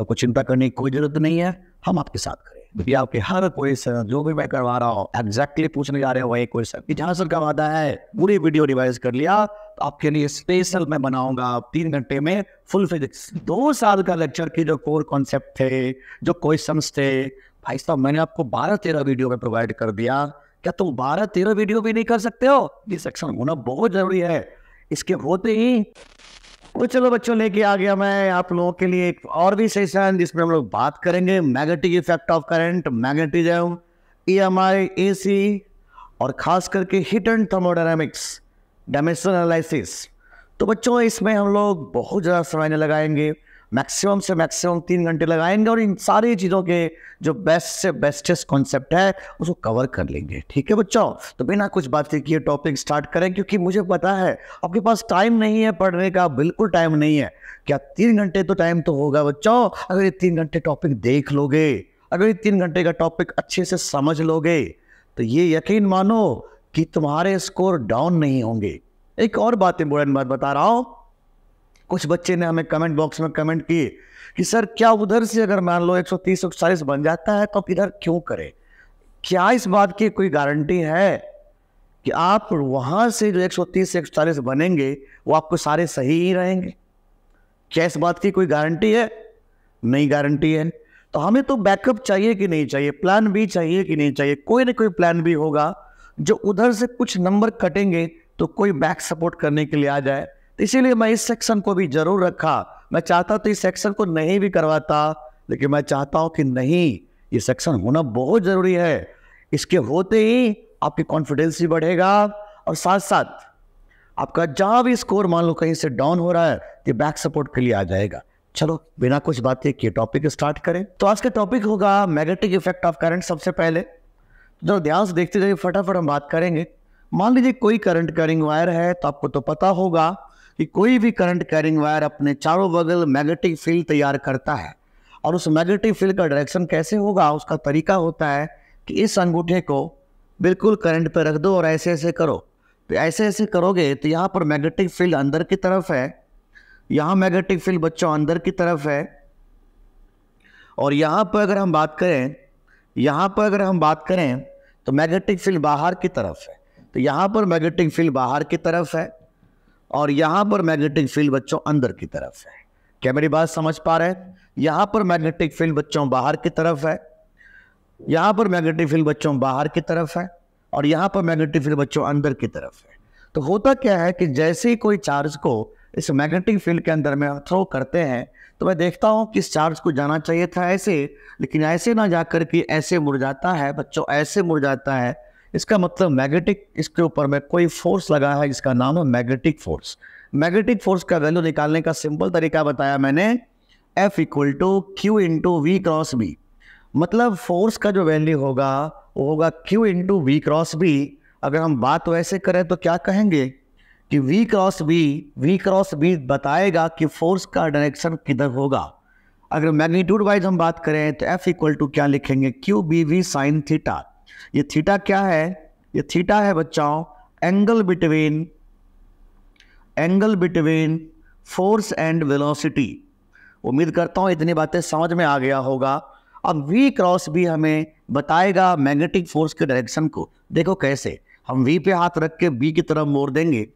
आपको तो चिंता करने की कोई जरूरत नहीं है हम आपके साथ करें आपके हर क्वेश्चन जो भी मैं करवा रहा हूँ एग्जैक्टली पूछने जा रहे हो वही क्वेश्चन जहाँ सर का वादा है पूरी वीडियो रिवाइज कर लिया तो आपके लिए स्पेशल मैं बनाऊंगा तीन घंटे में फुल फिजिक्स दो साल का लेक्चर के जो कोर कॉन्सेप्ट थे जो क्वेश्चन थे भाई साहब मैंने आपको बारह तेरह वीडियो में प्रोवाइड कर दिया क्या तुम बारह तेरह वीडियो भी नहीं कर सकते हो ये सेक्शन होना बहुत जरूरी है इसके होते ही तो चलो बच्चों लेके आ गया मैं आप लोगों के लिए एक और भी सेशन जिसमें हम लोग बात करेंगे magnetic effect of current magnetism E M I A C और खास करके heat and thermodynamics dimensional analysis तो बच्चों इसमें हम लोग बहुत ज़्यादा समय लगाएंगे मैक्सिमम से मैक्सिमम तीन घंटे लगाएंगे और इन सारी चीज़ों के जो बेस्ट से बेस्टेस्ट कॉन्सेप्ट है उसको कवर कर लेंगे ठीक है बच्चों तो बिना कुछ बातें किए टॉपिक स्टार्ट करें क्योंकि मुझे पता है आपके पास टाइम नहीं है पढ़ने का बिल्कुल टाइम नहीं है क्या तीन घंटे तो टाइम तो होगा बच्चों अगर ये तीन घंटे टॉपिक देख लोगे अगर ये तीन घंटे का टॉपिक अच्छे से समझ लोगे तो ये यकीन मानो कि तुम्हारे स्कोर डाउन नहीं होंगे एक और बात इंपोर्टेंट बात बता रहा हूँ कुछ बच्चे ने हमें कमेंट बॉक्स में कमेंट किए कि सर क्या उधर से अगर मान लो 130 140 बन जाता है तो आप इधर क्यों करें क्या इस बात की कोई गारंटी है कि आप वहां से जो 130 से 140 बनेंगे वो आपको सारे सही ही रहेंगे क्या इस बात की कोई गारंटी है नहीं गारंटी है तो हमें तो बैकअप चाहिए कि नहीं चाहिए प्लान भी चाहिए कि नहीं चाहिए कोई ना कोई प्लान भी होगा जो उधर से कुछ नंबर कटेंगे तो कोई बैक सपोर्ट करने के लिए आ जाए इसीलिए मैं इस सेक्शन को भी जरूर रखा मैं चाहता तो इस सेक्शन को नहीं भी करवाता लेकिन मैं चाहता हूं कि नहीं ये सेक्शन होना बहुत जरूरी है इसके होते ही आपकी कॉन्फिडेंस भी बढ़ेगा और साथ साथ आपका जहां भी स्कोर मान लो कहीं से डाउन हो रहा है ये बैक सपोर्ट के लिए आ जाएगा चलो बिना कुछ बातें के टॉपिक स्टार्ट करें तो आज का टॉपिक होगा मैग्नेटिक इफेक्ट ऑफ करंट सबसे पहले जो ध्यान से देखते जाइए फटाफट हम बात करेंगे मान लीजिए कोई करंट करिंग वायर है तो आपको तो पता होगा कि कोई भी करंट कैरिंग वायर अपने चारों बगल मैग्नेटिक फील्ड तैयार करता है और उस मैग्नेटिक फील्ड का डायरेक्शन कैसे होगा उसका तरीका होता है कि इस अंगूठे को बिल्कुल करंट पर रख दो और ऐसे ऐसे करो तो ऐसे ऐसे करोगे तो यहाँ पर मैग्नेटिक फील्ड अंदर की तरफ है यहाँ मैग्नेटिक फील्ड बच्चों अंदर की तरफ है और यहाँ पर अगर हम बात करें यहाँ पर अगर हम बात करें तो मैग्नेटिक फील्ड बाहर की तरफ है तो यहाँ पर मैग्नेटिक फील्ड बाहर की तरफ है और यहाँ पर मैग्नेटिक फील्ड बच्चों अंदर की तरफ है क्या मेरी बात समझ पा रहे हैं यहाँ पर मैग्नेटिक फील्ड बच्चों बाहर की तरफ है यहाँ पर मैग्नेटिक फील्ड बच्चों बाहर की तरफ है और यहाँ पर मैग्नेटिक फील्ड बच्चों अंदर की तरफ है तो होता क्या है कि जैसे ही कोई चार्ज को इस मैग्नेटिक फील्ड के अंदर में थ्रो करते हैं तो मैं देखता हूँ कि इस चार्ज को जाना चाहिए था ऐसे लेकिन ऐसे ना जाकर के ऐसे मुड़ जाता है बच्चों ऐसे मुड़ जाता है इसका मतलब मैग्नेटिक इसके ऊपर में कोई फोर्स लगा है जिसका नाम है मैग्नेटिक फोर्स मैग्नेटिक फोर्स का वैल्यू निकालने का सिंपल तरीका बताया मैंने F equal to Q into we cross B मतलब फोर्स का जो वैल्यू होगा वो होगा Q into we cross B अगर हम बात वैसे करें तो क्या कहेंगे कि we cross B we cross B बताएगा कि फोर्स का डायरेक्शन किधर होगा अगर मैग्नीट्यूड वाइज हम बात करें तो एफ इक्वल टू क्या लिखेंगे Q B we sine theta ये थीटा क्या है ये थीटा है बच्चों angle between angle between force and velocity उम्मीद करता हूँ इतनी बातें समझ में आ गया होगा अब वी क्रॉस भी हमें बताएगा मैग्नेटिक फोर्स के डायरेक्शन को देखो कैसे हम वी पे हाथ रख के बी की तरफ मोड़ देंगे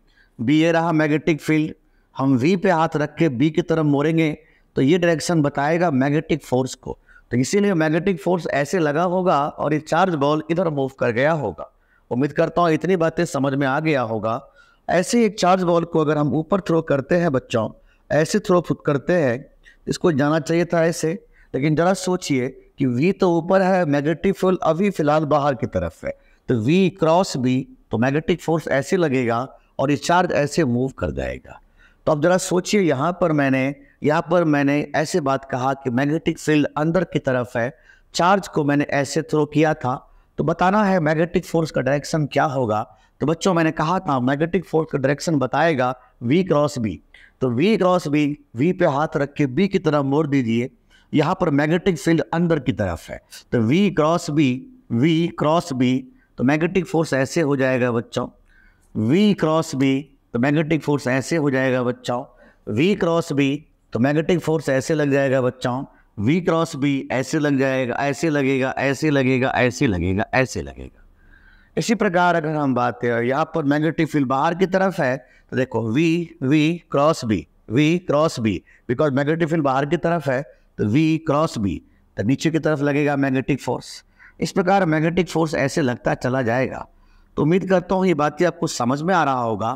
बी ये रहा मैग्नेटिक फील्ड हम वी पे हाथ रख के बी की तरफ मोड़ेंगे तो ये डायरेक्शन बताएगा मैग्नेटिक फोर्स को तो इसीलिए मैग्नेटिक फोर्स ऐसे लगा होगा और ये चार्ज बॉल इधर मूव कर गया होगा उम्मीद करता हूँ इतनी बातें समझ में आ गया होगा ऐसे एक चार्ज बॉल को अगर हम ऊपर थ्रो करते हैं बच्चों ऐसे थ्रो फुट करते हैं इसको जाना चाहिए था ऐसे लेकिन ज़रा सोचिए कि वी तो ऊपर है मैग्नेटिक फोर्स अभी फिलहाल बाहर की तरफ है तो वी क्रॉस भी तो मैग्नेटिक फोर्स ऐसे लगेगा और ये चार्ज ऐसे मूव कर जाएगा तो अब ज़रा सोचिए यहाँ पर मैंने यहाँ पर मैंने ऐसे बात कहा कि मैग्नेटिक फील्ड अंदर की तरफ है चार्ज को मैंने ऐसे थ्रो किया था तो बताना है मैग्नेटिक फोर्स का डायरेक्शन क्या होगा तो बच्चों मैंने कहा था मैग्नेटिक फोर्स का डायरेक्शन बताएगा वी क्रॉस बी तो वी क्रॉस बी वी पे हाथ रख के बी की तरफ मोड़ दीजिए यहाँ पर मैग्नेटिक फील्ड अंदर की तरफ है तो we cross B we cross B तो मैग्नेटिक फोर्स ऐसे हो जाएगा बच्चों वी क्रॉस बी तो मैग्नेटिक फोर्स ऐसे हो जाएगा बच्चों वी क्रॉस बी तो मैग्नेटिक फोर्स ऐसे लग जाएगा बच्चों वी क्रॉस बी ऐसे लग जाएगा ऐसे लगेगा ऐसे लगेगा ऐसे लगेगा ऐसे लगेगा इसी प्रकार अगर हम बात करें यहाँ पर मैग्नेटिक फील्ड बाहर की तरफ है तो देखो V we cross B we cross B because magnetic field बाहर की तरफ है तो वी क्रॉस बी तो नीचे की तरफ लगेगा मैग्नेटिक फोर्स इस प्रकार मैग्नेटिक फोर्स ऐसे लगता चला जाएगा तो उम्मीद करता हूँ ये बातें आपको समझ में आ रहा होगा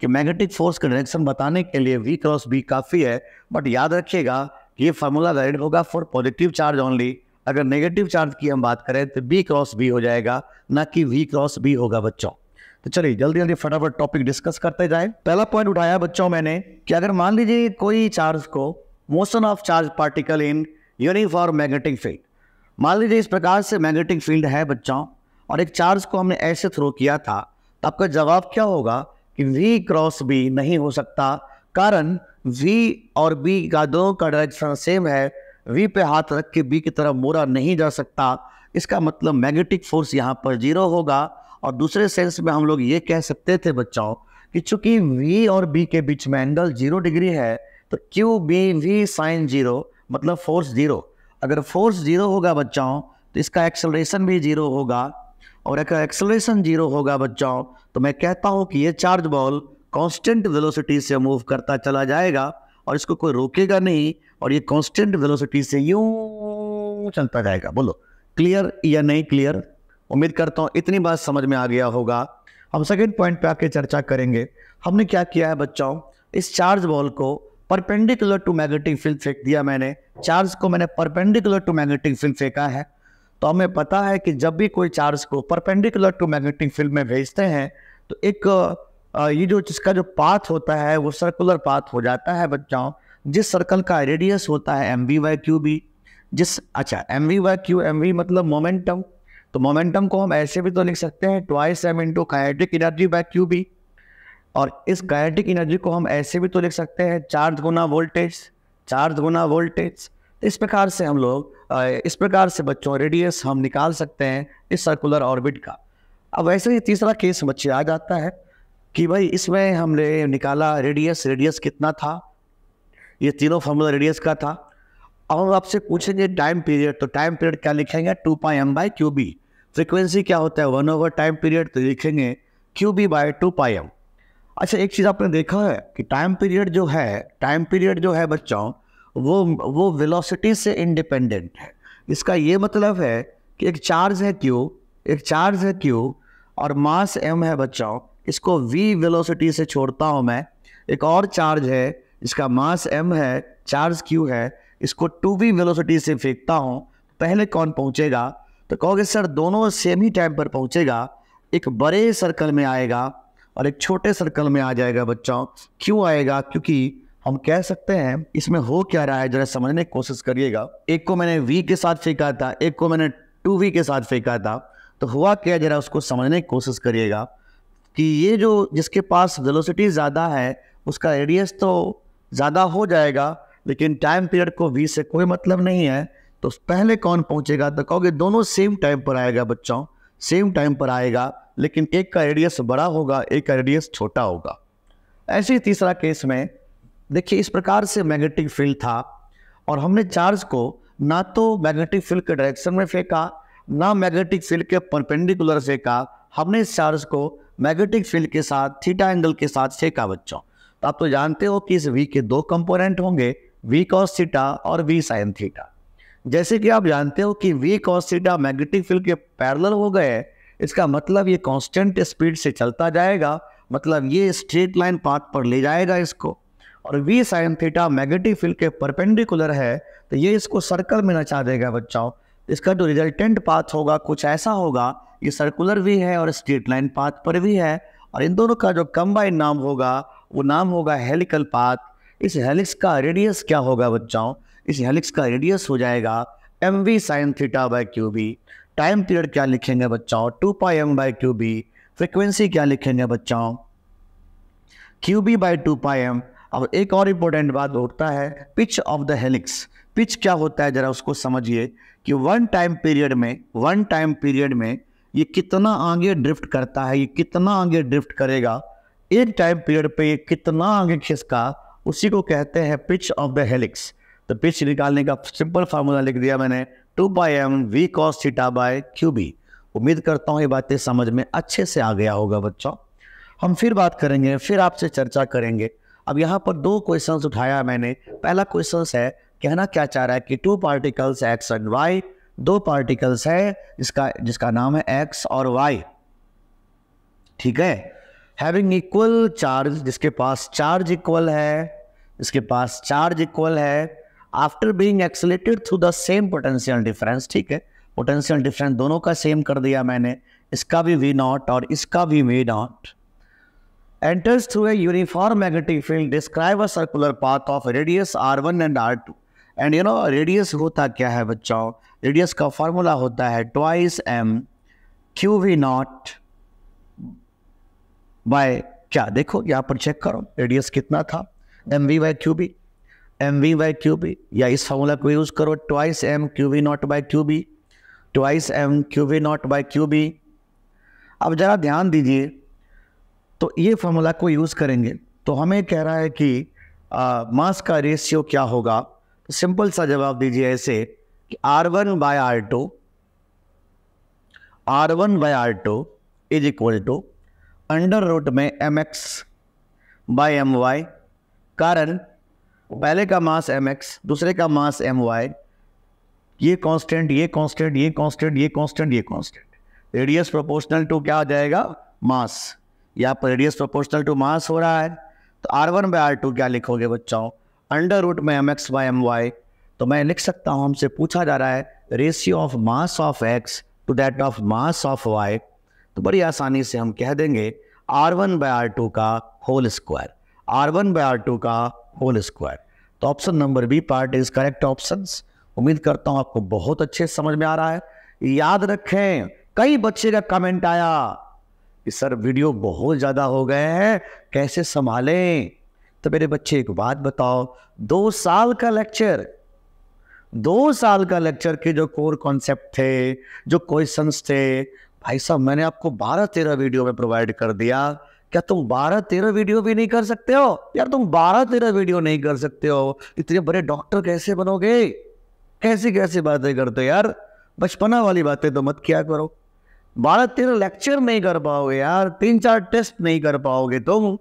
कि मैग्नेटिक फोर्स का डायरेक्शन बताने के लिए वी क्रॉस बी काफ़ी है बट याद रखिएगा ये फार्मूला वैलिड होगा फॉर पॉजिटिव चार्ज ऑनली अगर नेगेटिव चार्ज की हम बात करें तो बी क्रॉस बी हो जाएगा ना कि वी क्रॉस बी होगा बच्चों तो चलिए जल्दी जल्दी फटाफट टॉपिक डिस्कस करते जाए पहला पॉइंट उठाया बच्चों मैंने कि अगर मान लीजिए कोई चार्ज को motion of charge particle in uniform magnetic field मान लीजिए इस प्रकार से मैग्नेटिक फील्ड है बच्चों और एक चार्ज को हमने ऐसे थ्रो किया था तो आपका जवाब क्या होगा कि वी क्रॉस बी नहीं हो सकता कारण वी और बी का दोनों का डायरेक्शन सेम है वी पे हाथ रख के बी की तरफ मोड़ा नहीं जा सकता इसका मतलब मैग्नेटिक फोर्स यहाँ पर जीरो होगा और दूसरे सेंस में हम लोग ये कह सकते थे बच्चों कि चूंकि वी और बी के बीच में एंगल जीरो डिग्री है तो Q B we sine zero मतलब फोर्स जीरो अगर फोर्स जीरो होगा बच्चों तो इसका एक्सेलरेशन भी जीरो होगा और अगर एक्सलेशन जीरो होगा बच्चों तो मैं कहता हूँ कि ये चार्ज बॉल कांस्टेंट वेलोसिटी से मूव करता चला जाएगा और इसको कोई रोकेगा नहीं और ये कांस्टेंट वेलोसिटी से यूं चलता जाएगा बोलो क्लियर या नहीं क्लियर उम्मीद करता हूँ इतनी बात समझ में आ गया होगा हम सेकेंड पॉइंट पर आके चर्चा करेंगे हमने क्या किया है बच्चों इस चार्ज बॉल को परपेंडिकुलर टू मैग्नेटिक फील्ड फेंक दिया मैंने चार्ज को मैंने परपेंडिकुलर टू मैग्नेटिक फील्ड फेंका है तो हमें पता है कि जब भी कोई चार्ज को परपेंडिकुलर टू मैग्नेटिक फील्ड में भेजते हैं तो एक ये जो इसका जो पाथ होता है वो सर्कुलर पाथ हो जाता है बच्चों जिस सर्कल का रेडियस होता है M we by Q B जिस अच्छा M we by Q M V मतलब मोमेंटम तो मोमेंटम को हम ऐसे भी तो लिख सकते हैं twice M into kinetic energy by Q B और इस काइनेटिक एनर्जी को हम ऐसे भी तो लिख सकते हैं चार्ज गुना वोल्टेज चार्ज गुना वोल्टेज तो इस प्रकार से हम लोग इस प्रकार से बच्चों रेडियस हम निकाल सकते हैं इस सर्कुलर ऑर्बिट का अब वैसे ही तीसरा केस बच्चे आ जाता है कि भाई इसमें हमने निकाला रेडियस रेडियस कितना था ये तीनों फॉर्मूला रेडियस का था अब हम आपसे पूछेंगे टाइम पीरियड तो टाइम पीरियड क्या लिखेंगे two pi M by Q B frequency क्या होता है वन ओवर टाइम पीरियड तो लिखेंगे Q B by two pi M अच्छा एक चीज़ आपने देखा है कि टाइम पीरियड जो है टाइम पीरियड जो है बच्चों वो वो वेलोसिटी से इंडिपेंडेंट है इसका ये मतलब है कि एक चार्ज है क्यू एक चार्ज है क्यू और मास एम है बच्चों इसको वी वेलोसिटी से छोड़ता हूँ मैं एक और चार्ज है इसका मास एम है चार्ज क्यू है इसको टू वी वेलोसिटी से फेंकता हूँ पहले कौन पहुँचेगा तो कहोगे सर दोनों सेम ही टाइम पर पहुँचेगा एक बड़े सर्कल में आएगा और एक छोटे सर्कल में आ जाएगा बच्चों क्यों आएगा क्योंकि हम कह सकते हैं इसमें हो क्या रहा है जरा समझने की कोशिश करिएगा एक को मैंने वी के साथ फेंका था एक को मैंने टू वी के साथ फेंका था तो हुआ क्या जरा उसको समझने की कोशिश करिएगा कि ये जो जिसके पास वेलोसिटी ज़्यादा है उसका रेडियस तो ज़्यादा हो जाएगा लेकिन टाइम पीरियड को वी से कोई मतलब नहीं है तो पहले कौन पहुंचेगा तो कहोगे दोनों सेम टाइम पर आएगा बच्चों सेम टाइम पर आएगा लेकिन एक का रेडियस बड़ा होगा एक का रेडियस छोटा होगा ऐसे ही तीसरा केस में देखिए इस प्रकार से मैग्नेटिक फील्ड था और हमने चार्ज को ना तो मैग्नेटिक फील्ड के डायरेक्शन में फेंका ना मैग्नेटिक फील्ड के परपेंडिकुलर फेंका हमने इस चार्ज को मैग्नेटिक फील्ड के साथ थीटा एंगल के साथ फेंका बच्चों तो आप तो जानते हो कि इस वी के दो कंपोनेंट होंगे वी कॉस थीटा और वी साइन थीटा जैसे कि आप जानते हो कि V cos theta magnetic field के पैरेलल हो गए इसका मतलब ये कॉन्स्टेंट स्पीड से चलता जाएगा मतलब ये स्ट्रेट लाइन पाथ पर ले जाएगा इसको और V sine theta magnetic field के परपेंडिकुलर है तो ये इसको सर्कल में नचा देगा बच्चों इसका जो रिजल्टेंट पाथ होगा कुछ ऐसा होगा ये सर्कुलर भी है और स्ट्रेट लाइन पाथ पर भी है और इन दोनों का जो कम्बाइन नाम होगा वो नाम होगा हेलिकल पाथ इस हेलिक्स का रेडियस क्या होगा बच्चों इस हेलिक्स का रेडियस हो जाएगा M we sine theta by Q B time period क्या लिखेंगे बच्चों two pi M by Q B frequency क्या लिखेंगे बच्चों Q B by two pi M अब एक और इम्पोर्टेंट बात होता है pitch of the helix pitch क्या होता है ज़रा उसको समझिए कि वन टाइम पीरियड में वन टाइम पीरियड में ये कितना आगे ड्रिफ्ट करता है ये कितना आगे ड्रिफ्ट करेगा एक टाइम पीरियड पे ये कितना आगे खिसका उसी को कहते हैं पिच ऑफ द हेलिक्स तो पिच निकालने का सिंपल फार्मूला लिख दिया मैंने two by M we cos theta by Q B उम्मीद करता हूँ ये बातें समझ में अच्छे से आ गया होगा बच्चों हम फिर बात करेंगे फिर आपसे चर्चा करेंगे अब यहाँ पर दो क्वेश्चंस उठाया मैंने पहला क्वेश्चंस है कहना क्या चाह रहा है कि two particles X and Y दो पार्टिकल्स है जिसका जिसका नाम है एक्स और वाई ठीक है हैविंग इक्वल चार्ज जिसके पास चार्ज इक्वल है जिसके पास चार्ज इक्वल है after being accelerated through the same potential difference ठीक है पोटेंशियल डिफरेंस दोनों का सेम कर दिया मैंने इसका भी वी नॉट और इसका भी V naught enters through a uniform magnetic field describe a circular path of radius r1 and r2 and you know radius होता क्या है बच्चों रेडियस का फॉर्मूला होता है twice M Q V naught by क्या देखो यहाँ पर चेक करो रेडियस कितना था M V by Q B M V by Q B या इस फॉर्मूला को यूज़ करो twice M Q V naught by Q B twice M Q V naught by Q B अब ज़रा ध्यान दीजिए तो ये फॉर्मूला को यूज़ करेंगे तो हमें कह रहा है कि आ, मास का रेशियो क्या होगा तो सिंपल सा जवाब दीजिए ऐसे कि R one by are two R one by are two is equal to under root में M X by M Y कारण पहले का मास एम एक्स दूसरे का मास एम वाई ये कांस्टेंट ये कांस्टेंट ये कांस्टेंट ये कांस्टेंट ये कांस्टेंट रेडियस प्रोपोर्शनल टू क्या आ जाएगा मास या पर रेडियस प्रोपोर्शनल टू मास हो रहा है तो R one by are two क्या लिखोगे बच्चों अंडर रूट में M X by M Y तो मैं लिख सकता हूँ हमसे पूछा जा रहा है ratio of mass of x to that of mass of y तो बड़ी आसानी से हम कह देंगे r one by are two का whole square r one by are two का होल स्क्वायर तो option number B part is correct option उम्मीद करता हूँ आपको बहुत अच्छे समझ में आ रहा है याद रखें कई बच्चे का कमेंट आया कि सर वीडियो बहुत ज़्यादा हो गए हैं कैसे संभालें तो मेरे बच्चे एक बात बताओ दो साल का लेक्चर दो साल का लेक्चर के जो कोर कॉन्सेप्ट थे जो क्वेश्चंस थे भाई साहब मैंने आपको बारह तेरह वीडियो में प्रोवाइड कर दिया क्या तुम बारह तेरह वीडियो भी नहीं कर सकते हो यार तुम बारह तेरह वीडियो नहीं कर सकते हो इतने बड़े डॉक्टर कैसे बनोगे कैसी कैसी बातें करते हो यार बचपना वाली बातें तो मत किया करो बारह तेरह लेक्चर नहीं कर पाओगे यार तीन चार टेस्ट नहीं कर पाओगे तुम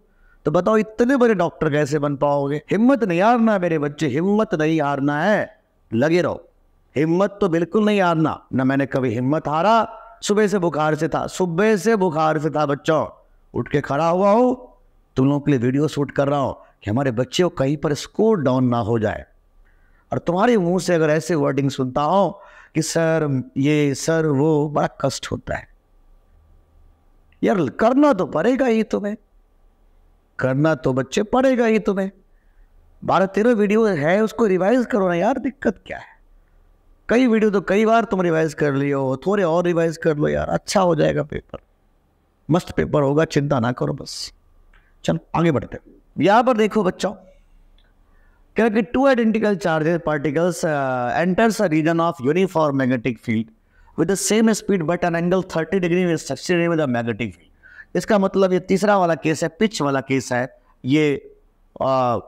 तो बताओ इतने बड़े डॉक्टर कैसे बन पाओगे हिम्मत नहीं हारना मेरे बच्चे हिम्मत नहीं हारना है लगे रहो हिम्मत तो बिल्कुल नहीं हारना ना मैंने कभी हिम्मत हारा सुबह से बुखार से था सुबह से बुखार से था बच्चों उठ के खड़ा हुआ हो तुम लोगों के लिए वीडियो शूट कर रहा हो कि हमारे बच्चे को कहीं पर स्कोर डाउन ना हो जाए और तुम्हारे मुंह से अगर ऐसे वर्डिंग सुनता हूं कि सर ये सर वो बड़ा कष्ट होता है यार करना तो पड़ेगा ही तुम्हें करना तो बच्चे पड़ेगा ही तुम्हें बारह तेरह वीडियो है उसको रिवाइज करो ना यार दिक्कत क्या है कई वीडियो तो कई बार तुम रिवाइज कर लियो थोड़े और रिवाइज कर लो यार अच्छा हो जाएगा पेपर मस्त पेपर होगा चिंता ना करो बस चलो आगे बढ़ते यहाँ पर देखो बच्चों क्योंकि two identical charges particles enters a region of uniform magnetic field with the same speed but an angle thirty degree with succeed with magnetic field इसका मतलब ये तीसरा वाला केस है पिच वाला केस है ये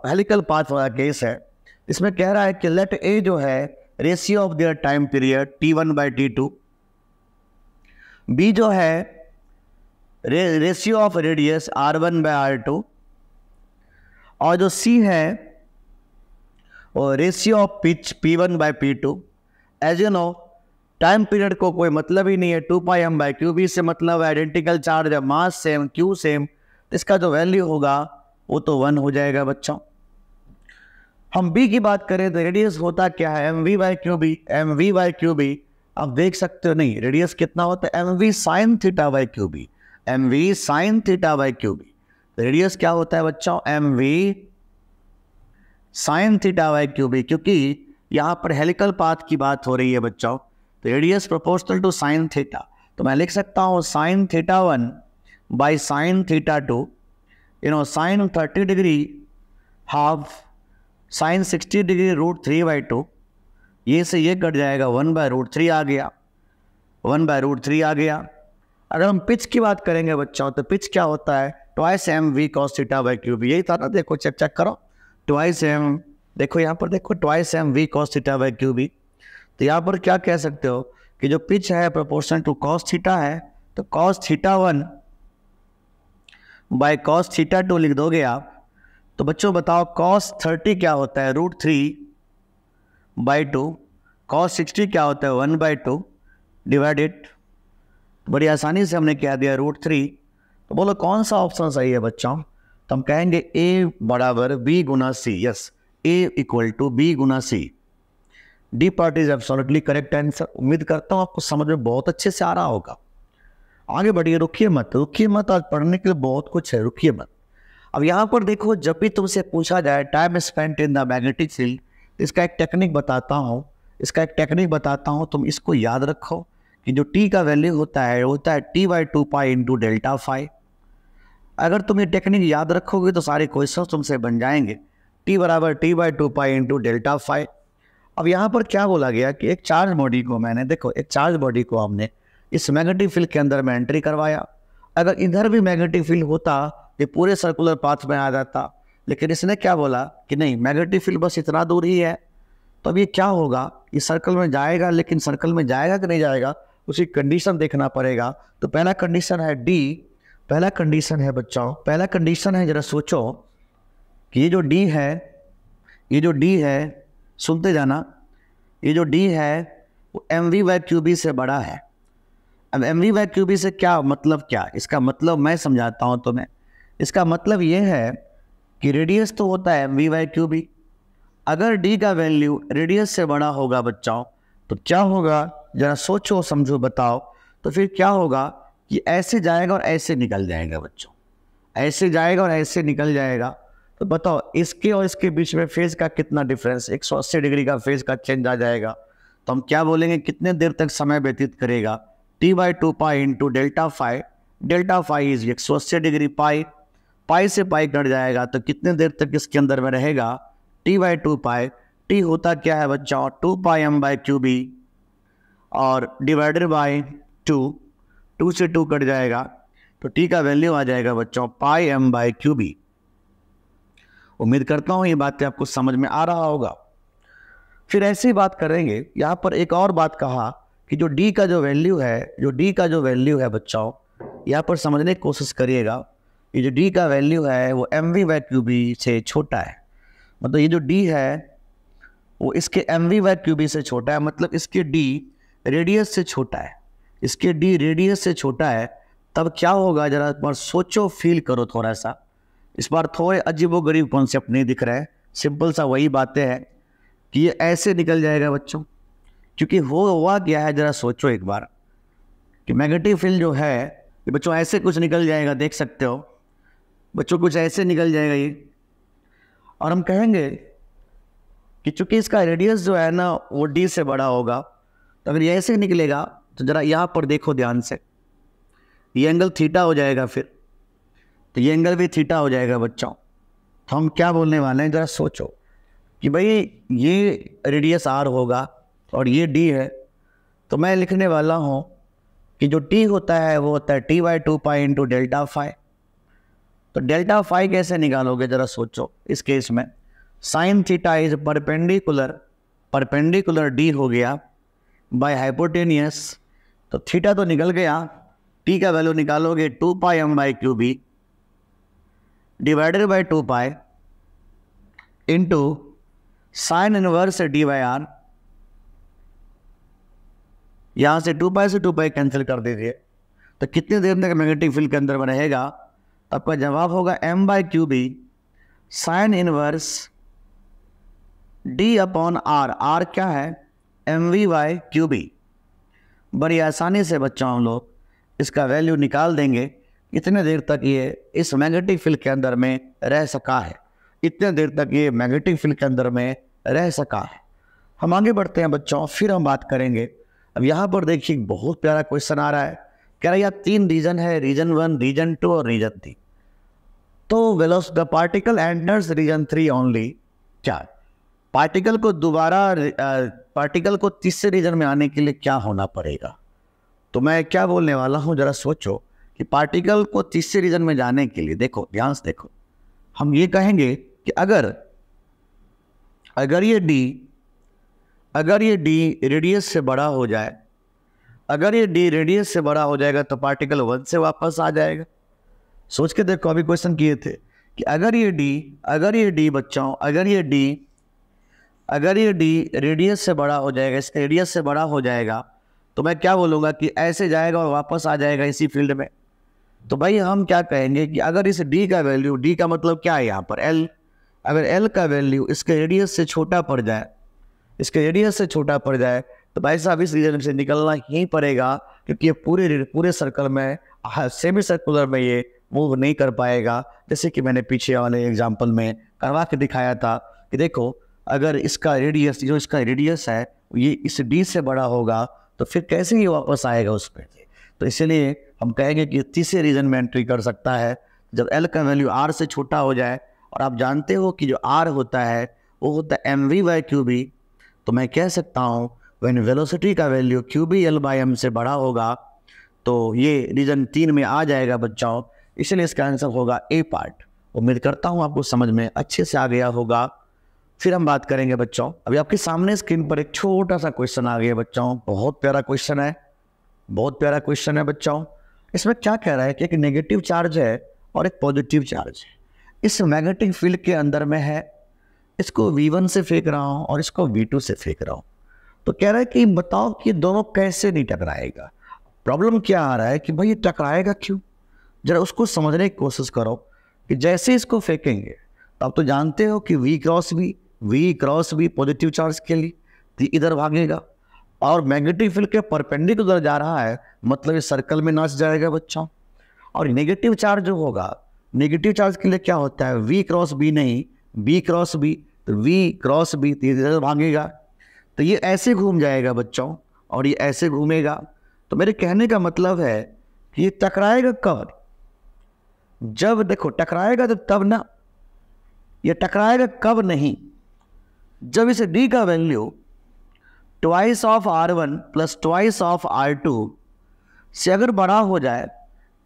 हेलिकल uh, पाथ वाला केस है इसमें कह रहा है कि लेट ए जो है ratio of their time period T one by T two B जो है ratio of radius r one by are two और जो सी है और ratio of pitch p one by p two as you know time period को कोई मतलब ही नहीं है two pi M by Q B से मतलब आइडेंटिकल चार्ज है मास सेम क्यू सेम इसका जो वैल्यू होगा वो तो वन हो जाएगा बच्चों हम बी की बात करें तो रेडियस होता क्या है M v by Q B M v by Q B आप देख सकते हो नहीं रेडियस कितना होता है M we sine theta by Q B M we sine theta by Q B radius क्या होता है बच्चों m we sine theta by q B क्योंकि यहाँ पर हेलिकल पाथ की बात हो रही है बच्चों तो radius proportional to sine theta तो मैं लिख सकता हूँ sine theta one by sine theta two you know sine thirty degree half sine sixty degree root three by two ये से ये कट जाएगा वन बाय रूट थ्री आ गया वन बाय रूट थ्री आ गया अगर हम पिच की बात करेंगे बच्चों तो पिच क्या होता है twice m we cos theta by q B यही था ना देखो चेक चेक करो ट्वाइस एम देखो यहाँ पर देखो twice m we cos theta by Q B तो यहाँ पर क्या कह सकते हो कि जो पिच है प्रोपोर्शन टू कॉस थीटा है तो cos theta one by cos theta two लिख दोगे आप तो बच्चों बताओ कॉस थर्टी क्या होता है root three by two cos sixty क्या होता है वन बाई टू डिवाइडेड बड़ी आसानी से हमने कह दिया रूट थ्री तो बोलो कौन सा ऑप्शन सही है बच्चों तो हम कहेंगे ए बराबर बी गुना C yes A equal to B गुना C D part is absolutely correct answer उम्मीद करता हूँ आपको समझ में बहुत अच्छे से आ रहा होगा आगे बढ़िए रुकिए मत रुकिए मत आज पढ़ने के लिए बहुत कुछ है रुकिए मत अब यहाँ पर देखो जब भी तुमसे पूछा जाए time spent in the magnetic field इसका एक टेक्निक बताता हूँ इसका एक टेक्निक बताता हूँ तुम इसको याद रखो कि जो टी का वैल्यू होता है होता है T by two pi into delta five अगर तुम ये टेक्निक याद रखोगे तो सारे क्वेश्चन तुमसे बन जाएंगे टी बराबर T by two pi into delta five अब यहाँ पर क्या बोला गया कि एक चार्ज बॉडी को मैंने देखो एक चार्ज बॉडी को हमने इस मैग्नेटिक फील्ड के अंदर में एंट्री करवाया अगर इधर भी मैग्नेटिक फील्ड होता ये पूरे सर्कुलर पाथ में आ जाता लेकिन इसने क्या बोला कि नहीं मैग्नेटिक फील्ड बस इतना दूर ही है तो अब ये क्या होगा ये सर्कल में जाएगा लेकिन सर्कल में जाएगा कि नहीं जाएगा उसी कंडीशन देखना पड़ेगा तो पहला कंडीशन है डी पहला कंडीशन है बच्चों पहला कंडीशन है ज़रा सोचो कि ये जो डी है ये जो डी है सुनते जाना ये जो डी है वो m we by Q B से बड़ा है अब m we by Q B से क्या मतलब क्या इसका मतलब मैं समझाता हूँ तुम्हें इसका मतलब ये है कि रेडियस तो होता है M we by Q B अगर डी का वैल्यू रेडियस से बड़ा होगा बच्चों तो क्या होगा ज़रा सोचो समझो बताओ तो फिर क्या होगा ये ऐसे जाएगा और ऐसे निकल जाएगा बच्चों ऐसे जाएगा और ऐसे निकल जाएगा तो बताओ इसके और इसके बीच में फेज का कितना डिफरेंस एक सौ डिग्री का फेज का चेंज आ जाएगा तो हम क्या बोलेंगे कितने देर तक समय व्यतीत करेगा T by two pi into delta five delta five is एक सौ अस्सी डिग्री पाई पाई से पाई कट जाएगा तो कितने देर तक इसके अंदर में रहेगा T by two pi T होता क्या है बच्चा two pi M by Q B और डिवाइडेड बाई टू टू से टू कट जाएगा तो टी का वैल्यू आ जाएगा बच्चों pi M by Q B उम्मीद करता हूँ ये बातें आपको समझ में आ रहा होगा फिर ऐसी बात करेंगे यहाँ पर एक और बात कहा कि जो डी का जो वैल्यू है जो डी का जो वैल्यू है बच्चों यहाँ पर समझने की कोशिश करिएगा ये जो डी का वैल्यू है वो m we by Q B से छोटा है मतलब ये जो डी है वो इसके m we by Q B से छोटा है मतलब इसके डी रेडियस से छोटा है इसके डी रेडियस से छोटा है तब क्या होगा जरा एक बार सोचो फील करो थोड़ा सा इस बार थोड़े अजीब व गरीब कॉन्सेप्ट नहीं दिख रहे हैं सिंपल सा वही बातें हैं कि ये ऐसे निकल जाएगा बच्चों क्योंकि हो हुआ क्या है जरा सोचो एक बार कि नेगेटिव फील्ड जो है कि बच्चों ऐसे कुछ निकल जाएगा देख सकते हो बच्चों कुछ ऐसे निकल जाएगा ये और हम कहेंगे कि चूंकि इसका रेडियस जो है ना वो डी से बड़ा होगा तो अगर ये ऐसे निकलेगा જરા યહ પર દેખો ધ્યાન સે યે એંગલ થીટા હો જાયેગા ફિર તો યે એંગલ ભી થીટા હો જાયેગા બચ્ચો હમ ક્યા બોલને વાલે હે જરા સોચો કે ભઈ યે રેડિયસ r હોગા ઓર યે d હે તો મે લિખને વાલા હું કે જો t હોતા હે વો હોતા હે t / 2 π * Δφ તો Δφ कैसे निकालोगे जरा सोचो इस केस में sin θ is perpendicular perpendicular d હો ગયા બાય हाइपोटेनियस तो थीटा तो निकल गया टी का वैल्यू निकालोगे two pi M by Q B divided by two pi into sine inverse d by r यहाँ से टू पाई से टू पाई कैंसिल कर दीजिए तो कितने देर तक मैग्नेटिक फील्ड के अंदर में रहेगा आपका जवाब होगा m by Q B sine inverse d upon r r क्या है M we by Q B बड़ी आसानी से बच्चों हम लोग इसका वैल्यू निकाल देंगे इतने देर तक ये इस मैग्नेटिक फील्ड के अंदर में रह सका है इतने देर तक ये मैग्नेटिक फील्ड के अंदर में रह सका है हम आगे बढ़ते हैं बच्चों फिर हम बात करेंगे अब यहाँ पर देखिए बहुत प्यारा क्वेश्चन आ रहा है कह रहा है यार तीन रीजन है रीजन वन रीजन टू और रीजन थ्री तो वेलोस the particle enters region three only चार पार्टिकल को दोबारा पार्टिकल को तीसरे रीजन में आने के लिए क्या होना पड़ेगा तो मैं क्या बोलने वाला हूँ ज़रा सोचो कि पार्टिकल को तीसरे रीजन में जाने के लिए देखो ध्यान से देखो हम ये कहेंगे कि अगर अगर ये डी अगर ये डी रेडियस से बड़ा हो जाए अगर ये डी रेडियस से बड़ा हो जाएगा तो पार्टिकल वन से वापस आ जाएगा सोच के देखो अभी क्वेश्चन किए थे कि अगर ये डी अगर ये डी बच्चों अगर ये डी अगर ये डी रेडियस से बड़ा हो जाएगा इस रेडियस से बड़ा हो जाएगा तो मैं क्या बोलूँगा कि ऐसे जाएगा और वापस आ जाएगा इसी फील्ड में तो भाई हम क्या कहेंगे कि अगर इस डी का वैल्यू डी का मतलब क्या है यहाँ पर एल अगर एल का वैल्यू इसके रेडियस से छोटा पड़ जाए इसके रेडियस से छोटा पड़ जाए तो भाई साहब इस रीजन से निकलना ही पड़ेगा क्योंकि ये पूरे पूरे सर्कल में सेमी हाँ, सर्कुलर में ये मूव नहीं कर पाएगा जैसे कि मैंने पीछे वाले एग्जाम्पल में करवा के दिखाया था कि देखो अगर इसका रेडियस जो इसका रेडियस है ये इस डी से बड़ा होगा तो फिर कैसे ये वापस आएगा उस पर तो इसलिए हम कहेंगे कि तीसरे रीजन में एंट्री कर सकता है जब एल का वैल्यू आर से छोटा हो जाए और आप जानते हो कि जो आर होता है वो होता है M v by Q B तो मैं कह सकता हूँ वैन वेलोसिटी का value q B l by m से बड़ा होगा तो ये रीजन तीन में आ जाएगा बच्चों इसलिए इसका आंसर होगा ए पार्ट उम्मीद करता हूँ आपको समझ में अच्छे से आ गया होगा फिर हम बात करेंगे बच्चों अभी आपके सामने स्क्रीन पर एक छोटा सा क्वेश्चन आ गया बच्चों बहुत प्यारा क्वेश्चन है बहुत प्यारा क्वेश्चन है बच्चों इसमें क्या कह रहा है कि एक नेगेटिव चार्ज है और एक पॉजिटिव चार्ज है इस मैग्नेटिक फील्ड के अंदर में है इसको V1 से फेंक रहा हूँ और इसको V2 से फेंक रहा हूँ तो कह रहा है कि बताओ कि दोनों कैसे नहीं टकराएगा प्रॉब्लम क्या आ रहा है कि भाई ये टकराएगा क्यों जरा उसको समझने की कोशिश करो कि जैसे इसको फेंकेंगे तो आप तो जानते हो कि we cross v we cross v positive charge के लिए तो इधर भागेगा और मैग्नेटिक फील्ड के परपेंडिक उधर जा रहा है मतलब ये सर्कल में नाच जाएगा बच्चा और नेगेटिव चार्ज जो होगा नेगेटिव चार्ज के लिए क्या होता है वी क्रॉस बी नहीं बी क्रॉस बी तो वी क्रॉस बी तो इधर भागेगा तो ये ऐसे घूम जाएगा बच्चों और ये ऐसे घूमेगा तो मेरे कहने का मतलब है कि ये टकराएगा कब जब देखो टकराएगा तो तब ना ये टकराएगा कब नहीं जब इसे डी का value twice of r one plus twice of r two से अगर बड़ा हो जाए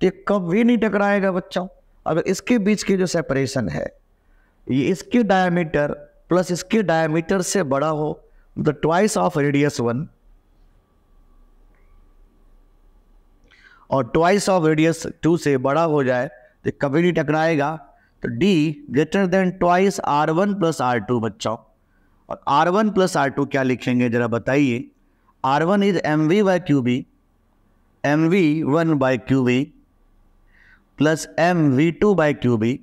तो कभी नहीं टकराएगा बच्चों अगर इसके बीच की जो सेपरेशन है ये इसके डायमीटर प्लस इसके डायमीटर से बड़ा हो the twice of radius one और ट्वाइस ऑफ रेडियस टू से बड़ा हो जाए तो कभी नहीं टकराएगा तो d greater than twice r one plus r two बच्चों और r one plus r two क्या लिखेंगे ज़रा बताइए r one is m v by Q B M v one by Q B plus m v two by Q B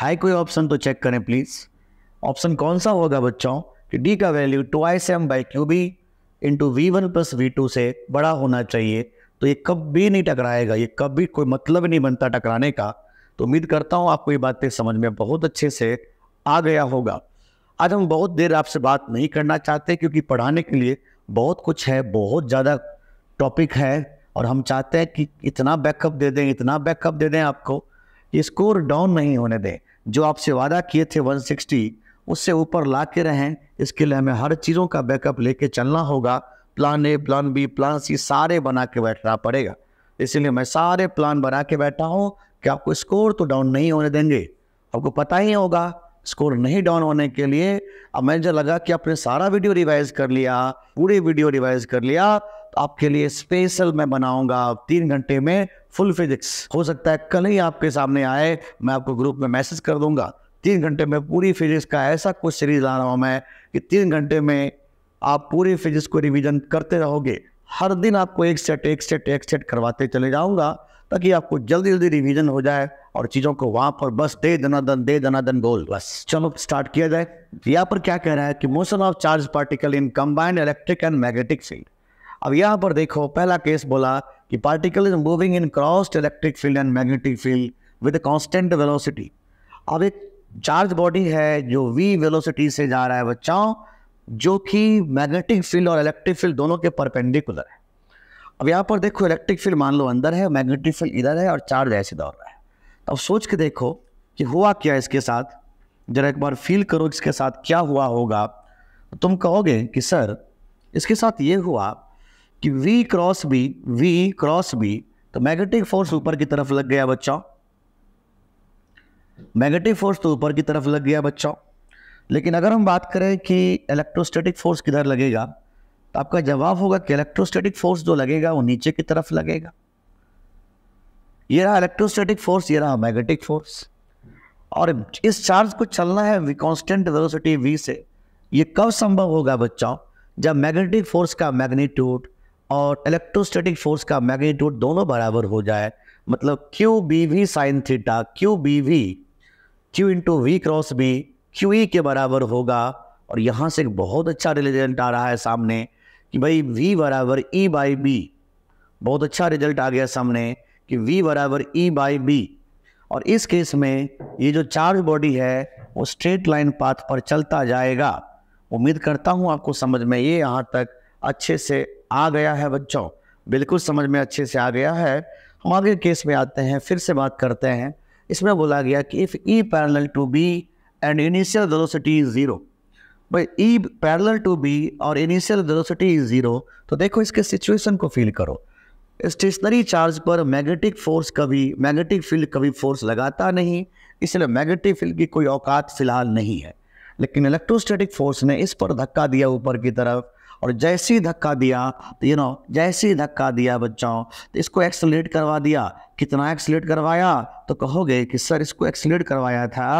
हाई कोई option तो check करें प्लीज़ ऑप्शन कौन सा होगा बच्चों कि डी का value two I m by Q B into v one plus v two से बड़ा होना चाहिए तो ये कभी नहीं टकराएगा ये कभी कोई मतलब नहीं बनता टकराने का तो उम्मीद करता हूँ आपको ये बातें समझ में बहुत अच्छे से आ गया होगा आज हम बहुत देर आपसे बात नहीं करना चाहते क्योंकि पढ़ाने के लिए बहुत कुछ है बहुत ज़्यादा टॉपिक है और हम चाहते हैं कि इतना बैकअप दे दें इतना बैकअप दे दें आपको कि स्कोर डाउन नहीं होने दें जो आपसे वादा किए थे 160 उससे ऊपर ला के रहें इसके लिए हमें हर चीज़ों का बैकअप लेके चलना होगा plan A plan B plan C सारे बना के बैठना पड़ेगा इसीलिए मैं सारे प्लान बना के बैठा हूँ कि आपको स्कोर तो डाउन नहीं होने देंगे आपको पता ही होगा स्कोर नहीं डाउन होने के लिए अब मैं जो लगा कि आपने सारा वीडियो रिवाइज कर लिया पूरी वीडियो रिवाइज कर लिया तो आपके लिए स्पेशल मैं बनाऊंगा तीन घंटे में फुल फिजिक्स हो सकता है कल ही आपके सामने आए मैं आपको ग्रुप में मैसेज कर दूंगा तीन घंटे में पूरी फिजिक्स का ऐसा कुछ सीरीज ला रहा हूँ मैं कि तीन घंटे में आप पूरी फिजिक्स को रिविजन करते रहोगे हर दिन आपको एक सेट एक सेट एक सेट करवाते चले जाऊँगा ताकि आपको जल्दी जल्दी रिवीजन हो जाए और चीज़ों को वहाँ पर बस दे दन दे दन बोल बस चलो स्टार्ट किया जाए यहाँ पर क्या कह रहा है कि motion of charge particle in combined electric and magnetic field अब यहाँ पर देखो पहला केस बोला कि particle is moving in crossed electric field and magnetic field with constant velocity अब एक चार्ज बॉडी है जो वी वेलोसिटी से जा रहा है बच्चा जो कि मैग्नेटिक फील्ड और इलेक्ट्रिक फील्ड दोनों के परपेंडिकुलर है अब यहाँ पर देखो इलेक्ट्रिक फील्ड मान लो अंदर है मैग्नेटिक फील्ड इधर है और चार्ज ऐसे दौड़ रहा है तो अब सोच के देखो कि हुआ क्या इसके साथ जरा एक बार फील करो इसके साथ क्या हुआ होगा तो तुम कहोगे कि सर इसके साथ ये हुआ कि we cross B, v cross B, तो मैग्नेटिक फोर्स ऊपर की तरफ लग गया बच्चों मैग्नेटिक फोर्स तो ऊपर की तरफ लग गया बच्चों लेकिन अगर हम बात करें कि इलेक्ट्रोस्टैटिक फोर्स किधर लगेगा तो आपका जवाब होगा कि इलेक्ट्रोस्टैटिक फोर्स जो लगेगा वो नीचे की तरफ लगेगा ये रहा इलेक्ट्रोस्टैटिक फोर्स ये रहा मैग्नेटिक फोर्स और इस चार्ज को चलना है वी वेलोसिटी वी से ये कब संभव होगा बच्चों जब मैग्नेटिक फोर्स का मैग्नीट्यूड और इलेक्ट्रोस्टैटिक फोर्स का मैग्नीट्यूड दोनों बराबर हो जाए मतलब q B we sine theta q B v q into we cross B q E के बराबर होगा और यहाँ से एक बहुत अच्छा रिलेजेंट आ रहा है सामने कि भाई वी बराबर ई बाई बी बहुत अच्छा रिजल्ट आ गया सामने कि वी बराबर ई बाई बी और इस केस में ये जो चार्ज बॉडी है वो स्ट्रेट लाइन पाथ पर चलता जाएगा उम्मीद करता हूँ आपको समझ में ये यहाँ तक अच्छे से आ गया है बच्चों बिल्कुल समझ में अच्छे से आ गया है हम आगे केस में आते हैं फिर से बात करते हैं इसमें बोला गया कि if E parallel to B and initial velocity zero भाई ई पैरल टू बी और इनिशियल वेलोसिटी इज ज़ीरो तो देखो इसके सिचुएशन को फील करो स्टेशनरी चार्ज पर मैग्नेटिक फोर्स कभी मैग्नेटिक फील्ड कभी फोर्स लगाता नहीं इसलिए मैग्नेटिक फील्ड की कोई औकात फिलहाल नहीं है लेकिन इलेक्ट्रोस्टैटिक फोर्स ने इस पर धक्का दिया ऊपर की तरफ और जैसे ही धक्का दिया तो यू नो जैसे ही धक्का दिया बच्चों तो इसको एक्सलेट करवा दिया कितना एक्सलेट करवाया तो कहोगे कि सर इसको एक्सलेट करवाया था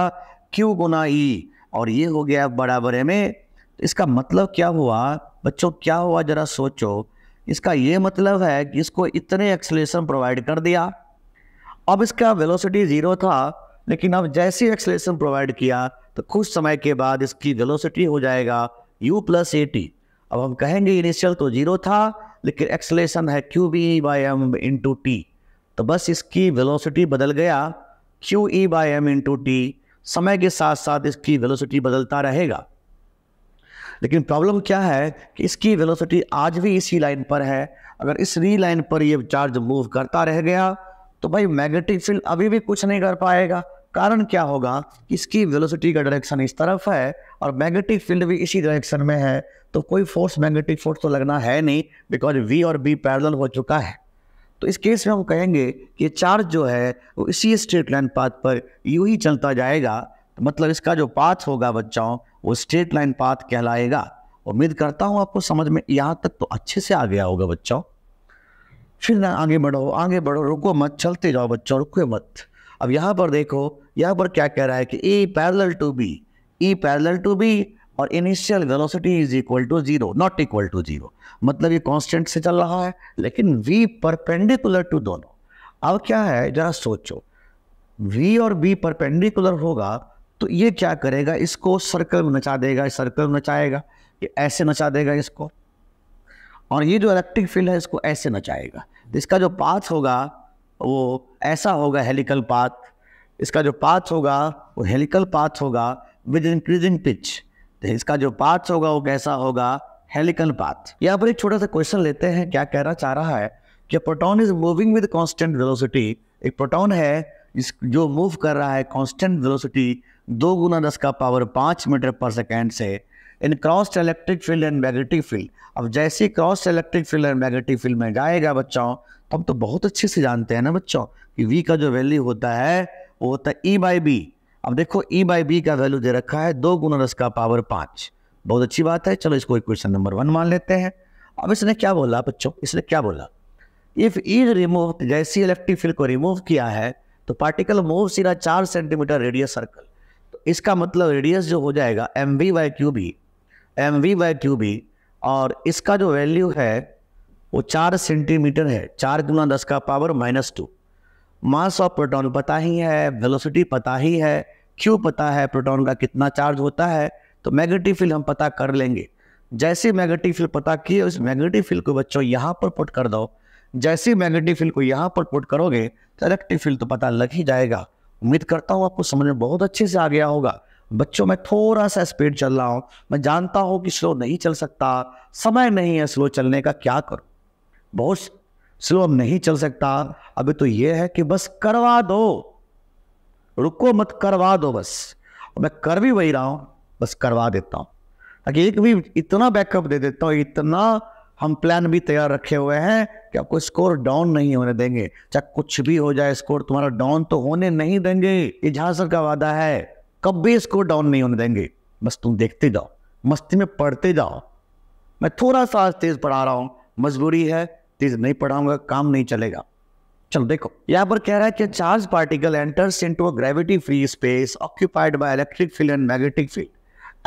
क्यू गुना ई e। और ये हो गया बराबर में तो इसका मतलब क्या हुआ बच्चों क्या हुआ ज़रा सोचो इसका ये मतलब है कि इसको इतने एक्सलेशन प्रोवाइड कर दिया अब इसका वेलोसिटी ज़ीरो था लेकिन अब जैसे एक्सलेशन प्रोवाइड किया तो कुछ समय के बाद इसकी वेलोसिटी हो जाएगा यू प्लस ए टी अब हम कहेंगे इनिशियल तो ज़ीरो था लेकिन एक्सलेशन है q B by m into t तो बस इसकी वेलोसिटी बदल गया q E by m into t समय के साथ साथ इसकी वेलोसिटी बदलता रहेगा लेकिन प्रॉब्लम क्या है कि इसकी वेलोसिटी आज भी इसी लाइन पर है अगर इस री लाइन पर ये चार्ज मूव करता रह गया तो भाई मैग्नेटिक फील्ड अभी भी कुछ नहीं कर पाएगा कारण क्या होगा कि इसकी वेलोसिटी का डायरेक्शन इस तरफ है और मैग्नेटिक फील्ड भी इसी डायरेक्शन में है तो कोई फोर्स मैग्नेटिक फोर्स तो लगना है नहीं बिकॉज वी और बी पैरेलल हो चुका है तो इस केस में हम कहेंगे कि चार्ज जो है वो इसी स्ट्रेट लाइन पाथ पर यूं ही चलता जाएगा तो मतलब इसका जो पाथ होगा बच्चों वो स्ट्रेट लाइन पाथ कहलाएगा उम्मीद करता हूँ आपको समझ में यहाँ तक तो अच्छे से आ गया होगा बच्चों फिर ना आगे बढ़ो आगे बढ़ो रुको मत चलते जाओ बच्चों रुको मत अब यहाँ पर देखो यहाँ पर क्या कह रहा है कि A parallel to B E parallel to B और initial velocity is equal to zero not equal to zero मतलब ये कांस्टेंट से चल रहा है लेकिन वी परपेंडिकुलर टू दोनों अब क्या है जरा सोचो वी और बी परपेंडिकुलर होगा तो ये क्या करेगा इसको सर्कल में नचा देगा सर्कल में नचाएगा ये ऐसे नचा देगा इसको और ये जो इलेक्ट्रिक फील्ड है इसको ऐसे नचाएगा तो इसका जो पाथ होगा वो ऐसा होगा हेलिकल पाथ इसका जो पाथ होगा वो हेलिकल पाथ होगा विद इंक्रीजिंग पिच तो इसका जो पाथ होगा वो कैसा होगा हेलिकल पाथ यहाँ पर एक छोटा सा क्वेश्चन लेते हैं क्या कहना चाह रहा है कि proton is moving with constant velocity एक प्रोटोन है इस जो मूव कर रहा है कॉन्स्टेंट वेलोसिटी दो गुना दस का पावर पाँच मीटर पर सेकेंड से in cross electric field and magnetic field अब जैसे cross electric field and magnetic field में जाएगा बच्चों तो हम तो बहुत अच्छे से जानते हैं ना बच्चों कि वी का जो वैल्यू होता है वो होता है ई बाई बी अब देखो ई बाई बी का वैल्यू दे रखा है दो गुना दस का पावर पाँच बहुत अच्छी बात है चलो इसको इक्वेशन नंबर वन मान लेते हैं अब इसने क्या बोला बच्चों इसने क्या बोला इफ़ इज रिमूव जैसी इलेक्ट्रिक फील्ड को रिमूव किया है तो पार्टिकल मूव सीधा चार सेंटीमीटर रेडियस सर्कल तो इसका मतलब रेडियस जो हो जाएगा M we by Q B M v by Q B और इसका जो वैल्यू है वो चार सेंटीमीटर है चार गुना दस का power minus two mass of proton पता ही है वेलोसिटी पता ही है क्यों पता है प्रोटॉन का कितना चार्ज होता है तो मैग्नेटिक फील्ड हम पता कर लेंगे जैसे मैग्नेटिक फील्ड पता किए उस मैग्नेटिक फील्ड को बच्चों यहाँ पर पुट कर दो जैसे मैग्नेटिक फील्ड को यहाँ पर पुट करोगे तो इलेक्ट्रिक फील्ड तो पता लग ही जाएगा उम्मीद करता हूँ आपको समझ में बहुत अच्छे से आ गया होगा बच्चों मैं थोड़ा सा स्पीड चल रहा हूँ मैं जानता हूँ कि स्लो नहीं चल सकता समय नहीं है स्लो चलने का क्या करूँ बहुत स्लो अब नहीं चल सकता अभी तो यह है कि बस करवा दो रुको मत करवा दो बस मैं कर भी वही रहा हूं बस करवा देता हूं ताकि एक भी इतना बैकअप दे देता हूं इतना हम प्लान भी तैयार रखे हुए हैं कि आपको स्कोर डाउन नहीं होने देंगे चाहे कुछ भी हो जाए स्कोर तुम्हारा डाउन तो होने नहीं देंगे ये का वादा है कब भी स्कोर डाउन नहीं होने देंगे बस तुम देखते जाओ मस्ती में पढ़ते जाओ मैं थोड़ा सा आज तेज पढ़ा रहा हूँ मजबूरी है तेज नहीं पढ़ाऊंगा काम नहीं चलेगा चलो देखो यहाँ पर कह रहा है कि charge particle enters into a gravity free space occupied by electric field and magnetic field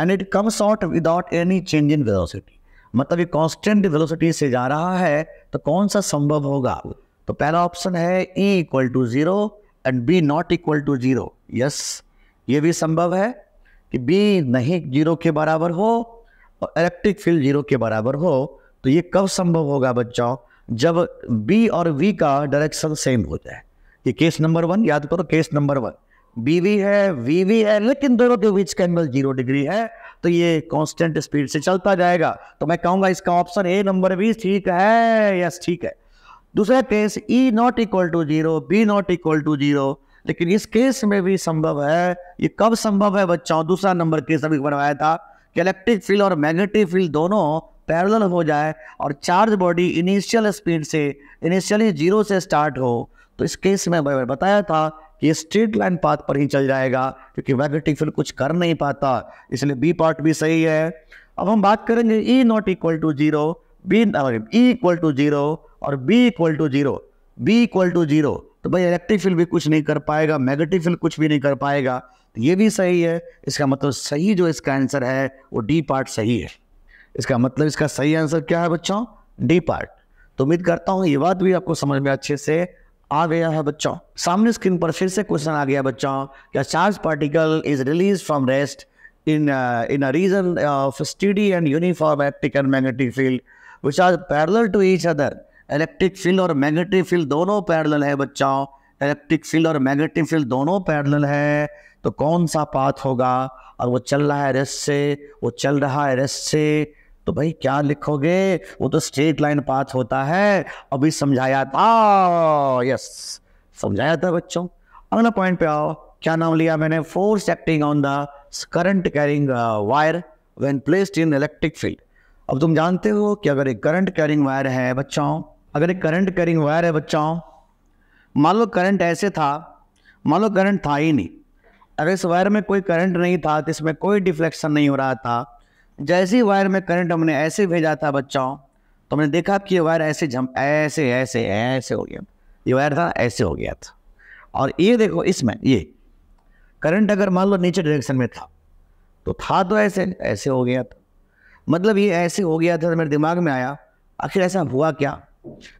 and it comes out without any change in velocity मतलब ये कॉन्स्टेंट वेलोसिटी से जा रहा है तो कौन सा संभव होगा तो पहला ऑप्शन है E equal to zero and B not equal to zero yes ये भी संभव है कि बी नहीं जीरो के बराबर हो और इलेक्ट्रिक फील्ड जीरो के बराबर हो तो ये कब संभव होगा बच्चों जब बी और वी का डायरेक्शन सेम हो जाए ये केस नंबर वन याद करो केस नंबर वन वी है वी है लेकिन दोनों के बीच का एंगल जीरो डिग्री है तो ये कांस्टेंट स्पीड से चलता जाएगा तो मैं कहूंगा इसका ऑप्शन ए नंबर भी ठीक है यस ठीक है दूसरा case E not equal to zero B not equal to zero लेकिन इस केस में भी संभव है ये कब संभव है बच्चों दूसरा नंबर केस अभी बनवाया था कि इलेक्ट्रिक फील्ड और मैग्नेटिक फील्ड दोनों पैरल हो जाए और चार्ज बॉडी इनिशियल स्पीड से इनिशियली जीरो से स्टार्ट हो तो इस केस में मैंने बताया था कि स्ट्रीट लाइन पाथ पर ही चल जाएगा क्योंकि मैग्नेटिक फील्ड कुछ कर नहीं पाता इसलिए बी पार्ट भी सही है अब हम बात करेंगे E not equal to zero B E equal to zero और B equal to zero B equal to zero तो भाई इलेक्ट्रिक फील्ड भी कुछ नहीं कर पाएगा मैग्नेटिक फील्ड कुछ भी नहीं कर पाएगा तो ये भी सही है इसका मतलब सही जो इसका आंसर है वो डी पार्ट सही है इसका मतलब इसका सही आंसर क्या है बच्चों डी पार्ट तो उम्मीद करता हूं ये बात भी आपको समझ में अच्छे से आ गया है बच्चों सामने स्क्रीन पर फिर से क्वेश्चन आ गया बच्चों क्या charge particle is release from rest in in a region of study and uniform electric and magnetic field which are parallel to each other electric field और मैग्नेटिक फील्ड दोनों पैरल है बच्चों इलेक्ट्रिक फील्ड और magnetic field दोनों parallel है तो कौन सा पाथ होगा और वो चल रहा है रेस्ट से वो चल रहा है रेस्ट से तो भाई क्या लिखोगे वो तो स्ट्रेट लाइन पाथ होता है अभी समझाया था यस समझाया था बच्चों अगला पॉइंट पे आओ क्या नाम लिया मैंने force acting on the current carrying wire when placed in electric field अब तुम जानते हो कि अगर एक करंट कैरिंग वायर है बच्चों अगर एक करंट कैरिंग वायर है बच्चों मान लो करंट ऐसे था मान लो करंट था ही नहीं अगर इस वायर में कोई करंट नहीं था तो इसमें कोई डिफ्लेक्शन नहीं हो रहा था जैसे ही वायर में करंट हमने ऐसे भेजा था बच्चों तो हमने देखा कि ये वायर ऐसे जम ऐसे ऐसे ऐसे हो गया ये वायर था ऐसे हो गया था और ये देखो इसमें ये करंट अगर मान लो नीचे डायरेक्शन में था तो था तो ऐसे ऐसे हो गया था मतलब ये ऐसे हो गया था तो मेरे दिमाग में आया आखिर ऐसा हुआ क्या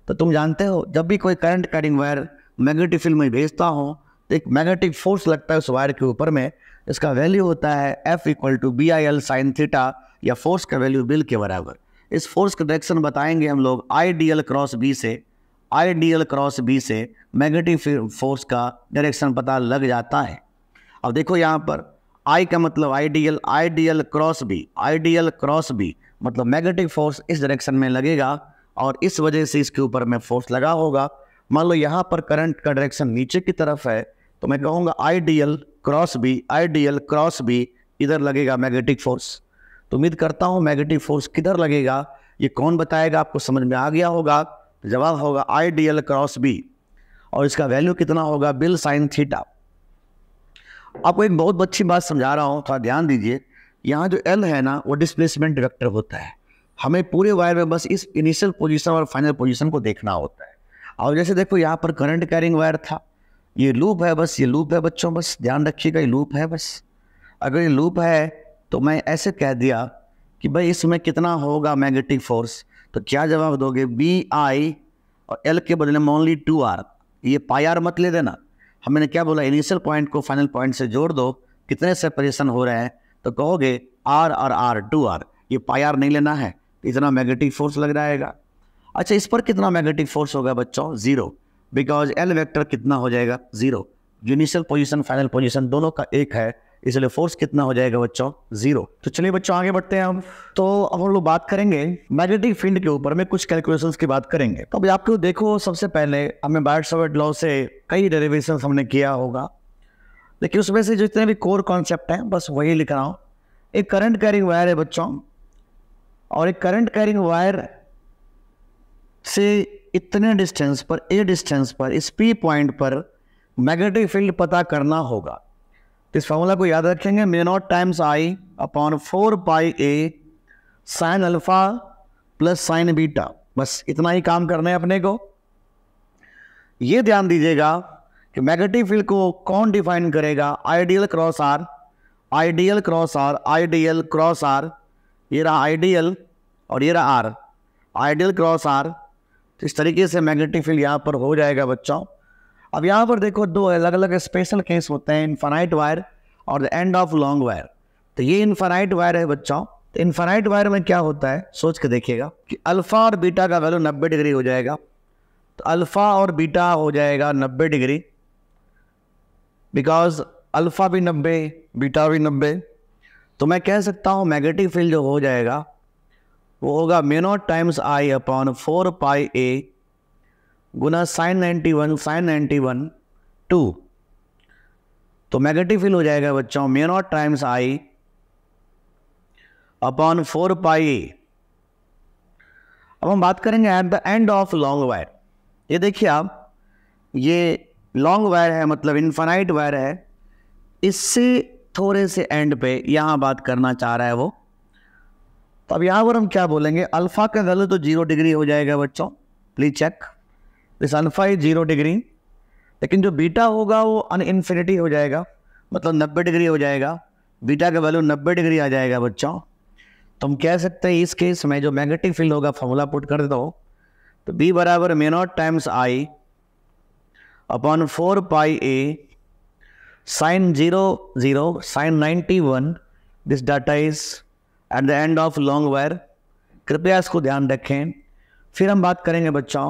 तो तुम जानते हो जब भी कोई current cutting wire magnetic field में भेजता हूँ तो एक मैग्नेटिक फोर्स लगता है उस वायर के ऊपर में इसका वैल्यू होता है F equal to B I L sine theta या फोर्स का वैल्यू बिल के बराबर इस फोर्स का डायरेक्शन बताएंगे हम लोग I D L cross B से I D L cross B से मैग्नेटिक फोर्स का डायरेक्शन पता लग जाता है अब देखो यहाँ पर आई का मतलब ideal ideal cross B ideal cross B मतलब मैग्नेटिक फोर्स इस डायरेक्शन में लगेगा और इस वजह से इसके ऊपर में फोर्स लगा होगा मान लो यहाँ पर करंट का डायरेक्शन नीचे की तरफ है तो मैं कहूँगा ideal cross B ideal cross B इधर लगेगा मैग्नेटिक फोर्स तो उम्मीद करता हूँ मैग्नेटिक फोर्स किधर लगेगा ये कौन बताएगा आपको समझ में आ गया होगा जवाब होगा I D L cross B और इसका वैल्यू कितना होगा बिल साइन थीटा आपको एक बहुत अच्छी बात समझा रहा हूँ थोड़ा ध्यान दीजिए यहाँ जो एल है ना वो डिस्प्लेसमेंट वेक्टर होता है हमें पूरे वायर में बस इस इनिशियल पोजीशन और फाइनल पोजीशन को देखना होता है और जैसे देखो यहाँ पर करंट कैरिंग वायर था ये लूप है बस ये लूप है बच्चों बस ध्यान रखिएगा ये लूप है बस अगर ये लूप है तो मैं ऐसे कह दिया कि भाई इसमें कितना होगा मैग्नेटिक फोर्स तो क्या जवाब दोगे बी आई और एल के बदले में ओनली टू आर ये पाई आर मत ले देना हमने क्या बोला इनिशियल पॉइंट को फाइनल पॉइंट से जोड़ दो कितने सेपरेशन हो रहे हैं तो कहोगे आर और आर टू आर ये पाई आर नहीं लेना है इतना मैग्नेटिक फोर्स लग जाएगा अच्छा इस पर कितना मैग्नेटिक फोर्स होगा बच्चों जीरो बिकॉज एल वैक्टर कितना हो जाएगा zero initial position final position दोनों का एक है इसलिए फोर्स कितना हो जाएगा बच्चों जीरो तो चलिए बच्चों आगे बढ़ते हैं हम तो अब हम लोग बात करेंगे मैग्नेटिक फील्ड के ऊपर में कुछ कैलकुलेशन की बात करेंगे तो अभी आपको देखो सबसे पहले हमें बायर सवर्ट लॉ से कई डेरिवेशन हमने किया होगा लेकिन उसमें से जितने भी कोर कॉन्सेप्ट हैं बस वही लिख रहा हूँ एक करंट कैरिंग वायर है बच्चों और एक करंट कैरिंग वायर से इतने डिस्टेंस पर ए डिस्टेंस पर इस पी पॉइंट पर मैग्नेटिक फील्ड पता करना होगा इस फॉर्मूला को याद रखेंगे mu naught times I upon four pi A sine alpha plus sine beta बस इतना ही काम करना है अपने को ये ध्यान दीजिएगा कि मैग्नेटिक फील्ड को कौन डिफाइन करेगा ideal cross R ideal cross R ideal cross R ये रहा आइडियल और ये रहा आर आइडियल क्रॉस आर तो इस तरीके से मैग्नेटिक फील्ड यहाँ पर हो जाएगा बच्चों अब यहाँ पर देखो दो अलग अलग स्पेशल केस होते हैं इन्फानाइट वायर और the end of long wire तो ये इन्फानाइट वायर है बच्चों तो इन्फानाइट वायर में क्या होता है सोच के देखिएगा कि अल्फ़ा और बीटा का वैल्यू नब्बे डिग्री हो जाएगा तो अल्फ़ा और बीटा हो जाएगा नब्बे डिग्री बिकॉज अल्फ़ा भी नब्बे बीटा भी नब्बे तो मैं कह सकता हूँ मैग्नेटिक फील्ड जो हो जाएगा वो होगा mu naught times I upon four pi A गुना sine ninety one sine ninety one two तो नेगेटिव फील हो जाएगा बच्चों mu naught times I upon four pi अब हम बात करेंगे at the end of long wire ये देखिए आप ये लॉन्ग वायर है मतलब इन्फाइट वायर है इससे थोड़े से एंड पे यहाँ बात करना चाह रहा है वो तो अब यहाँ पर हम क्या बोलेंगे अल्फ़ा का वैल्यू तो जीरो डिग्री हो जाएगा बच्चों please check this alpha is zero degree लेकिन जो बीटा होगा वो अन इन्फिनिटी हो जाएगा मतलब नब्बे डिग्री हो जाएगा बीटा का वैल्यू नब्बे डिग्री आ जाएगा बच्चों तो हम कह सकते हैं इस केस में जो मैग्नेटिक फील्ड होगा फॉर्मूला पुट कर दो तो बी बराबर mu naught times I upon four pi A sine zero zero sine ninety one this data is at the end of long wire कृपया इसको ध्यान रखें फिर हम बात करेंगे बच्चों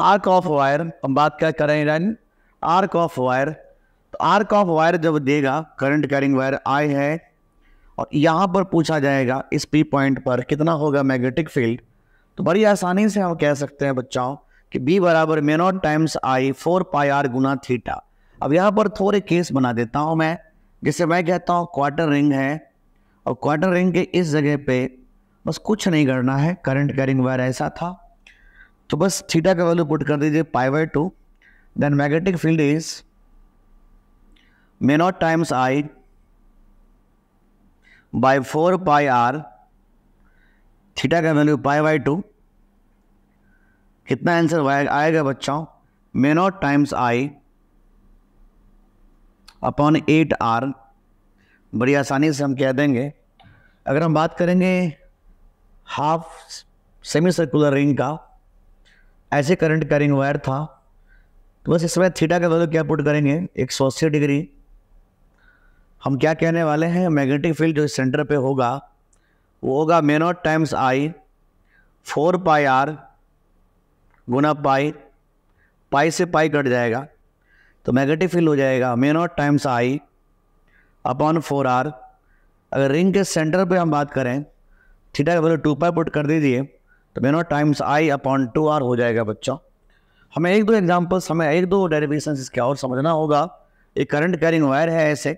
आर्क ऑफ वायर हम बात क्या कर रहे हैं आर्क ऑफ वायर तो आर्क ऑफ वायर जब देगा करंट कैरिंग वायर आई है और यहाँ पर पूछा जाएगा इस पी पॉइंट पर कितना होगा मैग्नेटिक फील्ड तो बड़ी आसानी से हम कह सकते हैं बच्चों कि बी बराबर mu naught times I four pi R गुना थीटा अब यहाँ पर थोड़े केस बना देता हूँ मैं जिसे मैं कहता हूँ क्वार्टर रिंग है और क्वार्टर रिंग के इस जगह पे बस कुछ नहीं करना है करंट कैरिंग वायर ऐसा था तो बस थीटा का वैल्यू पुट कर दीजिए pi by two then magnetic field is mu naught times I by four pi R theta का वैल्यू पाई बाई टू कितना आंसर आएगा बच्चों mu naught times I upon eight R बड़ी आसानी से हम कह देंगे अगर हम बात करेंगे हाफ सेमी सर्कुलर रिंग का ऐसे करंट कैरिंग वायर था तो बस इस समय थीटा का वैल्यू क्या पुट करेंगे एक सौ अस्सी डिग्री हम क्या कहने वाले हैं मैग्नेटिक फील्ड जो सेंटर पे होगा वो होगा naught times I four pi R गुना पाई पाई से पाई कट जाएगा तो मैग्नेटिक फील्ड हो जाएगा naught times I upon four R अगर रिंग के सेंटर पे हम बात करें थीटा का वैल्यू टू पाई पुट कर दीजिए तो बेनो times I upon two R हो जाएगा बच्चों हमें एक दो एग्जाम्पल्स हमें एक दो डेरिवेशन इसके और समझना होगा एक करंट कैरिंग वायर है ऐसे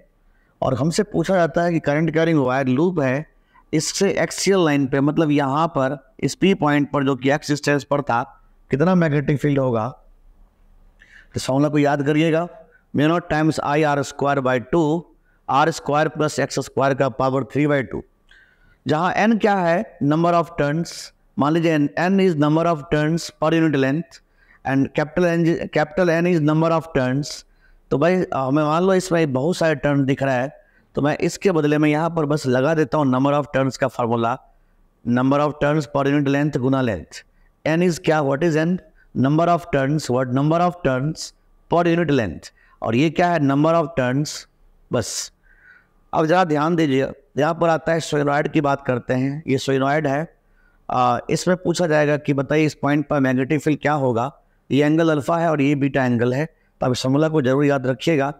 और हमसे पूछा जाता है कि करंट कैरिंग वायर लूप है इससे एक्सियल लाइन पे मतलब यहाँ पर इस पी पॉइंट पर जो कि एक्स डिस्टेंस पर था कितना मैग्नेटिक फील्ड होगा तो फॉर्मूला को याद करिएगा mu naught times I R square by two R square plus X square का पावर थ्री बाई टू जहाँ एन क्या है नंबर ऑफ टर्न्स मान लीजिए N N is number of turns per unit length and capital N capital N is number of turns तो भाई हमें मान लो इसमें बहुत सारे टर्न दिख रहा है तो मैं इसके बदले में यहाँ पर बस लगा देता हूँ नंबर ऑफ टर्न्स का formula number of turns per unit length गुना लेंथ एन इज़ क्या what is N number of turns what number of turns per unit length और ये क्या है नंबर ऑफ टर्न्स बस अब ज़रा ध्यान दीजिए यहाँ पर आता है सोइनॉइड की बात करते हैं ये सोइनॉइड है इसमें पूछा जाएगा कि बताइए इस पॉइंट पर मैग्नेटिक फील्ड क्या होगा ये एंगल अल्फा है और ये बीटा एंगल है तो आप समूला को जरूर याद रखिएगा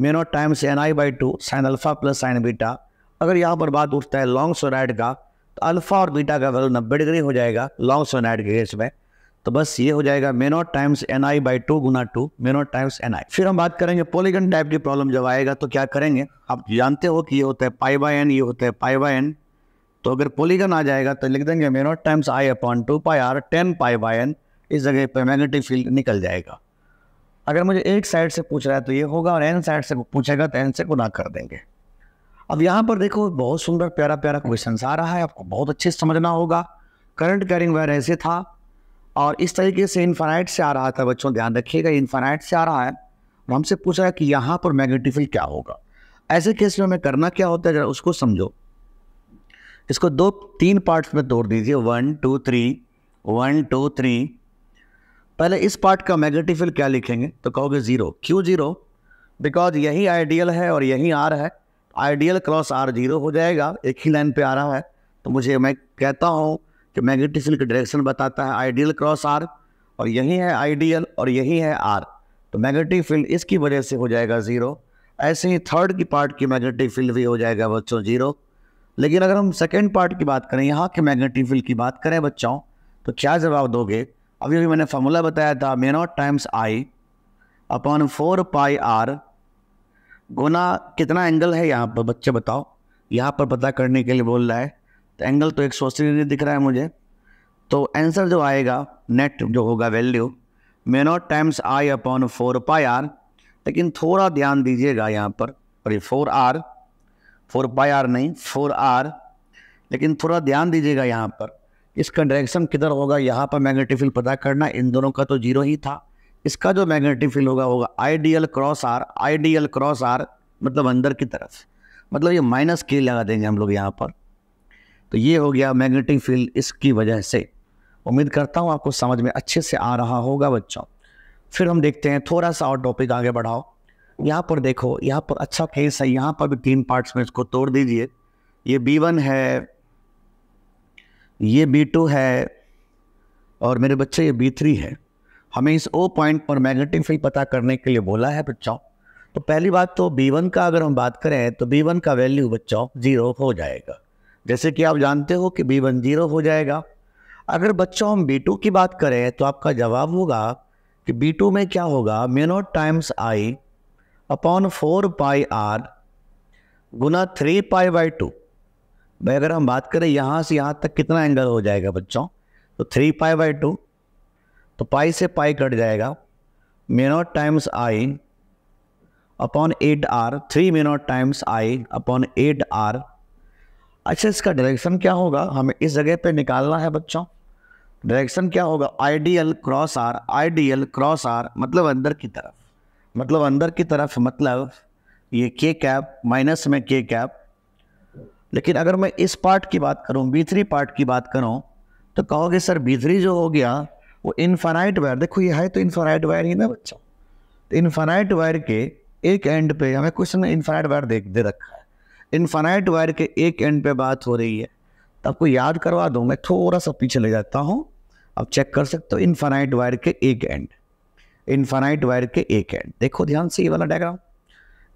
mu naught times N I by two sine alpha plus sine beta अगर यहाँ पर बात उठता है लॉन्ग सोनाइड का तो अल्फा और बीटा का वैल्यू नब्बे डिग्री हो जाएगा लॉन्ग सोनाइड के इसमें में तो बस ये हो जाएगा mu naught times N I by two गुना two mu naught times N I फिर हम बात करेंगे पोलिगन टाइप की प्रॉब्लम जब आएगा तो क्या करेंगे आप जानते हो कि ये होता है पाई बाई एन ये होता है पाई बाई एन तो अगर पोलीगन आ जाएगा तो लिख देंगे mu naught times I upon two pi R ten pi Y N इस जगह पे मैग्नेटिक फील्ड निकल जाएगा अगर मुझे एक साइड से पूछ रहा है तो ये होगा और एन साइड से पूछेगा तो एन से गुना कर देंगे अब यहाँ पर देखो बहुत सुंदर प्यारा प्यारा क्वेश्चन आ रहा है आपको बहुत अच्छे से समझना होगा करंट कैरिंग वायर ऐसे था और इस तरीके से इन्फानाइट से आ रहा था बच्चों ध्यान रखिएगा इन्फानाइट से आ रहा है और हमसे पूछ रहा है कि यहाँ पर मैग्नेटिक फील्ड क्या होगा ऐसे केस में हमें करना क्या होता है जरा उसको समझो इसको दो तीन पार्ट्स में तोड़ दीजिए one two three one two three पहले इस पार्ट का मैग्नेटिक फील्ड क्या लिखेंगे तो कहोगे ज़ीरो क्यों ज़ीरो बिकॉज यही आइडियल है और यही आर है आइडियल क्रॉस आर जीरो हो जाएगा एक ही लाइन पे आ रहा है तो मुझे मैं कहता हूँ कि मैग्नेटिक फील्ड का डायरेक्शन बताता है आइडियल क्रॉस आर और यही है आइडियल और यही है आर तो मैग्नेटिक फील्ड इसकी वजह से हो जाएगा ज़ीरो ऐसे ही थर्ड की पार्ट की मैग्नेटिक फील्ड भी हो जाएगा बच्चों ज़ीरो लेकिन अगर हम सेकेंड पार्ट की बात करें यहाँ के मैग्नेटिक फील्ड की बात करें बच्चों तो क्या जवाब दोगे अभी अभी मैंने फॉर्मूला बताया था mu naught times I upon four pi R गुना कितना एंगल है यहाँ पर बच्चे बताओ यहाँ पर पता करने के लिए बोल रहा है तो एंगल तो एक सौ अस्सी डिग्री दिख रहा है मुझे तो आंसर जो आएगा नेट जो होगा value mu naught times I upon four pi R लेकिन थोड़ा ध्यान दीजिएगा यहाँ पर और ये four R four pi R नहीं फोर आर लेकिन थोड़ा ध्यान दीजिएगा यहाँ पर इसका डायरेक्शन किधर होगा यहाँ पर मैग्नेटिक फील्ड पता करना इन दोनों का तो जीरो ही था इसका जो मैग्नेटिक फील्ड होगा होगा ideal cross R ideal cross R मतलब अंदर की तरफ मतलब ये माइनस के लगा देंगे हम लोग यहाँ पर तो ये हो गया मैग्नेटिक फील्ड इसकी वजह से उम्मीद करता हूँ आपको समझ में अच्छे से आ रहा होगा बच्चों फिर हम देखते हैं थोड़ा सा और टॉपिक आगे बढ़ाओ यहाँ पर देखो यहाँ पर अच्छा केस है यहाँ पर भी तीन पार्ट्स में इसको तोड़ दीजिए ये बी वन है ये बी टू है और मेरे बच्चे ये बी थ्री है हमें इस ओ पॉइंट पर मैग्नेटिक फील्ड पता करने के लिए बोला है बच्चों तो पहली बात तो बी वन का अगर हम बात करें तो बी वन का वैल्यू बच्चों जीरो हो जाएगा जैसे कि आप जानते हो कि बी वन जीरो हो जाएगा अगर बच्चों हम बी टू की बात करें तो आपका जवाब होगा कि बी टू में क्या होगा mu naught times I upon four pi R गुना थ्री पाई बाई टू भाई अगर हम बात करें यहाँ से यहाँ तक कितना एंगल हो जाएगा बच्चों तो थ्री पाई बाई टू तो पाई से पाई कट जाएगा mu naught times I upon eight R three mu naught times I upon eight R अच्छा इसका डायरेक्शन क्या होगा हमें इस जगह पे निकालना है बच्चों डायरेक्शन क्या होगा ideal cross R ideal cross R मतलब अंदर की तरफ मतलब अंदर की तरफ मतलब ये के कैप माइनस में के कैप लेकिन अगर मैं इस पार्ट की बात करूँ बी थ्री पार्ट की बात करूँ तो कहोगे सर बी थ्री जो हो गया वो इनफाइनाइट वायर देखो ये है तो इनफाइनाइट वायर ही ना बच्चों तो इनफाइनाइट वायर के एक एंड पे हमें क्वेश्चन में इनफाइनाइट वायर देख दे रखा है इनफाइनाइट वायर के एक एंड पे बात हो रही है तो आपको याद करवा दूँ मैं थोड़ा सा पीछे ले जाता हूँ आप चेक कर सकते हो इनफाइनाइट वायर के एक एंड इनफाइनाइट वायर के एक एंड देखो ध्यान से ये वाला डायग्राम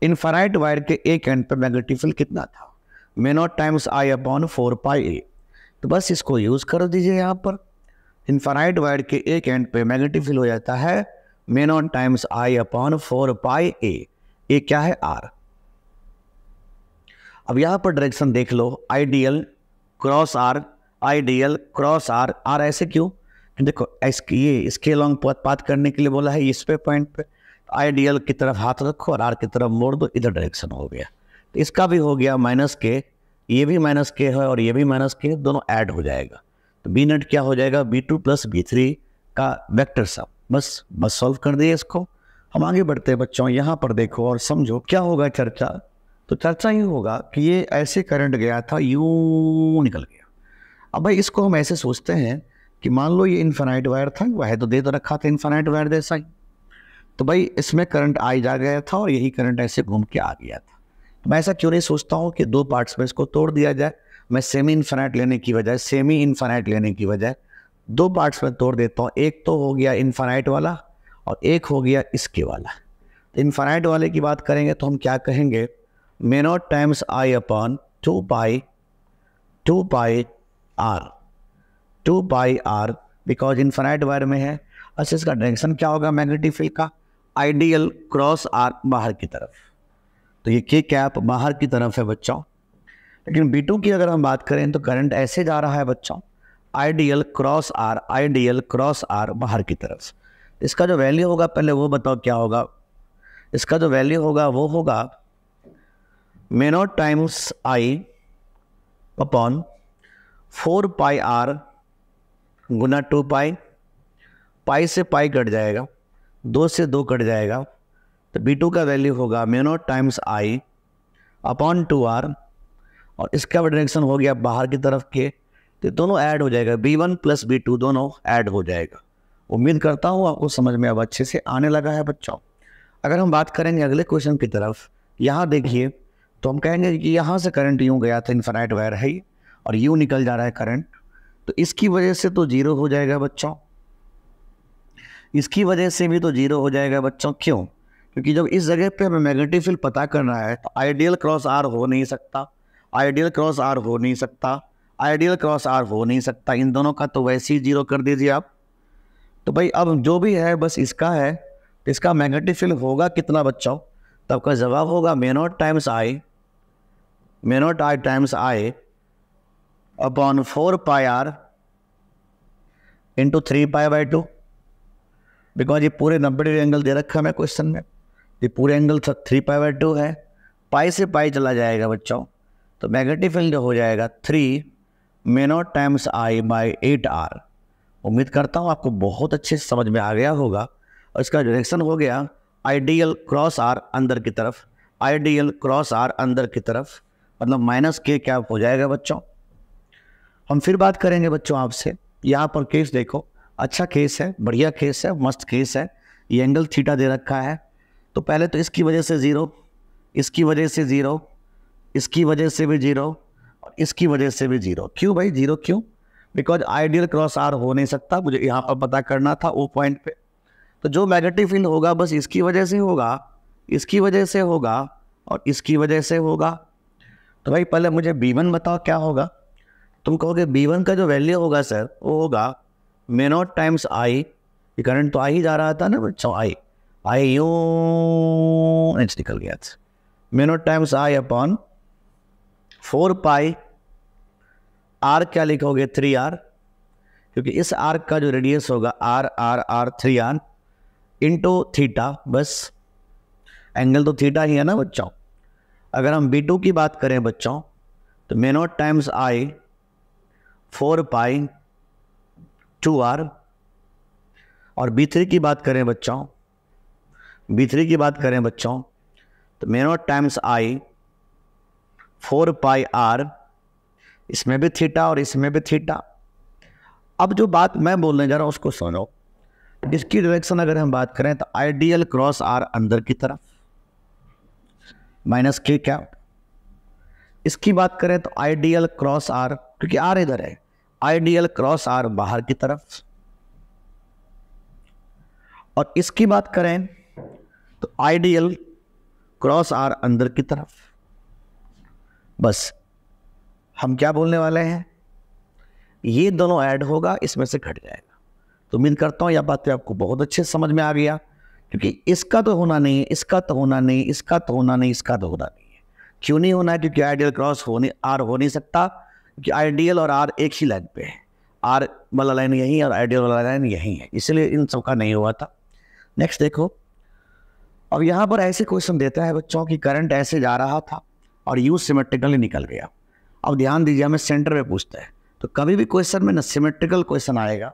इनफाइनाइट वायर के एक एंड पर मैग्नेटिक फील्ड कितना था mu naught times I upon four pi A तो बस इसको यूज़ कर दीजिए यहाँ पर इनफाइनाइट वायर के एक एंड पे मैग्नेटिक फील्ड हो जाता है mu naught times I upon four pi A ये क्या है आर अब यहाँ पर डायरेक्शन देख लो ideal cross R ideal cross R R ऐसे क्यों देखो इसके ये इसके लॉन्ग पात करने के लिए बोला है इस पे पॉइंट पे आइडियल की तरफ हाथ रखो और आर की तरफ मोड़ दो इधर डायरेक्शन हो गया तो इसका भी हो गया माइनस के ये भी माइनस के है और ये भी माइनस के दोनों ऐड हो जाएगा तो बी नट क्या हो जाएगा B two plus B three का वेक्टर सब बस बस सॉल्व कर दिए इसको हम आगे बढ़ते हैं बच्चों यहाँ पर देखो और समझो क्या होगा चर्चा तो चर्चा ये होगा कि ये ऐसे करंट गया था यू निकल गया अब भाई इसको हम ऐसे सोचते हैं कि मान लो ये इन्फेनाइट वायर था वह तो दे तो रखा था इन्फेनाइट वायर जैसा ही तो भाई इसमें करंट आ जा गया था और यही करंट ऐसे घूम के आ गया था तो मैं ऐसा क्यों नहीं सोचता हूँ कि दो पार्ट्स में इसको तोड़ दिया जाए मैं सेमी इन्फेनाइट लेने की वजह सेमी इन्फेनाइट लेने की वजह दो पार्ट्स में तोड़ देता हूँ एक तो हो गया इन्फेनाइट वाला और एक हो गया इसके वाला तो इन्फेनाइट वाले की बात करेंगे तो हम क्या कहेंगे mu naught times I upon two pi two pi R two by R because infinite wire में है अच्छा इसका डायरेक्शन क्या होगा मैग्नेटिक फील्ड का आइडियल क्रॉस आर बाहर की तरफ तो ये के कैप बाहर की तरफ है बच्चों लेकिन बी टू की अगर हम बात करें तो करंट ऐसे जा रहा है बच्चों ideal cross R ideal cross R बाहर की तरफ इसका जो वैल्यू होगा पहले वो बताओ क्या होगा इसका जो वैल्यू होगा वो होगा mu naught times I upon four pi R गुना टू पाई पाई से पाई कट जाएगा दो से दो कट जाएगा तो बी टू का वैल्यू होगा mu naught times I upon two R और इसका भी डायरेक्शन हो गया बाहर की तरफ के तो दोनों ऐड हो जाएगा B one plus B two दोनों ऐड हो जाएगा उम्मीद करता हूँ आपको समझ में अब अच्छे से आने लगा है बच्चों अगर हम बात करेंगे अगले क्वेश्चन की तरफ यहाँ देखिए तो हम कहेंगे कि यहाँ से करंट यूँ गया था इन्फानाइट वायर है ही और यूँ निकल जा रहा है करंट तो इसकी वजह से तो जीरो हो जाएगा बच्चों इसकी वजह से भी तो जीरो हो जाएगा बच्चों क्यों क्योंकि जब इस जगह पे हमें मैग्नेटिक फील्ड पता करना है तो आइडियल क्रॉस आर हो नहीं सकता आइडियल क्रॉस आर हो नहीं सकता आइडियल क्रॉस आर हो नहीं सकता इन दोनों का तो वैसे ही जीरो कर दीजिए आप तो भाई अब जो भी है बस इसका है तो इसका मैग्नेटिक फील्ड होगा कितना बच्चों तो आपका जवाब होगा mu naught times I mu naught I times I upon four pi R into three pi by two because ये पूरे नब्बे डिग्री एंगल दे रखा है मैं क्वेश्चन में ये पूरे angle three pi by two है पाई से पाई चला जाएगा बच्चों तो मैग्नेटिक फील्ड हो जाएगा three mu naught times I by eight R उम्मीद करता हूँ आपको बहुत अच्छे से समझ में आ गया होगा और इसका डायरेक्शन हो गया आइडियल क्रॉस आर अंदर की तरफ आइडियल क्रॉस आर अंदर की तरफ मतलब माइनस के क्या हो जाएगा बच्चों हम फिर बात करेंगे बच्चों आपसे यहाँ पर केस देखो अच्छा केस है बढ़िया केस है मस्त केस है ये एंगल थीटा दे रखा है तो पहले तो इसकी वजह से ज़ीरो इसकी वजह से ज़ीरो इसकी वजह से भी ज़ीरो और इसकी वजह से भी ज़ीरो क्यों भाई ज़ीरो क्यों बिकॉज आइडियल क्रॉस आर हो नहीं सकता मुझे यहाँ पर पता करना था वो पॉइंट पे तो जो नेगेटिव फील्ड होगा बस इसकी वजह से होगा इसकी वजह से होगा और इसकी वजह से होगा तो भाई पहले मुझे बी वन बताओ क्या होगा तुम कहोगे बी वन का जो वैल्यू होगा सर वो होगा मे नॉट टाइम्स आई ये करंट तो आ ही जा रहा था ना बच्चों आई आई यू निकल गया mu naught times I upon four pi R क्या लिखोगे थ्री आर क्योंकि इस आर का जो रेडियस होगा R R R three R into theta बस एंगल तो थीटा ही है ना बच्चों अगर हम बी टू की बात करें बच्चों तो mu naught times I four pi two R और बी थ्री की बात करें बच्चों बी थ्री की बात करें बच्चों तो mu naught times I four pi R इसमें भी थीटा और इसमें भी थीटा अब जो बात मैं बोलने जा रहा हूँ उसको सुनो इसकी डायरेक्शन अगर हम बात करें तो आइडियल क्रॉस आर अंदर की तरफ माइनस के क्या इसकी बात करें तो आइडियल क्रॉस आर क्योंकि आर इधर है आइडियल क्रॉस आर बाहर की तरफ और इसकी बात करें तो आइडियल क्रॉस आर अंदर की तरफ बस हम क्या बोलने वाले हैं ये दोनों ऐड होगा इसमें से घट जाएगा तो उम्मीद करता हूं यह तो आपको बहुत अच्छे समझ में आ गया क्योंकि इसका तो होना नहीं है इसका तो होना नहीं इसका तो होना नहीं इसका तो होना नहीं है क्यों नहीं होना है क्योंकि आइडियल क्रॉस होने आर हो नहीं सकता कि आइडियल और आर एक ही लाइन पे है आर वाला लाइन यहीं और आइडियल वाला लाइन यहीं है इसलिए इन सब का नहीं हुआ था नेक्स्ट देखो अब यहाँ पर ऐसे क्वेश्चन देता है बच्चों की करंट ऐसे जा रहा था और यू सिमेट्रिकली निकल गया अब ध्यान दीजिए हमें सेंटर में पूछता है तो कभी भी क्वेश्चन में ना सिमेट्रिकल क्वेश्चन आएगा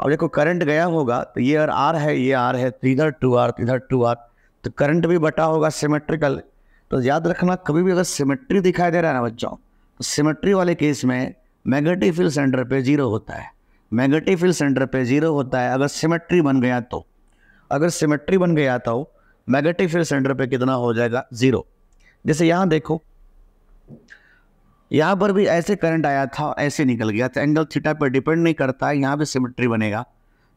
अब देखो करंट गया होगा तो ये अगर आर है ये आर है तो इधर टू आर तो इधर टू आर तो करंट भी बटा होगा सिमेट्रिकल तो याद रखना कभी भी अगर सिमेट्री दिखाई दे रहा है ना बच्चों सिमेट्री वाले केस में मैग्नेटिक फील्ड सेंटर पे जीरो होता है मैग्नेटिक फील्ड सेंटर पे जीरो होता है अगर सिमेट्री बन गया तो अगर सिमेट्री बन गया तो मैग्नेटिक फील्ड सेंटर पे कितना हो जाएगा ज़ीरो जैसे यहाँ देखो यहाँ पर भी ऐसे करंट आया था ऐसे निकल गया तो एंगल थीटा पर डिपेंड नहीं करता है यहाँ पर सिमेट्री बनेगा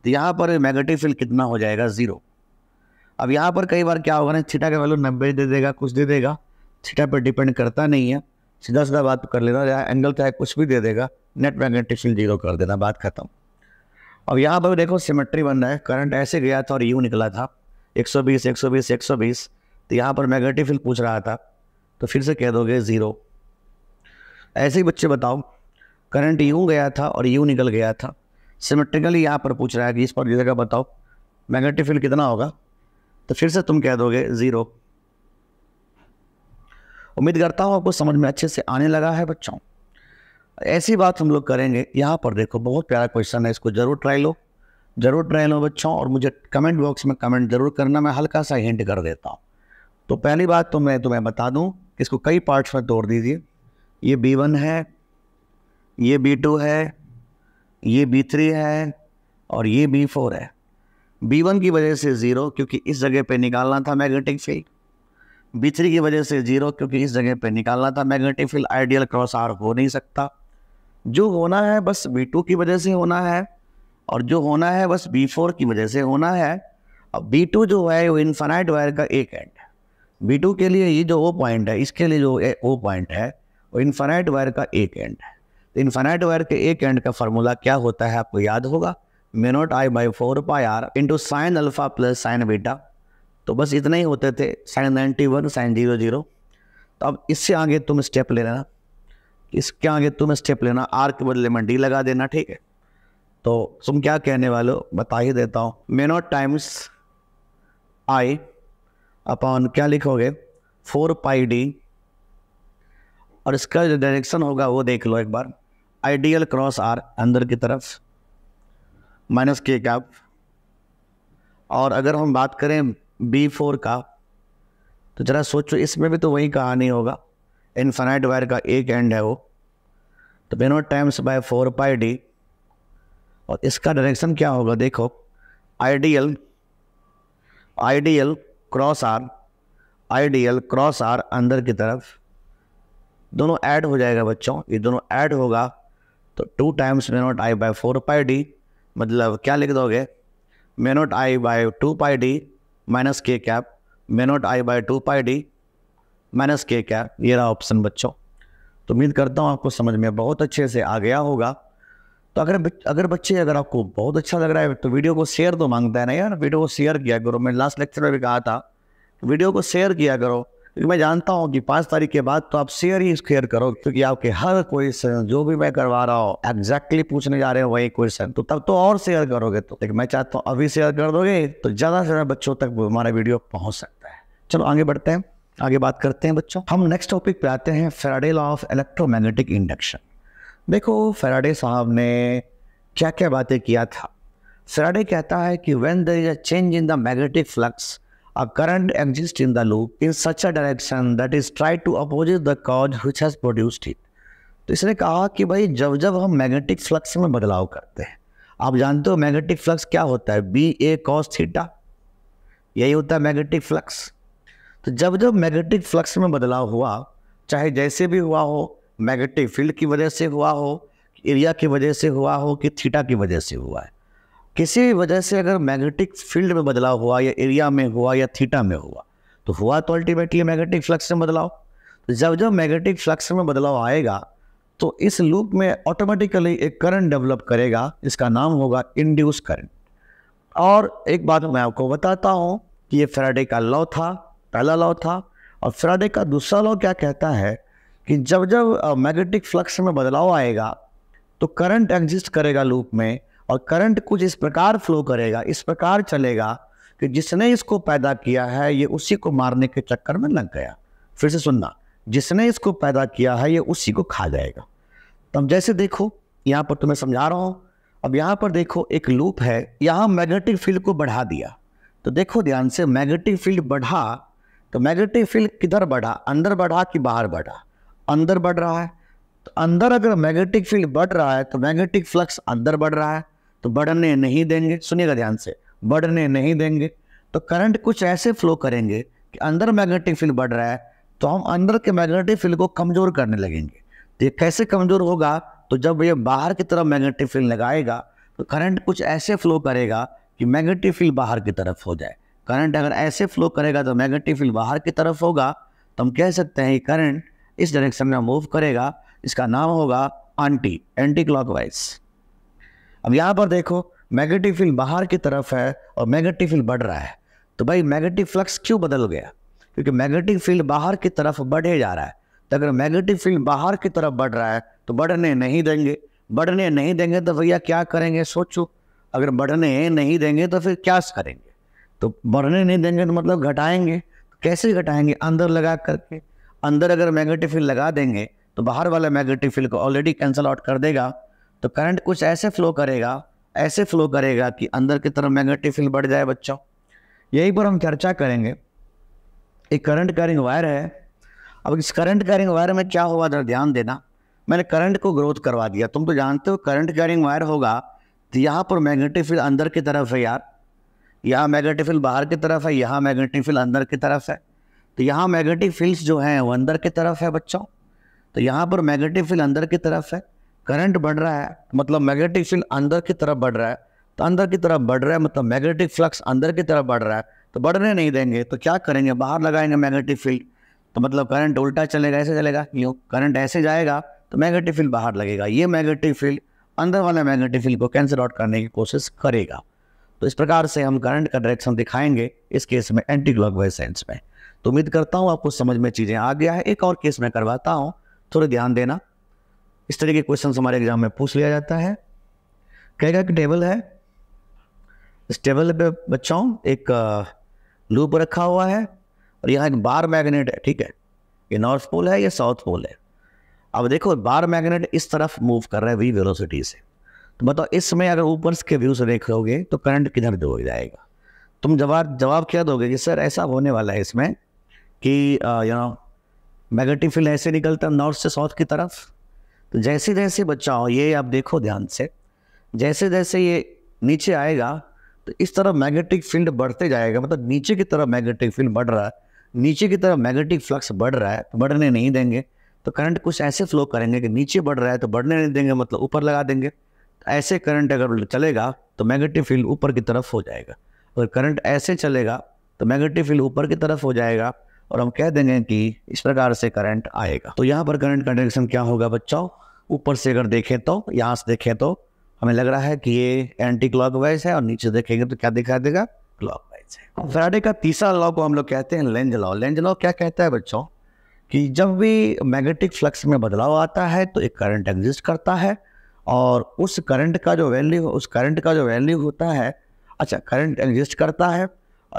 तो यहाँ पर मैग्नेटिक फील्ड कितना हो जाएगा ज़ीरो अब यहाँ पर कई बार क्या होगा ना थीटा का वैल्यू नब्बे दे देगा कुछ दे देगा थीटा पर डिपेंड करता नहीं है सीधा सीधा बात कर लेना या एंगल चाहे कुछ भी दे देगा नेट मैग्नेटिक फील्ड जीरो कर देना बात खत्म अब यहाँ पर देखो सिमेट्री बन रहा है करंट ऐसे गया था और यू निकला था 120 120 120 तो यहाँ पर मैग्नेटिक फील्ड पूछ रहा था तो फिर से कह दोगे ज़ीरो ऐसे ही बच्चे बताओ करंट यू गया था और यू निकल गया था सिमेट्रिकली यहाँ पर पूछ रहा है कि इस पर जगह बताओ मैग्नेटिक फील्ड कितना होगा तो फिर से तुम कह दोगे ज़ीरो उम्मीद करता हूँ आपको समझ में अच्छे से आने लगा है बच्चों ऐसी बात हम लोग करेंगे यहाँ पर देखो बहुत प्यारा क्वेश्चन है इसको ज़रूर ट्राई लो ज़रूर ट्राई लो बच्चों और मुझे कमेंट बॉक्स में कमेंट ज़रूर करना मैं हल्का सा हिंट कर देता हूँ तो पहली बात तो मैं तुम्हें बता दूँ कि इसको कई पार्ट्स में तोड़ दीजिए ये बी वन है ये बी टू है ये बी थ्री है और ये बी फोर है बी वन की वजह से ज़ीरो क्योंकि इस जगह पर निकालना था मैग्नेटिक फील्ड बी थ्री की वजह से जीरो क्योंकि इस जगह पे निकालना था magnetic field ideal cross R हो नहीं सकता जो होना है बस बी टू की वजह से होना है और जो होना है बस बी फोर की वजह से होना है और बी टू जो है वो इन्फाइट वायर का एक एंड बी टू के लिए ये जो ओ पॉइंट है इसके लिए जो ओ पॉइंट है वो इन्फानाइट वायर का एक एंड है तो इन्फाइट वायर के एक एंड का फार्मूला क्या होता है आपको याद होगा mu naught I by four pi R into sine alpha plus sine beta तो बस इतने ही होते थे sine ninety one sine zero zero तो अब इससे आगे तुम स्टेप ले लेना इसके आगे तुम स्टेप लेना आर के बदले में डी लगा देना ठीक है तो तुम क्या कहने वाले हो बता ही देता हूँ मेनो टाइम्स आई अपॉन क्या लिखोगे फोर पाई डी और इसका जो डायरेक्शन होगा वो देख लो एक बार आइडियल क्रॉस आर अंदर की तरफ माइनस के कैप और अगर हम बात करें बी फोर का तो ज़रा सोचो इसमें भी तो वही कहानी होगा इन्फाइट वायर का एक एंड है वो तो बेनो times by four pi D और इसका डायरेक्शन क्या होगा देखो ideal ideal cross R ideal cross R अंदर की तरफ दोनों ऐड हो जाएगा बच्चों ये दोनों ऐड होगा तो two times mu naught I by four pi d मतलब क्या लिख दोगे mu naught I by two pi d minus k cap mu naught I by two pi d minus k cap ये रहा ऑप्शन बच्चों तो उम्मीद करता हूँ आपको समझ में बहुत अच्छे से आ गया होगा तो अगर अगर बच्चे अगर आपको बहुत अच्छा लग रहा है तो वीडियो को शेयर तो मांगता है ना यार वीडियो को शेयर किया करो मैं लास्ट लेक्चर में भी कहा था वीडियो को शेयर किया करो क्योंकि मैं जानता हूँ कि पाँच तारीख के बाद तो आप शेयर ही शेयर करो क्योंकि आपके हर क्वेश्चन जो भी मैं करवा रहा हूँ एग्जैक्टली पूछने जा रहे हैं वही क्वेश्चन तो तब तो और शेयर करोगे तो लेकिन मैं चाहता हूँ अभी शेयर कर दोगे तो ज़्यादा से ज़्यादा बच्चों तक हमारा वीडियो पहुँच सकता है चलो आगे बढ़ते हैं आगे बात करते हैं बच्चों हम नेक्स्ट टॉपिक पे आते हैं Faraday law of electromagnetic induction देखो फेराडे साहब ने क्या क्या बातें किया था फेराडे कहता है कि when there is a change in the magnetic flux A current exists in the loop in such a direction that is tried to oppose the cause which has produced it. तो इसने कहा कि भाई जब जब हम मैग्नेटिक फ्लक्स में बदलाव करते हैं आप जानते हो मैग्नेटिक फ्लक्स क्या होता है बी ए कॉस थीटा यही होता है मैग्नेटिक फ्लक्स तो जब जब मैग्नेटिक फ्लक्स में बदलाव हुआ चाहे जैसे भी हुआ हो मैग्नेटिक फील्ड की वजह से हुआ हो एरिया की वजह से हुआ हो कि थीटा की वजह से हुआ है किसी भी वजह से अगर मैग्नेटिक फील्ड में बदलाव हुआ या एरिया में हुआ या थीटा में हुआ तो हुआ तो अल्टीमेटली मैग्नेटिक फ्लक्स में बदलाव तो जब जब मैग्नेटिक फ्लक्स में बदलाव आएगा तो इस लूप में ऑटोमेटिकली एक करंट डेवलप करेगा इसका नाम होगा इंड्यूस करंट और एक बात मैं आपको बताता हूँ कि ये फ्राइडे का लॉ था पहला लॉ था और फ्राइडे का दूसरा लॉ क्या कहता है कि जब जब मैग्नेटिक फ्लक्स में बदलाव आएगा तो करंट एग्जिस्ट करेगा लूप में और करंट कुछ इस प्रकार फ्लो करेगा इस प्रकार चलेगा कि जिसने इसको पैदा किया है ये उसी को मारने के चक्कर में लग गया फिर से सुनना जिसने इसको पैदा किया है ये उसी को खा जाएगा तब तो जैसे देखो यहाँ पर तुम्हें समझा रहा हूँ अब यहाँ पर देखो एक लूप है यहाँ मैग्नेटिक फील्ड को बढ़ा दिया तो देखो ध्यान से मैग्नेटिक फील्ड बढ़ा तो मैग्नेटिक फील्ड किधर बढ़ा अंदर बढ़ा कि बाहर बढ़ा अंदर बढ़ रहा है तो अंदर अगर मैग्नेटिक फील्ड बढ़ रहा है तो मैग्नेटिक फ्लक्स अंदर बढ़ रहा है तो बढ़ने नहीं देंगे सुनिएगा ध्यान से बढ़ने नहीं देंगे तो करंट कुछ ऐसे फ्लो करेंगे कि अंदर मैग्नेटिक फील्ड बढ़ रहा है तो हम अंदर के मैग्नेटिक फील्ड को कमज़ोर करने लगेंगे तो ये कैसे कमज़ोर होगा तो जब ये बाहर की तरफ मैग्नेटिक फील्ड लगाएगा तो करंट कुछ ऐसे फ्लो करेगा कि मैग्नेटिक फील्ड बाहर की तरफ हो जाए करंट अगर ऐसे फ्लो करेगा तो मैग्नेटिक फील्ड बाहर की तरफ होगा तो हम कह सकते हैं कि करंट इस डायरेक्शन में मूव करेगा इसका नाम होगा आंटी एंटी क्लॉकवाइज अब यहाँ पर देखो मैग्नेटिक फील्ड बाहर की तरफ है और मैग्नेटिक फील्ड बढ़ रहा है तो भाई मैग्नेटिक फ्लक्स क्यों बदल गया क्योंकि मैग्नेटिक फील्ड बाहर की तरफ बढ़े जा रहा है तो अगर मैग्नेटिक फील्ड बाहर की तरफ बढ़ रहा है तो बढ़ने नहीं देंगे बढ़ने नहीं देंगे तो भैया क्या करेंगे सोचो अगर बढ़ने नहीं देंगे तो फिर क्या करेंगे तो बढ़ने नहीं देंगे तो मतलब घटाएंगे तो कैसे घटाएंगे अंदर लगा करके अंदर अगर मैग्नेटिक फील्ड लगा देंगे तो बाहर वाला मैग्नेटिक फील्ड को ऑलरेडी कैंसिल आउट कर देगा तो करंट कुछ ऐसे फ्लो करेगा ऐसे फ्लो करेगा कि अंदर की तरफ मैग्नेटिक फील्ड बढ़ जाए बच्चों यही पर हम चर्चा करेंगे एक करंट कैरिंग वायर है अब इस करंट कैरिंग वायर में क्या होगा जरा ध्यान देना मैंने करंट को ग्रोथ करवा दिया तुम तो जानते हो करंट कैरिंग वायर होगा तो यहाँ पर मैग्नेटिक फील्ड अंदर की तरफ है यार यहाँ मैग्नेटिक फील्ड बाहर की तरफ है यहाँ मैग्नेटिक फील्ड अंदर की तरफ है तो यहाँ मैग्नेटिक फील्ड्स जो हैं वो अंदर की तरफ है बच्चों तो यहाँ पर मैग्नेटिक फील्ड अंदर की तरफ है करंट बढ़ रहा है मतलब मैग्नेटिक फील्ड अंदर की तरफ बढ़ रहा है तो अंदर की तरफ बढ़ रहा है मतलब मैग्नेटिक फ्लक्स अंदर की तरफ बढ़ रहा है तो बढ़ने नहीं देंगे तो क्या करेंगे बाहर लगाएंगे मैग्नेटिक फील्ड तो मतलब करंट उल्टा चलेगा ऐसे चलेगा यूँ करंट ऐसे जाएगा तो मैग्नेटिक फील्ड बाहर लगेगा ये मैग्नेटिक फील्ड अंदर वाला मैग्नेटिक फील्ड को कैंसिल आउट करने की कोशिश करेगा तो इस प्रकार से हम करंट का डायरेक्शन दिखाएंगे इस केस में एंटी क्लॉक वाइज में तो उम्मीद करता हूँ आपको समझ में चीज़ें आ गया है एक और केस मैं करवाता हूँ थोड़ा ध्यान देना इस तरह के क्वेश्चन हमारे एग्जाम में पूछ लिया जाता है कहेगा कि टेबल है इस टेबल पे बच्चों एक लूप रखा हुआ है और यहाँ एक बार मैग्नेट है ठीक है ये नॉर्थ पोल है या साउथ पोल है अब देखो बार मैग्नेट इस तरफ मूव कर रहा है वी वेलोसिटी से तो बताओ इसमें अगर ऊपर के व्यू तो से देखोगे तो करंट किधर दो जाएगा तुम जवाब जवाब क्या दोगे कि सर ऐसा होने वाला है इसमें कि यू नो मैग्नेटिक फील्ड ऐसे निकलता है नॉर्थ से साउथ की तरफ तो जैसे जैसे बच्चा हो ये आप देखो ध्यान से जैसे जैसे ये नीचे आएगा तो इस तरह मैग्नेटिक फील्ड बढ़ते जाएगा मतलब नीचे की तरफ मैग्नेटिक फील्ड बढ़ रहा है नीचे की तरफ मैग्नेटिक फ्लक्स बढ़ रहा है तो बढ़ने नहीं देंगे तो करंट कुछ ऐसे फ्लो करेंगे कि नीचे बढ़ रहा है तो बढ़ने नहीं देंगे मतलब ऊपर लगा देंगे तो ऐसे करंट अगर चलेगा तो मैग्नेटिक फील्ड ऊपर की तरफ हो जाएगा अगर करंट ऐसे चलेगा तो मैग्नेटिक फील्ड ऊपर की तरफ हो जाएगा और हम कह देंगे कि इस प्रकार से करंट आएगा तो यहाँ पर करंट का डायरेक्शन क्या होगा बच्चों ऊपर से अगर देखें तो यहाँ से देखें तो हमें लग रहा है कि ये एंटी वाइज है और नीचे देखेंगे तो क्या दिखाई देगा वाइज है फ्राइडे का तीसरा लॉ को हम लोग कहते हैं लेंज लॉ लेंज लॉ क्या कहता है बच्चों कि जब भी मैग्नेटिक फ्लक्स में बदलाव आता है तो एक करंट एग्जिस्ट करता है और उस करंट का जो वैल्यू उस करंट का जो वैल्यू होता है अच्छा करंट एग्जिस्ट करता है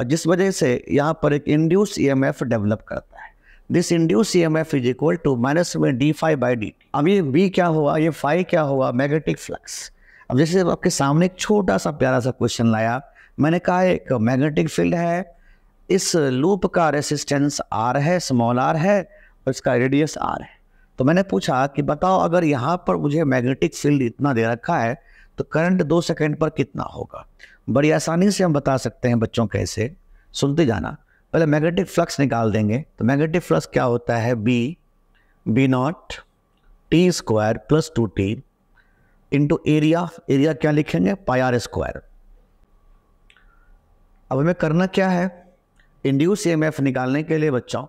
जिस वजह से यहाँ पर एक इंड्यूस ईएमएफ डेवलप करता है this induce E M F is equal to minus में डी फाइव बाई डी अब ये बी क्या हुआ ये फाइव क्या हुआ मैग्नेटिक फ्लक्स अब जैसे आपके सामने एक छोटा सा प्यारा सा क्वेश्चन लाया मैंने कहा एक मैग्नेटिक फील्ड है इस लूप का रेसिस्टेंस आर है स्मॉल आर है और इसका रेडियस आर है तो मैंने पूछा कि बताओ अगर यहाँ पर मुझे मैग्नेटिक फील्ड इतना दे रखा है तो करंट दो सेकंड पर कितना होगा बड़ी आसानी से हम बता सकते हैं बच्चों कैसे सुनते जाना पहले मैग्नेटिक फ्लक्स निकाल देंगे तो मैग्नेटिक फ्लक्स क्या होता है B B naught t square plus two t into area area क्या लिखेंगे पायर स्क्वायर अब हमें करना क्या है इंड्यूस ईएमएफ निकालने के लिए बच्चों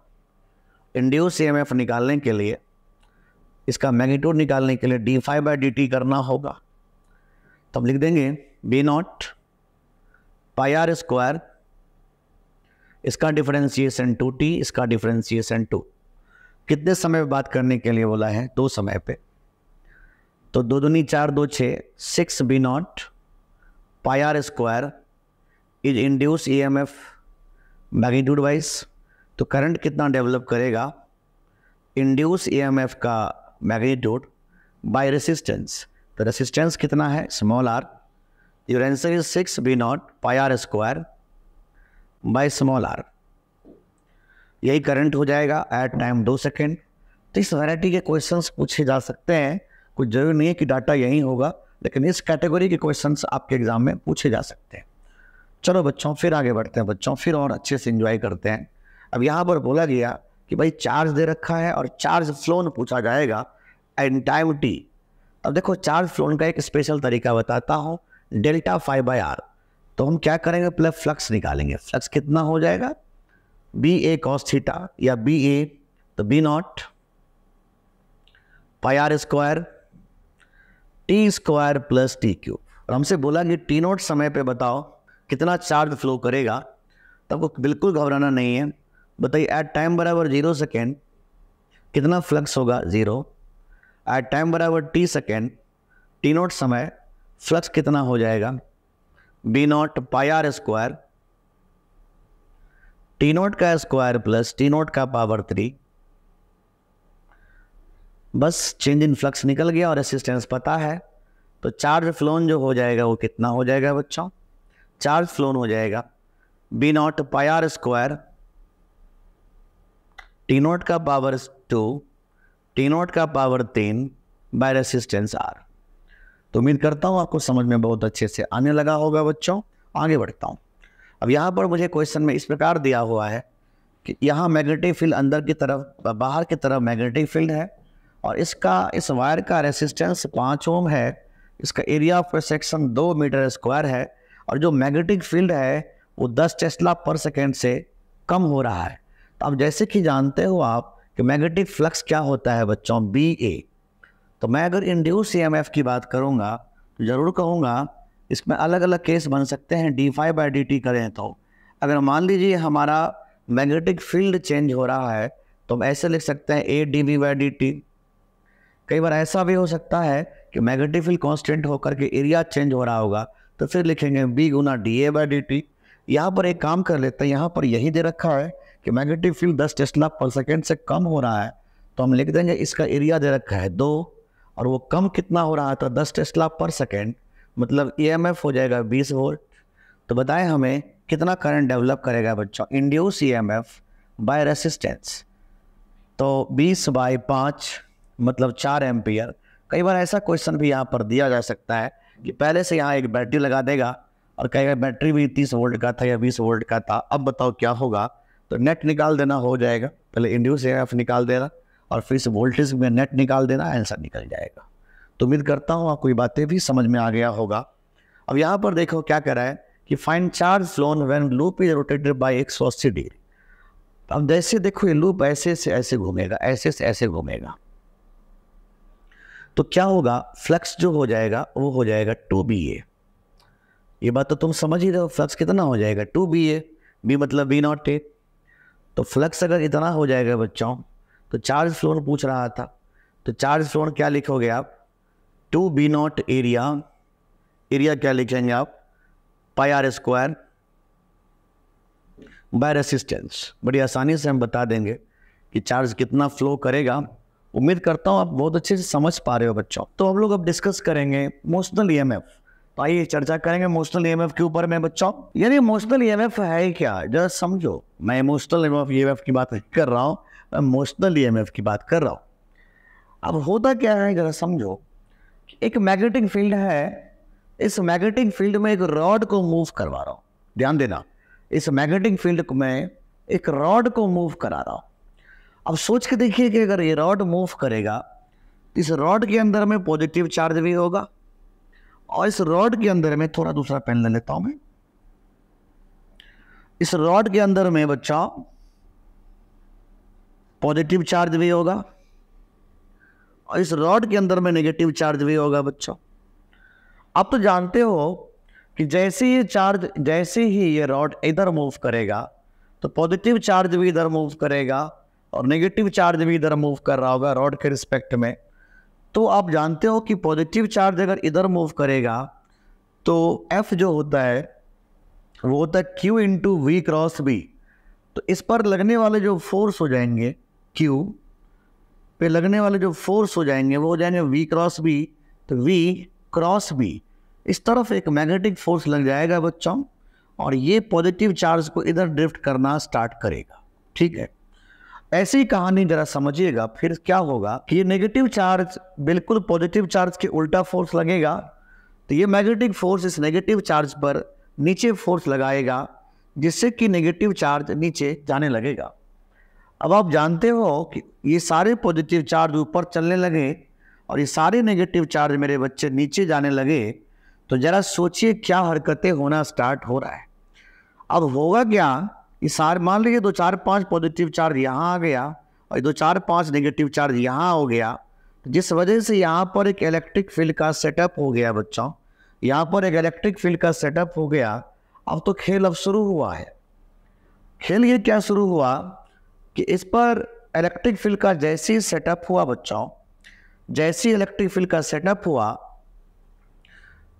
इंड्यूस ईएमएफ निकालने के लिए इसका मैग्नीट्यूड निकालने के लिए d phi by d t करना होगा तो हम लिख देंगे B naught pi r square इसका डिफरेंशिएशन टू टी इसका डिफरेंशिएशन टू कितने समय पे बात करने के लिए बोला है दो समय पे तो दो दूनी चार दो छः six B naught pi r square is induce E M F magnitude wise तो करंट कितना डेवलप करेगा इंड्यूस ई एम एफ का मैग्नीट्यूड बाय रेसिस्टेंस तो रेसिस्टेंस कितना है small r Your answer is 6 B naught pi r square by small r. यही current हो जाएगा एट टाइम दो सेकेंड तो इस वैरायटी के क्वेश्चंस पूछे जा सकते हैं कुछ जरूरी नहीं है कि डाटा यही होगा लेकिन इस कैटेगरी के क्वेश्चंस आपके एग्जाम में पूछे जा सकते हैं चलो बच्चों फिर आगे बढ़ते हैं बच्चों फिर और अच्छे से इंजॉय करते हैं अब यहाँ पर बोला गया कि भाई चार्ज दे रखा है और चार्ज फ्लोन पूछा जाएगा एन टाइम टी अब देखो चार्ज फ्लोन का एक स्पेशल तरीका बताता हूँ डेल्टा फाइव बाई आर तो हम क्या करेंगे पहले फ्लक्स निकालेंगे फ्लक्स कितना हो जाएगा बी ए कॉस थीटा या बी ए तो B naught pi r square t square plus t Q और हमसे बोला कि टी नॉट समय पे बताओ कितना चार्ज फ्लो करेगा तब वो बिल्कुल घबराना नहीं है बताइए एट टाइम बराबर जीरो सेकेंड कितना फ्लक्स होगा जीरो एट टाइम बराबर टी सेकेंड टी नॉट समय फ्लक्स कितना हो जाएगा B naught pi r square t naught का स्क्वायर प्लस टी नॉट का पावर थ्री बस चेंज इन फ्लक्स निकल गया और रेसिस्टेंस पता है तो चार्ज फ्लोन जो हो जाएगा वो कितना हो जाएगा बच्चों चार्ज फ्लोन हो जाएगा B naught pi r square t naught का पावर टू टी नॉट का पावर तीन बाय रेसिस्टेंस आर तो उम्मीद करता हूँ आपको समझ में बहुत अच्छे से आने लगा होगा बच्चों आगे बढ़ता हूँ अब यहाँ पर मुझे क्वेश्चन में इस प्रकार दिया हुआ है कि यहाँ मैग्नेटिक फील्ड अंदर की तरफ बाहर की तरफ मैग्नेटिक फील्ड है और इसका इस वायर का रेसिस्टेंस पाँच ओम है इसका एरिया ऑफ सेक्शन दो मीटर स्क्वायर है और जो मैग्नेटिक फील्ड है वो दस टेस्ला पर सेकेंड से कम हो रहा है तो आप जैसे कि जानते हो आप कि मैग्नेटिक फ्लक्स क्या होता है बच्चों बी ए तो मैं अगर इंड्यूस सी की बात करूँगा तो ज़रूर कहूँगा इसमें अलग अलग केस बन सकते हैं d phi by d t करें तो अगर मान लीजिए हमारा मैग्नेटिक फील्ड चेंज हो रहा है तो हम ऐसे लिख सकते हैं A d v by d t कई बार ऐसा भी हो सकता है कि मैग्नेटिक फील्ड कॉन्स्टेंट होकर के एरिया चेंज हो रहा होगा तो फिर लिखेंगे बी गुना d A by d t यहाँ पर एक काम कर लेते हैं यहाँ पर यही दे रखा है कि मैग्नेटिक फील्ड दस टेस्ला पर सेकेंड से कम हो रहा है तो हम लिख देंगे इसका एरिया दे रखा है दो और वो कम कितना हो रहा था दस टेस्ला पर सेकेंड मतलब ई e हो जाएगा बीस वोल्ट तो बताएं हमें कितना करंट डेवलप करेगा बच्चों induce E M F by resistance तो बीस बाई पाँच मतलब चार एम्पियर कई बार ऐसा क्वेश्चन भी यहाँ पर दिया जा सकता है कि पहले से यहाँ एक बैटरी लगा देगा और कई बार बैटरी भी तीस वोल्ट का था या बीस वोल्ट का था अब बताओ क्या होगा तो नेट निकाल देना हो जाएगा पहले इंड्यूस एफ e निकाल देना और फिर इस वोल्टेज में नेट निकाल देना आंसर निकल जाएगा तो उम्मीद करता हूँ आपको ये बातें भी समझ में आ गया होगा अब यहाँ पर देखो क्या कह रहा है कि fine charge flown when loop is rotated by एक सौ अस्सी डिग्री अब जैसे देखो ये लूप ऐसे से ऐसे घूमेगा ऐसे से ऐसे घूमेगा तो क्या होगा फ्लक्स जो हो जाएगा वो हो जाएगा टू बी ए ये बात तो तुम समझ ही रहे हो फ्लक्स कितना हो जाएगा टू बी ए बी मतलब बी नॉट ए तो फ्लक्स अगर इतना हो जाएगा बच्चों तो चार्ज फ्लोन पूछ रहा था तो चार्ज फ्लोन क्या लिखोगे आप two B naught area area क्या लिखेंगे आप pi r square by resistance बड़ी आसानी से हम बता देंगे कि चार्ज कितना फ्लो करेगा उम्मीद करता हूँ आप बहुत अच्छे से समझ पा रहे हो बच्चों तो हम लोग अब डिस्कस करेंगे मोशनल ई e तो आइए चर्चा करेंगे इमोशनल ई e के ऊपर में बच्चों यानी इमोशनल ई e है क्या जरा समझो मैं इमोशनल ई की बात कर रहा हूँ इमोशनल ईएमएफ e की बात कर रहा हूँ अब होता क्या है जरा समझो एक मैग्नेटिक फील्ड है इस मैग्नेटिक फील्ड में एक रॉड को मूव करवा रहा हूँ ध्यान देना इस मैग्नेटिक फील्ड में एक रॉड को मूव करा रहा हूँ अब सोच के देखिए कि अगर ये रॉड मूव करेगा तो इस रॉड के अंदर में पॉजिटिव चार्ज भी होगा और इस रॉड के अंदर में थोड़ा दूसरा पेन ले लेता हूँ मैं इस रॉड के अंदर में बच्चा पॉजिटिव चार्ज भी होगा और इस रॉड के अंदर में नेगेटिव चार्ज भी होगा बच्चों आप तो जानते हो कि जैसे ये चार्ज जैसे ही ये रॉड इधर मूव करेगा तो पॉजिटिव चार्ज भी इधर मूव करेगा और नेगेटिव चार्ज भी इधर मूव कर रहा होगा रॉड के रिस्पेक्ट में तो आप जानते हो कि पॉजिटिव चार्ज अगर इधर मूव करेगा तो एफ जो होता है वो होता है Q into we cross B तो इस पर लगने वाले जो फोर्स हो जाएंगे क्यू पे लगने वाले जो फोर्स हो जाएंगे वो हो जाएंगे वी क्रॉस बी तो वी क्रॉस बी इस तरफ एक मैग्नेटिक फोर्स लग जाएगा बच्चों और ये पॉजिटिव चार्ज को इधर ड्रिफ्ट करना स्टार्ट करेगा ठीक है ऐसी कहानी जरा समझिएगा फिर क्या होगा कि ये नेगेटिव चार्ज बिल्कुल पॉजिटिव चार्ज के उल्टा फोर्स लगेगा तो ये मैग्नेटिक फोर्स इस नेगेटिव चार्ज पर नीचे फोर्स लगाएगा जिससे कि नेगेटिव चार्ज नीचे जाने लगेगा अब आप जानते हो कि ये सारे पॉजिटिव चार्ज ऊपर चलने लगे और ये सारे नेगेटिव चार्ज मेरे बच्चे नीचे जाने लगे तो ज़रा सोचिए क्या हरकतें होना स्टार्ट हो रहा है अब होगा क्या ये सार मान लीजिए दो चार पाँच पॉजिटिव चार्ज यहाँ आ गया और दो चार पाँच नेगेटिव चार्ज यहाँ हो गया तो जिस वजह से यहाँ पर एक इलेक्ट्रिक फील्ड का सेटअप हो गया बच्चों यहाँ पर एक इलेक्ट्रिक फील्ड का सेटअप हो गया अब तो खेल अब शुरू हुआ है खेल ये क्या शुरू हुआ कि इस पर इलेक्ट्रिक फील्ड का जैसे ही सेटअप हुआ बच्चों जैसे ही इलेक्ट्रिक फील्ड का सेटअप हुआ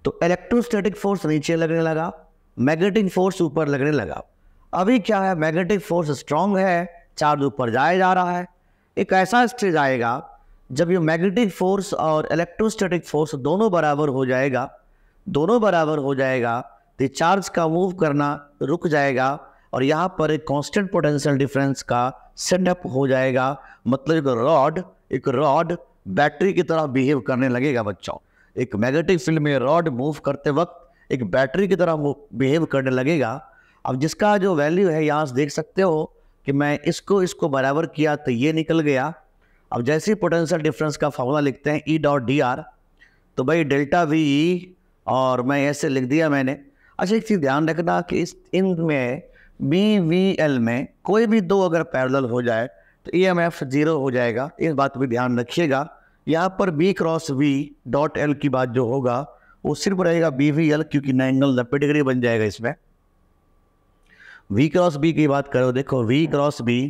तो इलेक्ट्रोस्टैटिक फोर्स नीचे लगने लगा मैग्नेटिक फोर्स ऊपर लगने लगा अभी क्या है मैग्नेटिक फोर्स स्ट्रांग है चार्ज ऊपर जाया जा रहा है एक ऐसा स्टेज आएगा जब ये मैग्नेटिक फोर्स और इलेक्ट्रोस्टैटिक फोर्स दोनों बराबर हो जाएगा दोनों बराबर हो जाएगा तो चार्ज का मूव करना रुक जाएगा और यहाँ पर एक कांस्टेंट पोटेंशियल डिफरेंस का सेटअप हो जाएगा मतलब एक रॉड एक रॉड बैटरी की तरह बिहेव करने लगेगा बच्चों एक मैग्नेटिक फील्ड में रॉड मूव करते वक्त एक बैटरी की तरह वो बिहेव करने लगेगा अब जिसका जो वैल्यू है यहाँ से देख सकते हो कि मैं इसको इसको बराबर किया तो ये निकल गया अब जैसे ही पोटेंशियल डिफरेंस का फॉर्मूला लिखते हैं ई डॉट डी आर तो भाई डेल्टा वी e और मैं ऐसे लिख दिया मैंने अच्छा एक चीज़ ध्यान रखना कि इस इन में बी वी एल में कोई भी दो अगर पैरल हो जाए तो ई एम एफ जीरो हो जाएगा इस बात पर ध्यान रखिएगा यहाँ पर B cross v dot l की बात जो होगा वो सिर्फ रहेगा बी वी एल क्योंकि नब्बे डिग्री बन जाएगा इसमें वी क्रॉस बी की बात करो देखो v cross B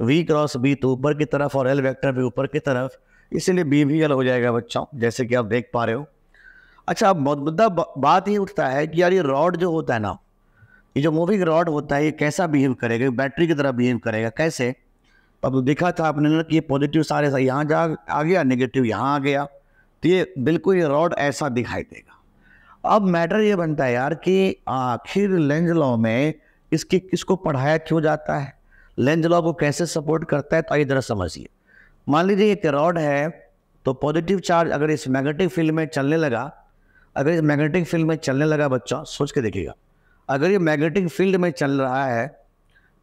we cross B तो ऊपर की तरफ और एल वैक्टर भी ऊपर की तरफ इसीलिए बी वी एल हो जाएगा बच्चों जैसे कि आप देख पा रहे हो अच्छा अब मुद्दा बात ही उठता है कि यार ये रॉड जो होता है ना ये जो मूविंग रॉड होता है ये कैसा बिहेव करेगा बैटरी की तरह बिहेव करेगा कैसे अब देखा था आपने ना कि ये पॉजिटिव सारे सा यहाँ जा आ गया नेगेटिव यहाँ आ गया तो ये बिल्कुल ये रॉड ऐसा दिखाई देगा अब मैटर ये बनता है यार कि आखिर लेंज लॉ में इसकी किसको पढ़ाया क्यों जाता है लेंज लॉ को कैसे सपोर्ट करता है तो आइए जरा समझिए मान लीजिए एक रॉड है तो पॉजिटिव चार्ज अगर इस मैग्नेटिक फील्ड में चलने लगा अगर इस मैग्नेटिक फील्ड में चलने लगा बच्चा सोच के देखिएगा अगर ये मैग्नेटिक फील्ड में चल रहा है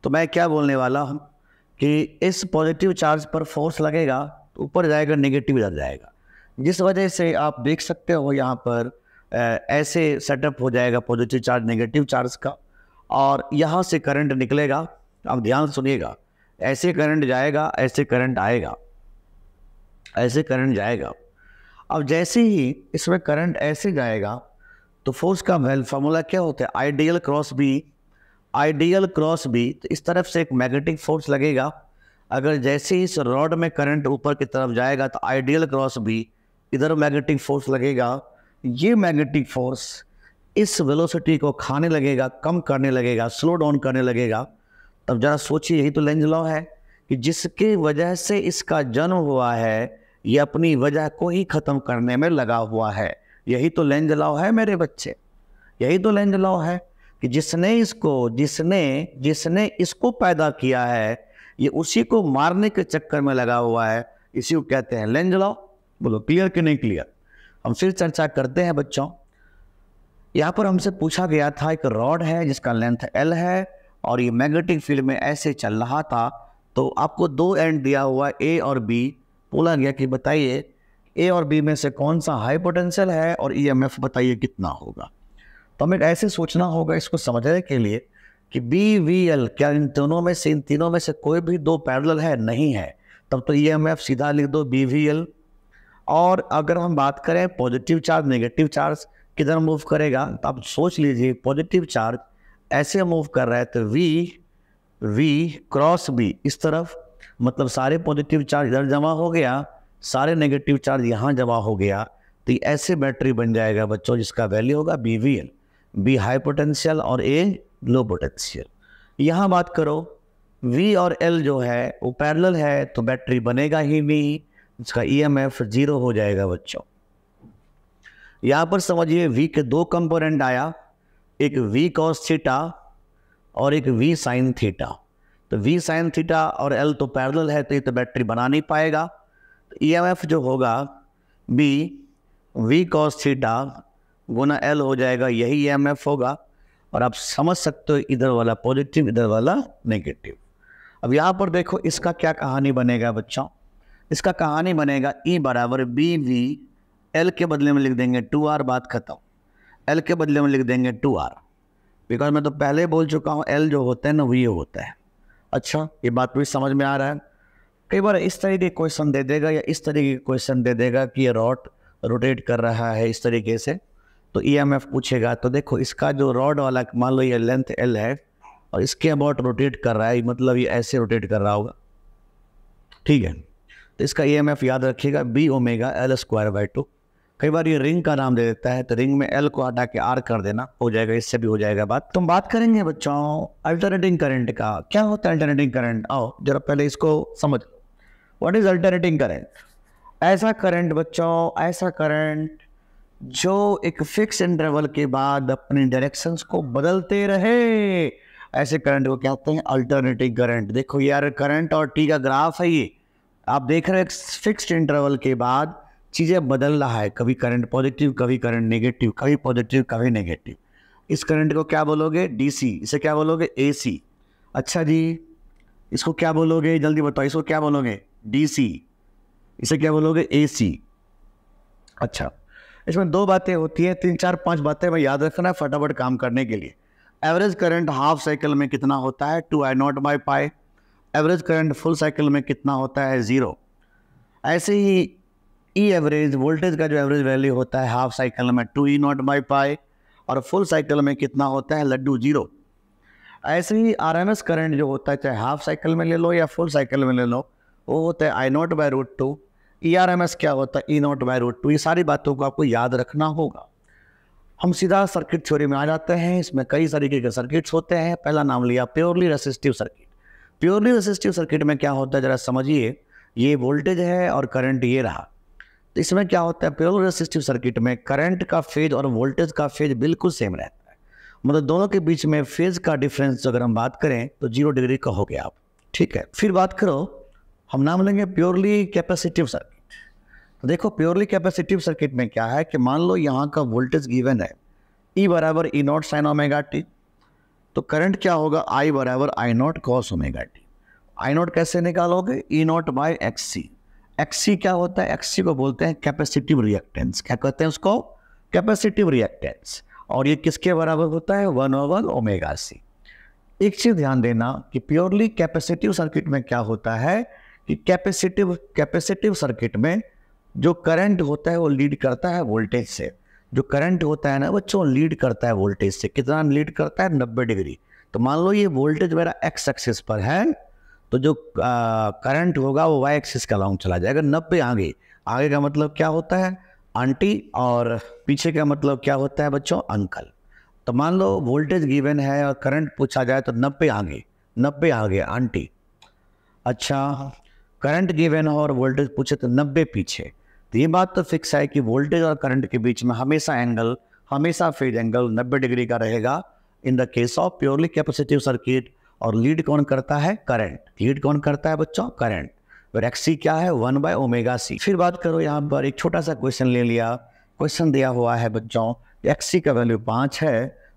तो मैं क्या बोलने वाला हूँ कि इस पॉजिटिव चार्ज पर फोर्स लगेगा तो ऊपर जाएगा नेगेटिव इधर जाएगा जिस वजह से आप देख सकते हो यहाँ पर ऐसे सेटअप हो जाएगा पॉजिटिव चार्ज नेगेटिव चार्ज का और यहाँ से करंट निकलेगा आप ध्यान सुनिएगा ऐसे करंट जाएगा ऐसे करंट आएगा ऐसे करंट जाएगा अब जैसे ही इसमें करंट ऐसे जाएगा तो फोर्स का फार्मूला क्या होता है I d l cross B ideal cross B तो इस तरफ से एक मैग्नेटिक फोर्स लगेगा अगर जैसे ही इस रॉड में करंट ऊपर की तरफ जाएगा तो आइडियल क्रॉस बी इधर मैग्नेटिक फोर्स लगेगा ये मैग्नेटिक फोर्स इस वेलोसिटी को खाने लगेगा कम करने लगेगा स्लो डाउन करने लगेगा तब जरा सोचिए यही तो लेंज लॉ है कि जिसकी वजह से इसका जन्म हुआ है ये अपनी वजह को ही ख़त्म करने में लगा हुआ है यही तो लेन जलाओ है मेरे बच्चे यही तो लेन जलाओ है कि जिसने इसको जिसने जिसने इसको पैदा किया है ये उसी को मारने के चक्कर में लगा हुआ है इसी को कहते हैं लेन जलाओ बोलो क्लियर कि नहीं क्लियर हम फिर चर्चा करते हैं बच्चों यहाँ पर हमसे पूछा गया था एक रॉड है जिसका लेंथ एल है और ये मैग्नेटिक फील्ड में ऐसे चल रहा था तो आपको दो एंड दिया हुआ ए और बी बोला गया कि बताइए ए और बी में से कौन सा हाई पोटेंशियल है और एफ e बताइए कितना होगा तो हमें ऐसे सोचना होगा इसको समझने के लिए कि बी वी एल क्या इन दोनों में से इन तीनों में से कोई भी दो पैरल है नहीं है तब तो ई e सीधा लिख दो बी वी एल और अगर हम बात करें पॉजिटिव चार्ज नेगेटिव चार्ज किधर मूव करेगा तो आप सोच लीजिए पॉजिटिव चार्ज ऐसे मूव कर रहा है तो वी वी क्रॉस बी इस तरफ मतलब सारे पॉजिटिव चार्ज इधर जमा हो गया सारे नेगेटिव चार्ज यहाँ जमा हो गया तो ऐसे बैटरी बन जाएगा बच्चों जिसका वैल्यू होगा B v l B high potential और ए लो पोटेंशियल यहाँ बात करो वी और एल जो है वो पैरेलल है तो बैटरी बनेगा ही ई उसका एफ जीरो हो जाएगा बच्चों यहाँ पर समझिए वी के दो कंपोनेंट आया एक वी कॉस थीटा और एक वी साइन थीटा तो वी साइन थीटा और एल तो पैरेलल है तो ये तो बैटरी बना नहीं पाएगा ईएमएफ e जो होगा बी वी कॉस थीटा गुना एल हो जाएगा यही ईएमएफ e होगा और आप समझ सकते हो इधर वाला पॉजिटिव इधर वाला नेगेटिव अब यहाँ पर देखो इसका क्या कहानी बनेगा बच्चों इसका कहानी बनेगा ई e बराबर बी वी एल के बदले में लिख देंगे टू आर बात खत्म एल के बदले में लिख देंगे टू आर बिकॉज मैं तो पहले बोल चुका हूँ एल जो होता है ना वी होता है अच्छा ये बात भी समझ में आ रहा है कई बार इस तरीके के क्वेश्चन दे देगा या इस तरीके के क्वेश्चन दे देगा कि ये रॉड रोटेट कर रहा है इस तरीके से तो ईएमएफ e पूछेगा तो देखो इसका जो रॉड वाला मान लो ये लेंथ एल है और इसके अबाउट रोटेट कर रहा है मतलब ये ऐसे रोटेट कर रहा होगा ठीक है तो इसका ईएमएफ e याद रखिएगा B omega l square by two कई बार ये रिंग का नाम दे देता है तो रिंग में एल को हटा के आर कर देना हो जाएगा इससे भी हो जाएगा बात तुम बात करेंगे बच्चों अल्टरनेटिंग करंट का क्या होता है अल्टरनेटिंग करंट आओ जरा पहले इसको समझ लो व्हाट इज अल्टरनेटिंग करंट ऐसा करंट बच्चों ऐसा करंट जो एक फिक्स इंटरवल के बाद अपने डायरेक्शंस को बदलते रहे ऐसे करंट को क्या कहते हैं अल्टरनेटिंग करंट देखो यार करंट और टी का ग्राफ है ये आप देख रहे हैं फिक्स्ड इंटरवल के बाद चीज़ें बदल रहा है कभी करंट पॉजिटिव कभी करंट नेगेटिव कभी पॉजिटिव कभी नेगेटिव इस करंट को क्या बोलोगे डीसी इसे क्या बोलोगे एसी अच्छा जी इसको क्या बोलोगे जल्दी बताओ इसको क्या बोलोगे डीसी इसे क्या बोलोगे एसी अच्छा इसमें दो बातें होती हैं तीन चार पांच बातें मैं याद रखना है फटाफट काम करने के लिए एवरेज करंट हाफ साइकिल में कितना होता है two I naught by pi average current full cycle में कितना होता है ज़ीरो ऐसे ही ई एवरेज वोल्टेज का जो एवरेज वैल्यू होता है हाफ साइकिल में two E naught by pi और फुल साइकिल में कितना होता है लड्डू जीरो ऐसे ही आर एम एस करंट जो होता है चाहे हाफ साइकिल में ले लो या फुल साइकिल में ले लो वो होता है I naught by root two E R M S क्या होता है E naught by root two ये सारी बातों को आपको याद रखना होगा हम सीधा सर्किट थ्योरी में आ जाते हैं इसमें कई तरीके के सर्किट्स होते हैं पहला नाम लिया purely resistive circuit purely resistive circuit में क्या होता है ज़रा समझिए ये वोल्टेज है और करंट ये रहा तो इसमें क्या होता है प्योरली रेसिस्टिव सर्किट में करंट का फेज और वोल्टेज का फेज बिल्कुल सेम रहता है मतलब दोनों के बीच में फेज का डिफरेंस अगर हम बात करें तो जीरो डिग्री का हो गया आप ठीक है फिर बात करो हम नाम लेंगे प्योरली कैपेसिटिव सर्किट तो देखो प्योरली कैपेसिटिव सर्किट में क्या है कि मान लो यहाँ का वोल्टेज गिवन है ई e बराबर E naught sine omega T तो करंट क्या होगा आई बराबर I naught cos omega t I naught कैसे निकालोगे E naught by X C X C क्या होता है एक्स सी को बोलते हैं कैपेसिटिव रिएक्टेंस क्या कहते हैं उसको कैपेसिटिव रिएक्टेंस और ये किसके बराबर होता है वन ओवर ओमेगा सी एक चीज़ ध्यान देना कि प्योरली कैपेसिटिव सर्किट में क्या होता है कि कैपेसिटिव कैपेसिटिव सर्किट में जो करंट होता है वो लीड करता है वोल्टेज से जो करंट होता है ना बच्चों लीड करता है वोल्टेज से कितना लीड करता है नब्बे डिग्री तो मान लो ये वोल्टेज मेरा एक्स एक्सिस पर है तो जो करंट होगा वो वाई एक्सिस का लॉन्ग चला जाएगा नब्बे आगे आगे का मतलब क्या होता है आंटी और पीछे का मतलब क्या होता है बच्चों अंकल तो मान लो वोल्टेज गिवन है और करंट पूछा जाए तो नब्बे आगे नब्बे आगे आंटी अच्छा करंट गिवन और वोल्टेज पूछे तो नब्बे पीछे तो ये बात तो फिक्स है कि वोल्टेज और करंट के बीच में हमेशा एंगल हमेशा फेज एंगल 90 डिग्री का रहेगा in the case of purely capacitive circuit और लीड कौन करता है करंट लीड कौन करता है बच्चों करंट और एक्सी क्या है वन बाय ओमेगा सी फिर बात करो यहाँ पर एक छोटा सा क्वेश्चन ले लिया क्वेश्चन दिया हुआ है बच्चों एक्सी का वैल्यू पाँच है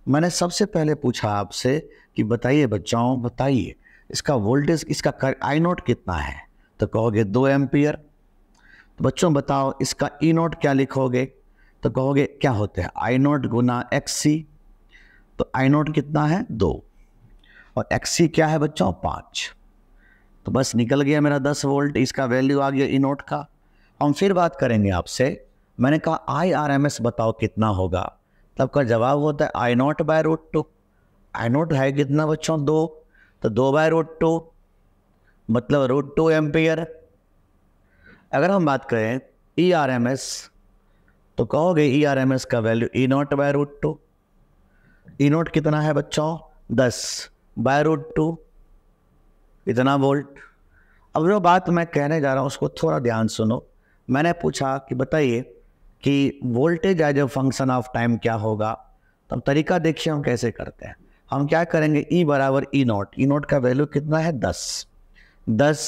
मैंने सबसे पहले पूछा आपसे कि बताइए बच्चों बताइए इसका वोल्टेज इसका आई नोट कितना है तो कहोगे दो एम्पियर तो बच्चों बताओ इसका ई नोट क्या लिखोगे तो कहोगे क्या होते हैं आई नोट गुना एक्स सी तो आई नोट कितना है दो और एक्स सी क्या है बच्चों पाँच तो बस निकल गया मेरा दस वोल्ट इसका वैल्यू आ गया ई नोट का हम फिर बात करेंगे आपसे मैंने कहा आई आर एम एस बताओ कितना होगा तब का जवाब होता है I naught by root two I naught है कितना बच्चों दो तो दो बाय रोड टू मतलब रूट टू एम्पियर अगर हम बात करें ई आर एम एस तो कहोगे ई आर एम एस का value E naught by root two E naught कितना है बच्चों दस बाय रूट टू इतना वोल्ट अब जो बात मैं कहने जा रहा हूँ उसको थोड़ा ध्यान सुनो मैंने पूछा कि बताइए कि voltage as a function of time क्या होगा तो तरीका देखिए हम कैसे करते हैं हम क्या करेंगे ई e बराबर ई नॉट ई नॉट का वैल्यू कितना है दस दस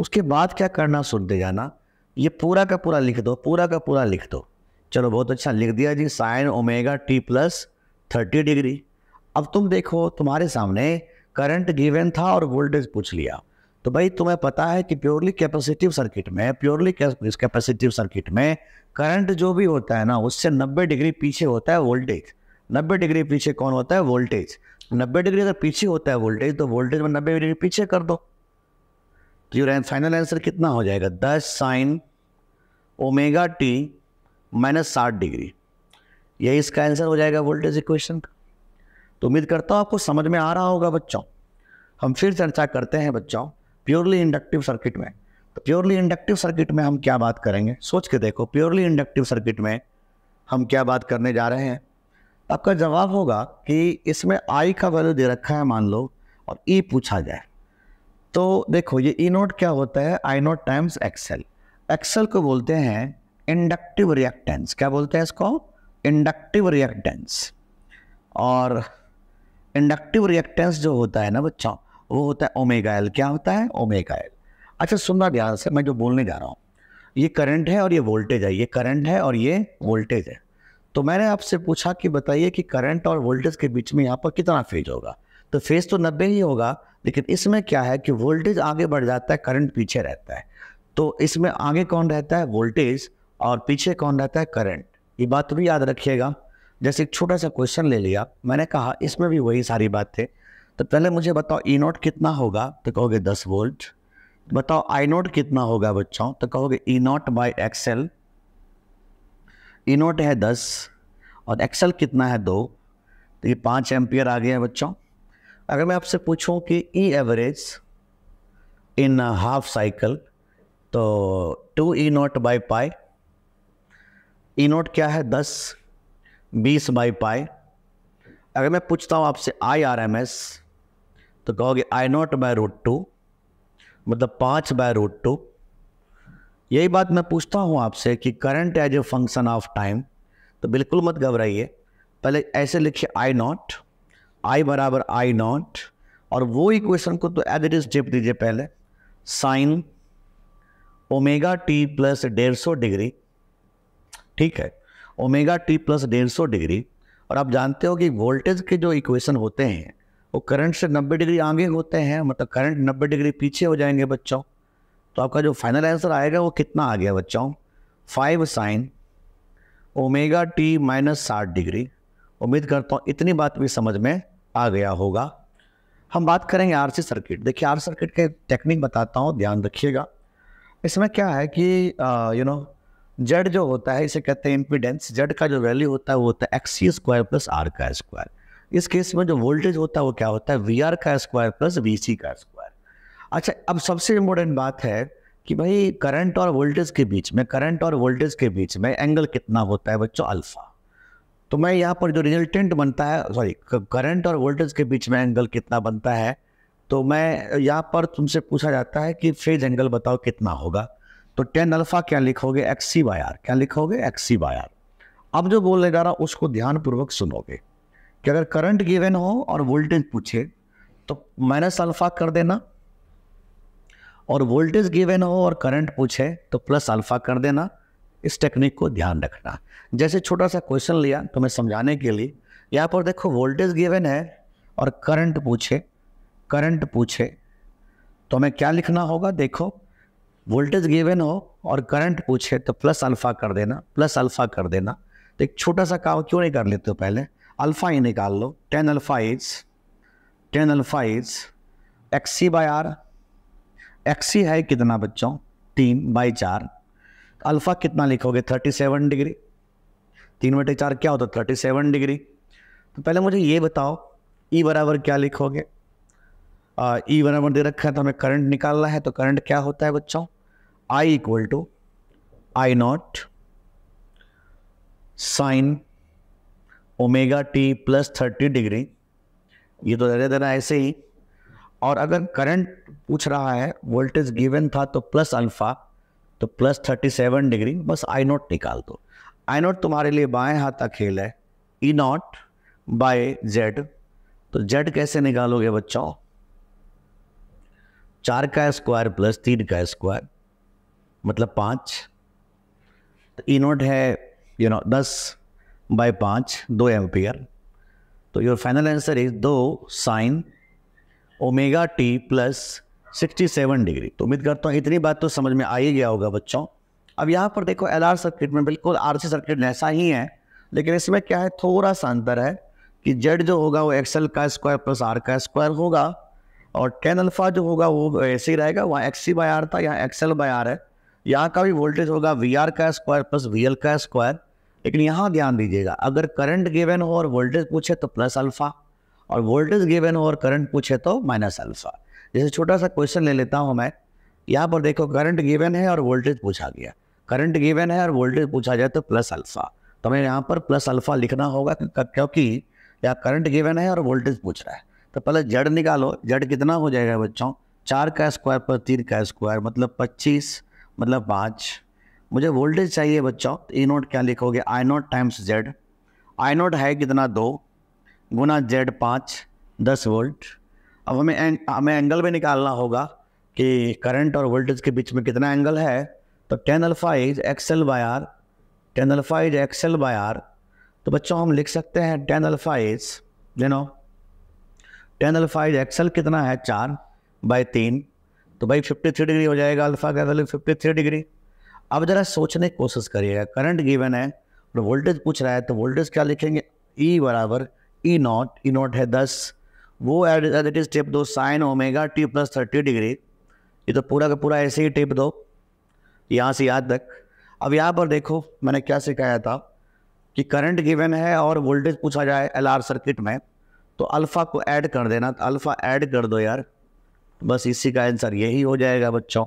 उसके बाद क्या करना सुनते जाना ये पूरा का पूरा लिख दो पूरा का पूरा लिख दो चलो बहुत अच्छा लिख दिया जी sine omega T plus thirty degree अब तुम देखो तुम्हारे सामने करंट गिवन था और वोल्टेज पूछ लिया तो भाई तुम्हें पता है कि प्योरली कैपेसिटिव सर्किट में प्योरली कैपेसिटिव सर्किट में करंट जो भी होता है ना उससे 90 डिग्री पीछे होता है वोल्टेज 90 डिग्री पीछे कौन होता है वोल्टेज 90 डिग्री अगर पीछे होता है वोल्टेज तो वोल्टेज में 90 डिग्री पीछे कर दो तो ये फाइनल आंसर कितना हो जाएगा दस साइन ओमेगा टी माइनस साठ डिग्री यही इसका आंसर हो जाएगा वोल्टेज इक्वेशन का तो उम्मीद करता हूँ आपको समझ में आ रहा होगा बच्चों हम फिर चर्चा करते हैं बच्चों प्योरली इंडक्टिव सर्किट में तो प्योरली इंडक्टिव सर्किट में हम क्या बात करेंगे सोच के देखो प्योरली इंडक्टिव सर्किट में हम क्या बात करने जा रहे हैं आपका जवाब होगा कि इसमें आई का वैल्यू दे रखा है मान लो और ई e पूछा जाए तो देखो ये ई नोट क्या होता है I naught times X L X L को बोलते हैं इंडक्टिव रिएक्टेंस क्या बोलते हैं इसको इंडक्टिव रिएक्टेंस और इंडक्टिव रिएक्टेंस जो होता है ना बच्चों वो होता है ओमेगा एल क्या होता है ओमेगा एल अच्छा सुनना ध्यान से मैं जो बोलने जा रहा हूँ ये करंट है और ये वोल्टेज है ये करंट है और ये वोल्टेज है तो मैंने आपसे पूछा कि बताइए कि करंट और वोल्टेज के बीच में यहाँ पर कितना फेज होगा तो फेज तो नब्बे ही होगा लेकिन इसमें क्या है कि वोल्टेज आगे बढ़ जाता है करंट पीछे रहता है तो इसमें आगे कौन रहता है वोल्टेज और पीछे कौन रहता है करंट ये बात तो भी याद रखिएगा जैसे एक छोटा सा क्वेश्चन ले लिया मैंने कहा इसमें भी वही सारी बात थे तो पहले मुझे बताओ ई नोट कितना होगा तो कहोगे दस वोल्ट तो बताओ आई नोट कितना होगा बच्चों तो कहोगे E naught by XL E naught है दस और एक्सेल कितना है दो तो ये पाँच एम्पियर आ गया है बच्चों अगर मैं आपसे पूछूं कि E average in half cycle तो two E naught by pi E naught क्या है दस बीस बाई पाई अगर मैं पूछता हूँ आपसे आई आर एम एस तो कहोगे I naught by root two मतलब पाँच बाय रूट टू यही बात मैं पूछता हूँ आपसे कि current as a function of time तो बिल्कुल मत घबराइए पहले ऐसे लिखिए आई नॉट आई बराबर आई नॉट और वो इक्वेशन को तो एज इट इज टिप दीजिए पहले साइन ओमेगा टी प्लस डेढ़ सौ डिग्री ठीक है ओमेगा टी प्लस डेढ़ सौ डिग्री और आप जानते हो कि वोल्टेज के जो इक्वेशन होते हैं वो करंट से 90 डिग्री आगे होते हैं मतलब करंट 90 डिग्री पीछे हो जाएंगे बच्चों तो आपका जो फाइनल आंसर आएगा वो कितना आ गया बच्चों five sine omega T minus साठ डिग्री उम्मीद करता हूँ इतनी बात भी समझ में आ गया होगा हम बात करेंगे आरसी सर्किट देखिए आर सर्किट के टेक्निक बताता हूँ ध्यान रखिएगा इसमें क्या है कि यू नो जेड जो होता है इसे कहते हैं इम्पिडेंस जेड का जो वैल्यू होता है वो होता है X C square plus R का स्क्वायर इस केस में जो वोल्टेज होता है वो क्या होता है वी आर का स्क्वायर प्लस वी सी का स्क्वायर अच्छा अब सबसे इम्पोर्टेंट बात है कि भाई करंट और वोल्टेज के बीच में करंट और वोल्टेज के बीच में एंगल कितना होता है बच्चों अल्फा तो मैं यहाँ पर जो रिजल्टेंट बनता है सॉरी करंट और वोल्टेज के बीच में एंगल कितना बनता है तो मैं यहाँ पर तुमसे पूछा जाता है कि फेज एंगल बताओ कितना होगा तो टेन अल्फ़ा क्या लिखोगे एक्स सी आर क्या लिखोगे एक्स सी आर अब जो बोलने जा रहा उसको ध्यानपूर्वक सुनोगे कि अगर करंट गिवेन हो और वोल्टेज पूछे तो माइनस अल्फ़ा कर देना और वोल्टेज गिवेन हो और करंट पूछे तो प्लस अल्फ़ा कर देना इस टेक्निक को ध्यान रखना जैसे छोटा सा क्वेश्चन लिया तुम्हें समझाने के लिए यहाँ पर देखो वोल्टेज गिवन है और करंट पूछे करंट पूछे तो हमें क्या लिखना होगा देखो वोल्टेज गिवन हो और करंट पूछे तो प्लस अल्फ़ा कर देना प्लस अल्फ़ा कर देना तो एक छोटा सा काम क्यों नहीं कर लेते हो पहले अल्फ़ा ही निकाल लो tan alpha is tan alpha is XC by R XC है कितना बच्चों तीन बाई चार अल्फ़ा कितना लिखोगे 37 डिग्री तीन बटे चार क्या होता है 37 डिग्री तो पहले मुझे ये बताओ ई e बराबर क्या लिखोगे ई e बराबर दे रखा है तो हमें करंट निकालना है तो करंट क्या होता है बच्चों I equal to I naught sine omega T plus thirty degree ये तो धीरे धीरे ऐसे ही और अगर करंट पूछ रहा है वोल्टेज गिवन था तो प्लस अल्फ़ा तो प्लस थर्टी सेवन डिग्री बस आई नॉट निकाल दो आई नॉट तुम्हारे लिए बाएं हाथ का खेल है ई नॉट बाय जेड तो जेड कैसे निकालोगे बच्चों चार का स्क्वायर प्लस तीन का स्क्वायर मतलब पाँच तो ई नोट है यू नो दस बाय पाँच दो एम्पियर तो योर फाइनल आंसर इज दो sine omega T plus 67 degree तो उम्मीद करता हूँ इतनी बात तो समझ में आ ही गया होगा बच्चों अब यहाँ पर देखो एल सर्किट में बिल्कुल आर सर्किट ऐसा ही है लेकिन इसमें क्या है थोड़ा सा अंतर है कि जेड जो होगा वो एक्सएल का स्क्वायर प्लस आर का स्क्वायर होगा और टेन अल्फा जो होगा वो ऐसे ही रहेगा वहाँ एक्स सी बाय आर था यहाँ एक्सएल बाय आर है यहाँ का भी वोल्टेज होगा वी आर का स्क्वायर प्लस वी एल का स्क्वायर लेकिन यहाँ ध्यान दीजिएगा अगर करंट गिवन हो और वोल्टेज पूछे तो प्लस अल्फा और वोल्टेज गिवन हो और करंट पूछे तो माइनस अल्फा जैसे छोटा सा क्वेश्चन ले लेता हूँ मैं यहाँ पर देखो करंट गिवन है और वोल्टेज पूछा गया करंट गिवन है और वोल्टेज पूछा जाए तो प्लस अल्फा तो हमें यहाँ पर प्लस अल्फा लिखना होगा क्योंकि यहाँ करंट गिवन है और वोल्टेज पूछ रहा है तो पहले जड़ निकालो जड़ कितना हो जाएगा बच्चों चार का स्क्वायर पर तीन का स्क्वायर मतलब पच्चीस मतलब पाँच मुझे वोल्टेज चाहिए बच्चों तो ई नोट क्या लिखोगे I naught times Z I naught है कितना दो गुना जेड पाँच दस वोल्ट अब हमें हमें एंगल भी निकालना होगा कि करंट और वोल्टेज के बीच में कितना एंगल है तो tan alpha is XL by R tan alpha is XL by R तो बच्चों हम लिख सकते हैं tan alpha is no tan alpha is XL कितना है चार बाय तीन तो भाई फिफ्टी थ्री डिग्री हो जाएगा अल्फा का वैल्यू फिफ्टी थ्री डिग्री अब ज़रा सोचने की कोशिश करिएगा करंट गिवन है और वोल्टेज पूछ रहा है तो वोल्टेज क्या लिखेंगे ई e बराबर ई नॉट ई नॉट है दस वो एड इज टिप दो sine omega T plus thirty degree ये तो पूरा का पूरा ऐसे ही टिप दो यहाँ से यहाँ तक अब यहाँ पर देखो मैंने क्या सिखाया था कि करंट गिवन है और वोल्टेज पूछा जाए एल आर सर्किट में तो अल्फ़ा को ऐड कर देना तो अल्फ़ा ऐड कर दो यार बस इसी का आंसर यही हो जाएगा बच्चों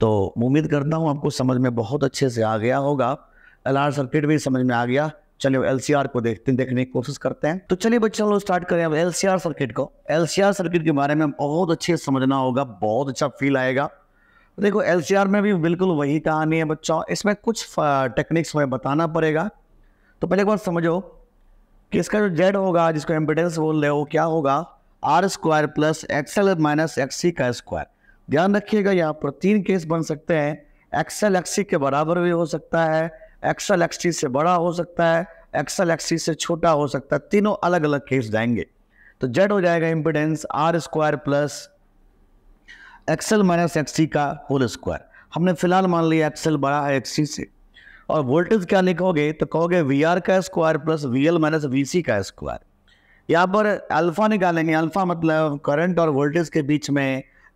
तो उम्मीद करता हूँ आपको समझ में बहुत अच्छे से आ गया होगा एल आर सर्किट भी समझ में आ गया चलिए एल को देखते देखने की कोशिश करते हैं तो चलिए बच्चे हम लोग स्टार्ट करें अब एल सर्किट को एल सर्किट के बारे में बहुत अच्छे समझना होगा बहुत अच्छा फील आएगा देखो एल में भी बिल्कुल वही कहानी है बच्चों इसमें कुछ टेक्निक्स हमें बताना पड़ेगा तो पहले एक बार समझो कि इसका जो जेड होगा जिसको एम्पिडेंस बोल रहे हो क्या होगा R square plus X L minus X C का स्क्वायर ध्यान रखिएगा यहाँ पर तीन केस बन सकते हैं एक्स एल के बराबर भी हो सकता है एक्सल एक्सटी से बड़ा हो सकता है एक्सल एक्सटी से छोटा हो सकता है तीनों अलग अलग केस जाएंगे तो जेड हो जाएगा impedance R square plus XL minus XC का होल स्क्वायर हमने फिलहाल मान लिया एक्सल बड़ा है एक्सी से और वोल्टेज क्या लिखोगे तो कहोगे वी आर का square plus V L minus V C का स्क्वायर यहाँ पर अल्फा निकालेंगे अल्फा मतलब करंट और वोल्टेज के बीच में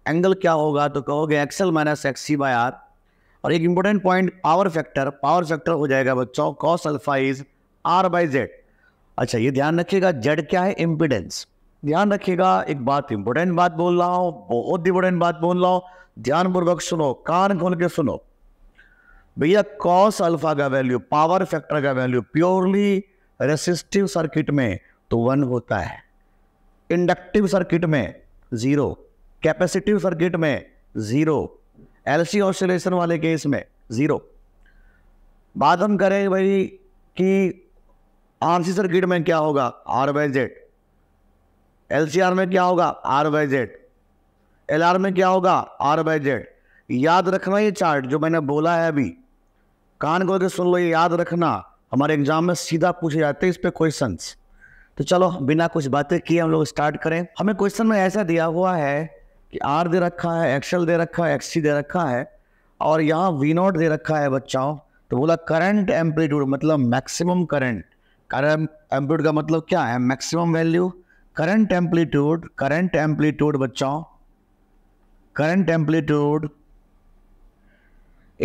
एंगल क्या होगा तो कहोगे XL minus XC by R और एक important point power factor power factor हो जाएगा बच्चों cos alpha is R by Z अच्छा ये ध्यान रखिएगा जेड क्या है इम्पिडेंस ध्यान रखिएगा एक बात इंपॉर्टेंट बात बोल रहा हूँ बहुत इंपॉर्टेंट बात बोल रहा हूँ ध्यानपूर्वक सुनो कान खोल के सुनो भैया कॉस अल्फा का वैल्यू पावर फैक्टर का वैल्यू प्योरली रेसिस्टिव सर्किट में तो वन होता है इंडक्टिव सर्किट में ज़ीरो कैपेसिटिव सर्किट में ज़ीरो एलसी ऑसिलेशन वाले केस में ज़ीरो बात हम करें भाई कि आरसी सर्किट में क्या होगा आर वाई जेड एल में क्या होगा आर वाई जेड एल में क्या होगा आर वाई जेड याद रखना ये चार्ट जो मैंने बोला है अभी कान को के सुन लो ये याद रखना हमारे एग्जाम में सीधा पूछे जाते हैं इस पर क्वेश्चन तो चलो बिना कुछ बातें किए हम लोग स्टार्ट करें हमें क्वेश्चन में ऐसा दिया हुआ है कि आर दे रखा है एक्सएल दे रखा है एक्सी दे रखा है और यहाँ वी नॉट दे रखा है बच्चाओं तो बोला करंट एम्पलीट्यूड मतलब मैक्सिमम करंट करंट एम्पलीट्यूड का मतलब क्या है maximum value current amplitude current amplitude बच्चाओं current amplitude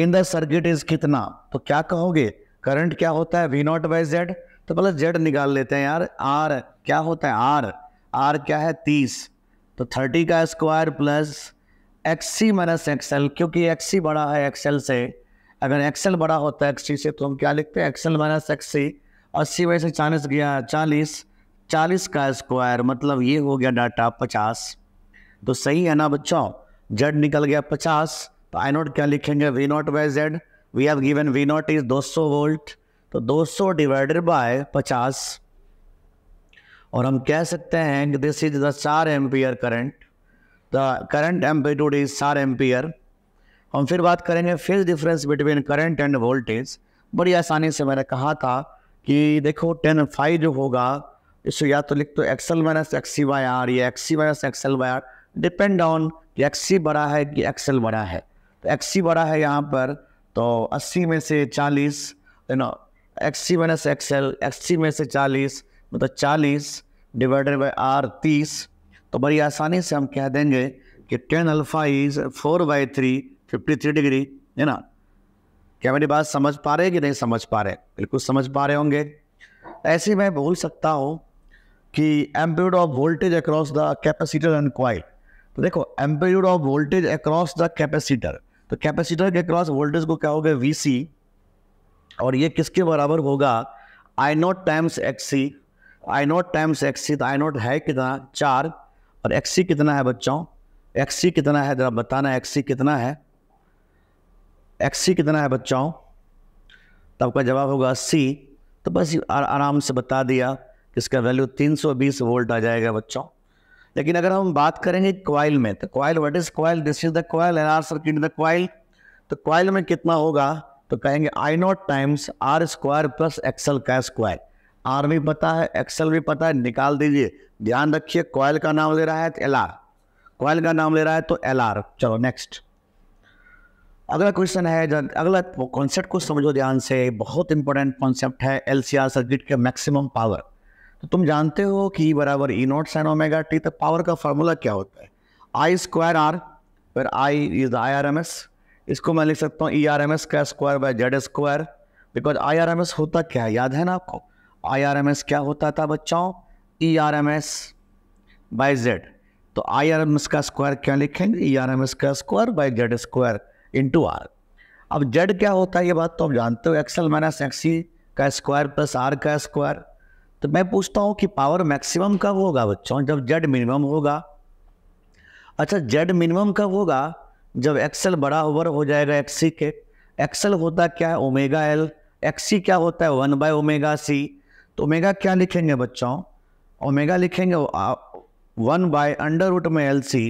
in the circuit is कितना तो क्या कहोगे करंट क्या होता है वी नॉट बाई जेड तो बोला जेड निकाल लेते हैं यार आर क्या होता है आर आर क्या है तीस तो थर्टी का square plus X C minus XL क्योंकि एक्स सी बड़ा है एक्सएल से अगर एक्सएल बड़ा होता है एक्स सी से तो हम क्या लिखते हैं एक्सएल माइनस एक्स सी अस्सी वैसे चालीस गया चालीस चालीस का स्क्वायर मतलब ये हो गया डाटा पचास तो सही है ना बच्चों जेड निकल गया पचास तो आई नोट क्या लिखेंगे V naught by Z we have given V naught is सौ वोल्ट तो दो सौ डिवाइडेड बाय पचास और हम कह सकते हैं कि दिस इज द चार ampere current the current amplitude is चार एम्पियर हम फिर बात करेंगे phase difference between current and voltage बड़ी आसानी से मैंने कहा था कि देखो टेन फाइव जो होगा इसको या तो लिख तो XL minus XC by R या XC minus XL by R depend on कि एक्सी बड़ा है कि एक्सएल बड़ा है तो एक्सी बड़ा है यहाँ पर तो अस्सी में से चालीस you know XC minus XL XC में से चालीस मतलब चालीस डिवाइडेड बाई आर तीस तो बड़ी आसानी से हम कह देंगे कि tan alpha is four by three fifty three degree है ना क्या मेरी बात समझ पा रहे कि नहीं समझ पा रहे बिल्कुल समझ पा रहे होंगे ऐसे मैं बोल सकता हूँ कि amplitude of voltage across the capacitor and coil तो देखो amplitude of voltage across the capacitor तो कैपेसिटर के अक्रॉस वोल्टेज को क्या होगा वी और ये किसके बराबर होगा I naught times X C I naught times XC तो आई नोट है कितना चार और एक्सी कितना है बच्चों एक्सी कितना है जरा बताना एक्सी कितना है एक्सी कितना है बच्चों तो आपका जवाब होगा सी तो बस आराम से बता दिया कि इसका वैल्यू 320 वोल्ट आ जाएगा बच्चों लेकिन अगर हम बात करेंगे क्वाइल में तो coil what is coil this is the coil an R circuit the coil तो क्वाइल में कितना होगा तो कहेंगे I naught times R square plus XL का स्क्वायर आर भी पता है एक्सेल भी पता है निकाल दीजिए ध्यान रखिए कॉयल का नाम ले रहा है तो एल आर कॉयल का नाम ले रहा है तो एल आर चलो नेक्स्ट अगला क्वेश्चन है अगला कॉन्सेप्ट को समझो ध्यान से बहुत इंपॉर्टेंट कॉन्सेप्ट है एल सी आर सर्किट के मैक्सिमम पावर तो तुम जानते हो कि बराबर E naught sine omega T तो पावर का फॉर्मूला क्या होता है आई स्क्वायर आर फिर I is I R M S इसको मैं लिख सकता हूँ ई आर एम एस का square by Z square because I R M S होता क्या है याद है ना आपको आईआरएमएस क्या होता था बच्चों E R M S by Z तो आई आर एम एस का स्क्वायर क्या लिखेंगे ई आर एम एस का square by Z square into R अब जेड क्या होता है ये बात तो आप जानते हो एक्सएल माइनस एक्सी का स्क्वायर प्लस आर का स्क्वायर तो मैं पूछता हूँ कि पावर मैक्सिमम कब होगा बच्चों जब जेड मिनिमम होगा अच्छा जेड मिनिमम कब होगा जब एक्सएल बड़ा ओवर हो जाएगा एक्सी के एक्सएल होता क्या है ओमेगा एल एक्सी क्या होता है वन बाय ओमेगा सी तो ओमेगा क्या लिखेंगे बच्चों ओमेगा लिखेंगे वन बाय अंडर रूट में एल सी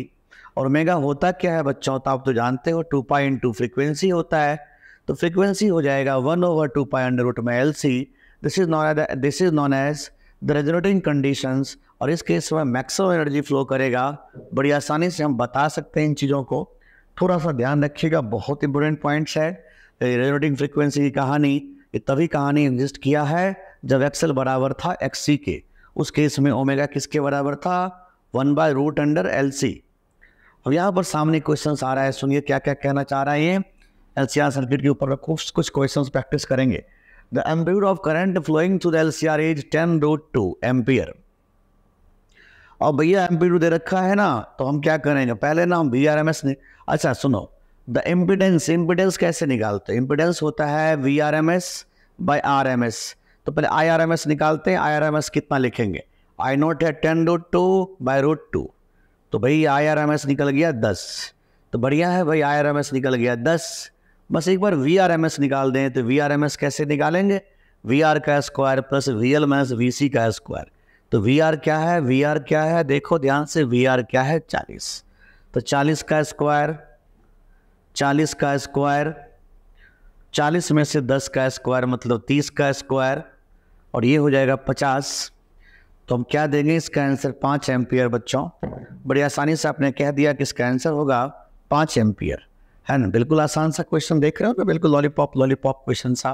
और ओमेगा होता क्या है बच्चों तो आप तो जानते हो टू पाई इंटू फ्रिक्वेंसी होता है तो फ्रिक्वेंसी हो जाएगा one over two pi under root में L C this is known this is known as the resonating condition और इस केस में मैक्सिमम एनर्जी फ्लो करेगा बड़ी आसानी से हम बता सकते हैं इन चीज़ों को थोड़ा सा ध्यान रखिएगा बहुत इंपॉर्टेंट पॉइंट्स है रेजोनेटिंग फ्रिक्वेंसी की कहानी ये तभी कहानी एग्जिस्ट किया है जब एक्सएल बराबर था एक्स के उस केस में ओमेगा किसके बराबर था one by root under L C अब यहाँ पर सामने क्वेश्चन आ रहा है सुनिए क्या क्या कहना चाह रहा है ये एल सी आर सर्किट के ऊपर कुछ कुछ क्वेश्चन प्रैक्टिस करेंगे the ampere of current flowing through the L C R is ten root two ampere और भैया एम्पियर दे रखा है ना तो हम क्या करेंगे पहले ना हम वी आर एम एस ने अच्छा सुनो द इम्पिडेंस इम्पिडेंस कैसे निकालते इम्पिडेंस होता है V R M S by R M S तो पहले आई निकालते हैं आई कितना लिखेंगे आई नोट है ten root two by root two तो भाई आई आर एम एस निकल गया दस तो बढ़िया है भाई आई आर एम एस निकल गया दस बस एक बार वी आर एम एस निकाल दें तो वी आर एम एस कैसे निकालेंगे वी आर का square plus V L minus V C का स्क्वायर तो वी आर क्या है वी आर क्या है देखो ध्यान से वी आर क्या है चालीस तो चालीस का स्क्वायर चालीस का स्क्वायर चालीस में से दस का स्क्वायर मतलब तीस का स्क्वायर और ये हो जाएगा पचास तो हम क्या देंगे इसका आंसर पाँच एम्पियर बच्चों बड़ी आसानी से आपने कह दिया कि इसका आंसर होगा पाँच एम्पियर है ना बिल्कुल आसान सा क्वेश्चन देख रहे हो ना बिल्कुल लॉलीपॉप लॉलीपॉप क्वेश्चन सा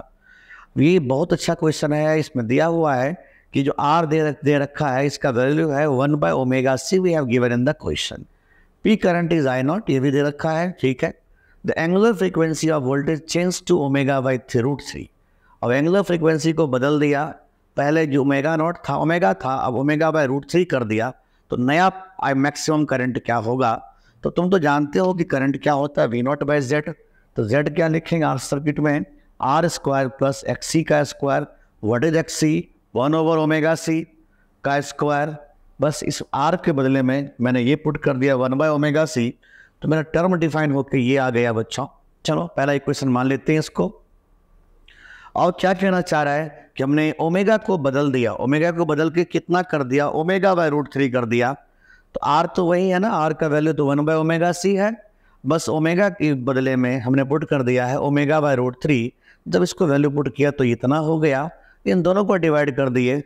ये बहुत अच्छा क्वेश्चन है इसमें दिया हुआ है कि जो आर दे रख दे रखा है इसका वैल्यू है one by omega C we have given in the question P current is I naught ये भी दे रखा है ठीक है the angular frequency of voltage change to omega by three root three अब एंगुलर फ्रिक्वेंसी को बदल दिया पहले जो ओमेगा नॉट था ओमेगा था अब ओमेगा बाय रूट थ्री कर दिया तो नया आई मैक्सिमम करंट क्या होगा तो तुम तो जानते हो कि करंट क्या होता है वी नॉट बाय जेड तो जेड क्या लिखेंगे आर सर्किट में आर स्क्वायर प्लस एक्स का square what is X C one over omega C का स्क्वायर बस इस आर के बदले में मैंने ये पुट कर दिया वन बाय ओमेगा सी तो मेरा टर्म डिफाइन होकर ये आ गया बच्चों चलो पहला इक्वेशन मान लेते हैं इसको और क्या कहना चाह रहा है कि हमने ओमेगा को बदल दिया ओमेगा को बदल के कितना कर दिया ओमेगा बाय रूट थ्री कर दिया तो आर तो वही है ना आर का वैल्यू तो वन बाय ओमेगा सी है बस ओमेगा के बदले में हमने पुट कर दिया है ओमेगा बाय रूट थ्री जब इसको वैल्यू पुट किया तो इतना हो गया इन दोनों को डिवाइड कर दिए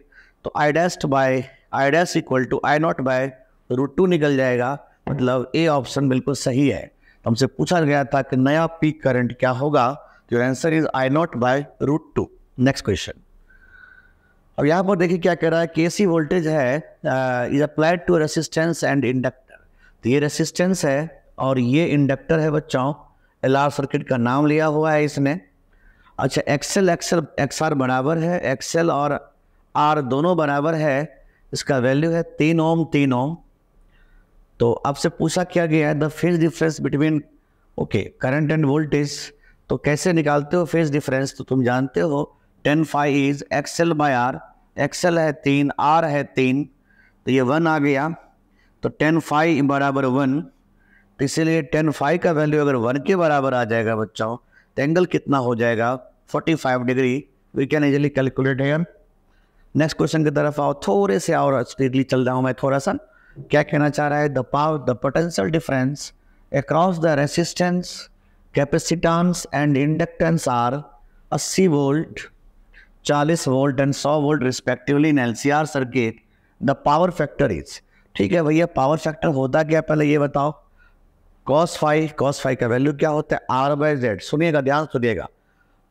तो I dash by I dash equal to I naught by root two निकल जाएगा मतलब ए ऑप्शन बिल्कुल सही है हमसे पूछा गया था कि नया पीक करंट क्या होगा जो answer is I naught by root two next question अब यहाँ पर देखिए क्या कह रहा है के सी वोल्टेज है is applied to resistance and inductor तो ये रेसिस्टेंस है और ये इंडक्टर है बच्चों एल आर सर्किट का नाम लिया हुआ है इसने अच्छा एक्सेल एक्सएल एक्स आर बराबर है एक्सेल और आर दोनों बराबर है इसका वैल्यू है तीन ओम तीन ओम तो आपसे पूछा क्या गया है the phase difference between okay current and voltage तो कैसे निकालते हो फेस डिफरेंस तो तुम जानते हो tan phi is XL by R XL है तीन आर है तीन तो ये वन आ गया तो टेन फाइव बराबर वन तो इसीलिए टेन फाइव का वैल्यू अगर वन के बराबर आ जाएगा बच्चों तो एंगल कितना हो जाएगा forty five degree we can easily calculate है नेक्स्ट क्वेश्चन की तरफ आओ थोड़े से और स्पीडली चल रहा हूँ मैं थोड़ा सा क्या कहना चाह रहा है the power the potential difference across the resistance capacitance and inductance are 80 volt 40 volt and 100 volt respectively in LCR circuit the power factor is ठीक है भैया पावर फैक्टर होता क्या पहले ये बताओ कॉस फाइव कॉस फाइव का वैल्यू क्या होता है आर बाय जेड सुनिएगा ध्यान सुनिएगा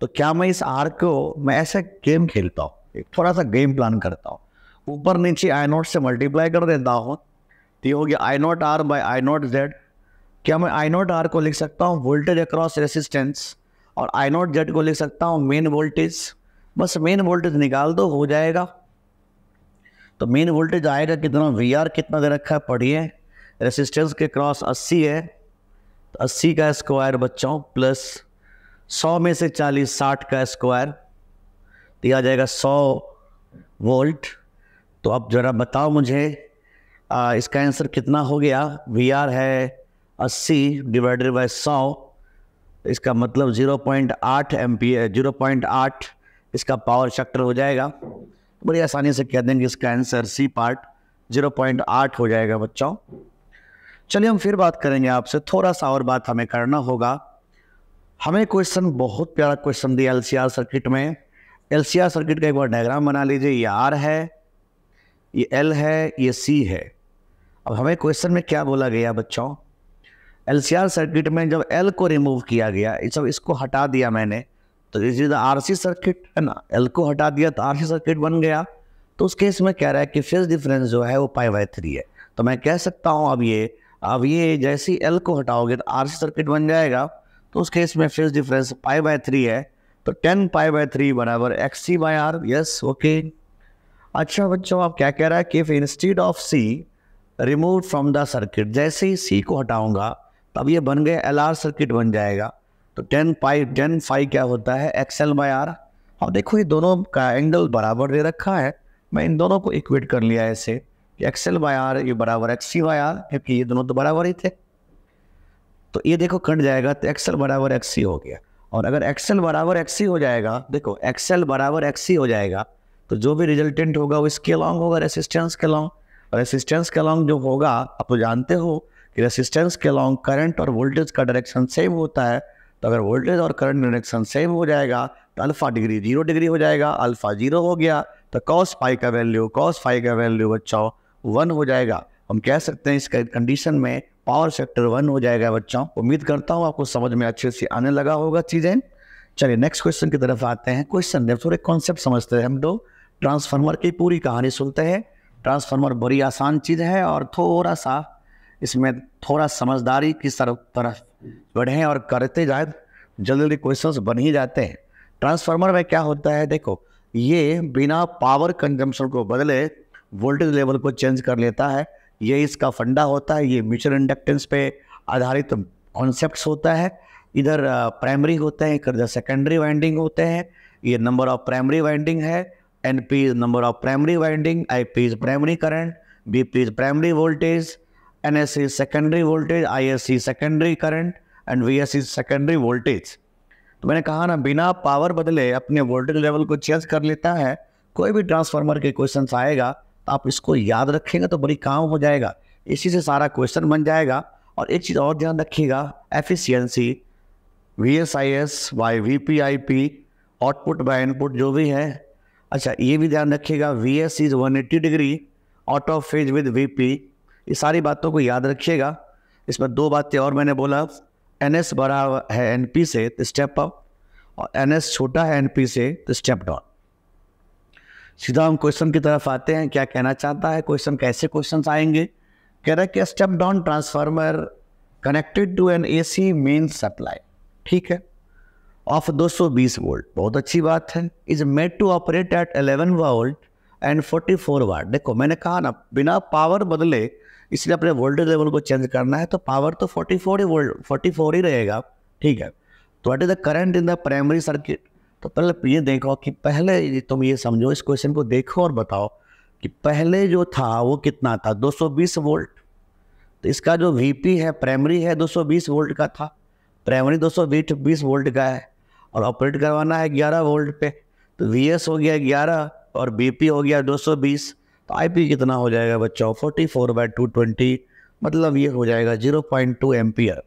तो क्या मैं इस आर को मैं ऐसा गेम खेलता हूँ एक थोड़ा सा गेम प्लान करता हूँ ऊपर नीचे आई नोट से मल्टीप्लाई कर देता हूँ तो ये हो गया I naught R by I naught Z क्या मैं आई नॉट आर को लिख सकता हूँ वोल्टेज अक्रॉस रेसिस्टेंस और आई नॉट जेड को लिख सकता हूँ मेन वोल्टेज बस मेन वोल्टेज निकाल दो हो जाएगा तो मेन वोल्टेज आएगा कितना वी आर कितना दे रखा है पढ़िए रेसिस्टेंस के क्रॉस अस्सी है तो अस्सी का स्क्वायर बच्चों प्लस सौ में से चालीस साठ का स्क्वायर तो आ जाएगा सौ वोल्ट तो अब ज़रा बताओ मुझे आ, इसका आंसर कितना हो गया वी आर है अस्सी डिवाइडेड बाय सौ इसका मतलब 0.8 पॉइंट आठ एम पी जीरो पॉइंट आठ इसका पावर फैक्टर हो जाएगा बड़ी आसानी से कह देंगे इसका आंसर सी पार्ट 0.8 हो जाएगा बच्चों चलिए हम फिर बात करेंगे आपसे थोड़ा सा और बात हमें करना होगा हमें क्वेश्चन बहुत प्यारा क्वेश्चन दिया एल सर्किट में एल सर्किट का एक बार डायग्राम बना लीजिए ये आर है ये एल है ये सी है अब हमें क्वेश्चन में क्या बोला गया बच्चों एल सर्किट में जब एल को रिमूव किया गया जब इसको हटा दिया मैंने तो इस इज आर सी सर्किट है ना एल को हटा दिया तो आर सी सर्किट बन गया तो उस केस में कह रहा है कि फेज डिफरेंस जो है वो पाई बाई थ्री है तो मैं कह सकता हूँ अब ये अब ये जैसे ही एल को हटाओगे तो आर सी सर्किट बन जाएगा तो उस केस में phase difference pi by three है तो टेन पाई बाय थ्री बराबर X C by R yes okay अच्छा बच्चों आप क्या कह रहा है कि if instead of C remove from the circuit जैसे ही सी को हटाऊंगा तो अब ये बन गया एल आर सर्किट बन जाएगा तो टेन पाई टेन फाइव क्या होता है एक्सएल बाई आर और देखो ये दोनों का एंगल बराबर दे रखा है मैं इन दोनों को इक्वेट कर लिया ऐसे कि एक्सएल बाई आर ये बराबर एक्स सी बाई आर क्योंकि ये दोनों तो बराबर ही थे तो ये देखो कट जाएगा तो एक्सएल बराबर एक्स सी हो गया और अगर एक्सएल बराबर एक्स सी हो जाएगा देखो एक्सएल बराबर एक्स सी हो जाएगा तो जो भी रिजल्टेंट होगा वो इसके अलॉन्ग होगा रेसिस्टेंस के अलॉन्ग रेसिस्टेंस के अलॉन्ग जो होगा आप तो जानते हो रेसिस्टेंस के अलॉन्ग करंट और वोल्टेज का डायरेक्शन सेम होता है तो अगर वोल्टेज और करंट डायरेक्शन सेम हो जाएगा तो अल्फ़ा डिग्री जीरो डिग्री हो जाएगा अल्फ़ा जीरो हो गया तो कॉस फाइव का वैल्यू कॉस फाइव का वैल्यू बच्चों वन हो जाएगा हम कह सकते हैं इस कंडीशन में पावर सेक्टर वन हो जाएगा बच्चों उम्मीद करता हूँ आपको समझ में अच्छे से आने लगा होगा चीज़ें चलिए नेक्स्ट क्वेश्चन की तरफ आते हैं क्वेश्चन जब थोड़े कॉन्सेप्ट समझते हैं हम लोग ट्रांसफार्मर की पूरी कहानी सुनते हैं ट्रांसफार्मर बड़ी आसान चीज़ है और थोड़ा सा इसमें थोड़ा समझदारी की तरफ तरफ बढ़ें और करते जाए जल्दी जल्दी क्वेश्चन बन ही जाते हैं ट्रांसफार्मर में क्या होता है देखो ये बिना पावर कंजम्पशन को बदले वोल्टेज लेवल को चेंज कर लेता है ये इसका फंडा होता है ये म्यूचुअल इंडक्टेंस पे आधारित तो कॉन्सेप्ट होता है इधर प्राइमरी होते हैं इधर सेकेंडरी वाइंडिंग होते हैं ये नंबर ऑफ प्राइमरी वाइंडिंग है N P is number of primary winding I P is primary current V P is primary voltage NS is secondary voltage, IS is secondary current and VS is secondary voltage. तो मैंने कहा ना बिना power बदले अपने voltage level को change कर लेता है कोई भी ट्रांसफार्मर के क्वेश्चन आएगा तो आप इसको याद रखेंगे तो बड़ी काम हो जाएगा इसी से सारा क्वेश्चन बन जाएगा और एक चीज़ और ध्यान रखिएगा efficiency V S I S by V P I P output by input जो भी है अच्छा ये भी ध्यान रखिएगा V S is one eighty degree out of phase with V P ये सारी बातों को याद रखिएगा इसमें दो बातें और मैंने बोला एन एस बड़ा है एन पी से तो स्टेप अप और एन एस छोटा है एन पी से तो स्टेप डाउन सीधा हम क्वेश्चन की तरफ आते हैं क्या कहना चाहता है क्वेश्चन कैसे क्वेश्चन आएंगे कह रहा है कि step down transformer connected to an A C main supply ठीक है ऑफ 220 वोल्ट बहुत अच्छी बात है is made to operate at 11 volt and 44 watt देखो मैंने कहा ना बिना पावर बदले इसलिए अपने वोल्टेज लेवल को चेंज करना है तो पावर तो 44 ही वोल्ट फोर ही रहेगा ठीक है तो what is the current in the primary circuit तो पहले ये देखो कि पहले तुम ये समझो इस क्वेश्चन को देखो और बताओ कि पहले जो था वो कितना था 220 वोल्ट तो इसका जो पी है प्राइमरी है 220 वोल्ट का था प्राइमरी दो बीस वोल्ट का है और ऑपरेट करवाना है ग्यारह वोल्ट पे तो एस हो गया ग्यारह और पी हो गया बीस आई पी कितना हो जाएगा बच्चों forty four by two twenty मतलब ये हो जाएगा जीरो पॉइंट टू एम्पियर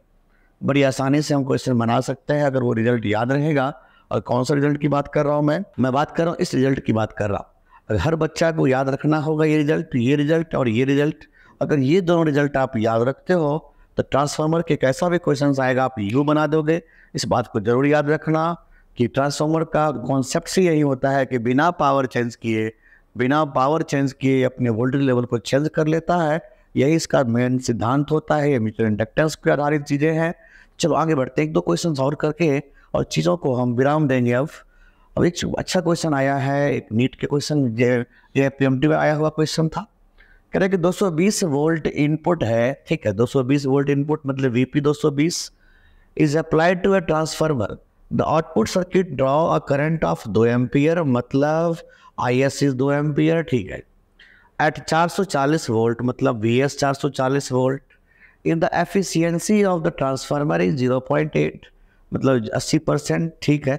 बड़ी आसानी से हम क्वेश्चन बना सकते हैं अगर वो रिजल्ट याद रहेगा और कौन सा रिजल्ट की बात कर रहा हूँ मैं मैं बात कर रहा हूँ इस रिजल्ट की बात कर रहा हूँ अगर हर बच्चा को याद रखना होगा ये रिजल्ट ये रिजल्ट और ये रिजल्ट अगर ये दोनों रिजल्ट आप याद रखते हो तो ट्रांसफार्मर के कैसा भी क्वेश्चन आएगा आप यू बना दोगे इस बात को जरूर याद रखना कि ट्रांसफार्मर का कॉन्सेप्ट यही होता है कि बिना पावर चेंज किए बिना पावर चेंज किए अपने वोल्टेज लेवल को चेंज कर लेता है यही इसका मेन सिद्धांत होता है ये म्यूचुअल इंडक्टेंस पर आधारित चीज़ें हैं चलो आगे बढ़ते हैं एक दो क्वेश्चन और करके और चीज़ों को हम विराम देंगे अब अब एक अच्छा क्वेश्चन आया है एक नीट के क्वेश्चन जे पी में आया हुआ क्वेश्चन था कह रहे कि 220 वोल्ट इनपुट है ठीक है 220 वोल्ट इनपुट मतलब VP 220 is applied to a transformer the output circuit draw a current of दो एम्पियर मतलब आई एस इज दो एम्पियर ठीक है एट 440 वोल्ट मतलब वी एस चार volt in the efficiency of the transformer is 0.8 मतलब 80 percent ठीक है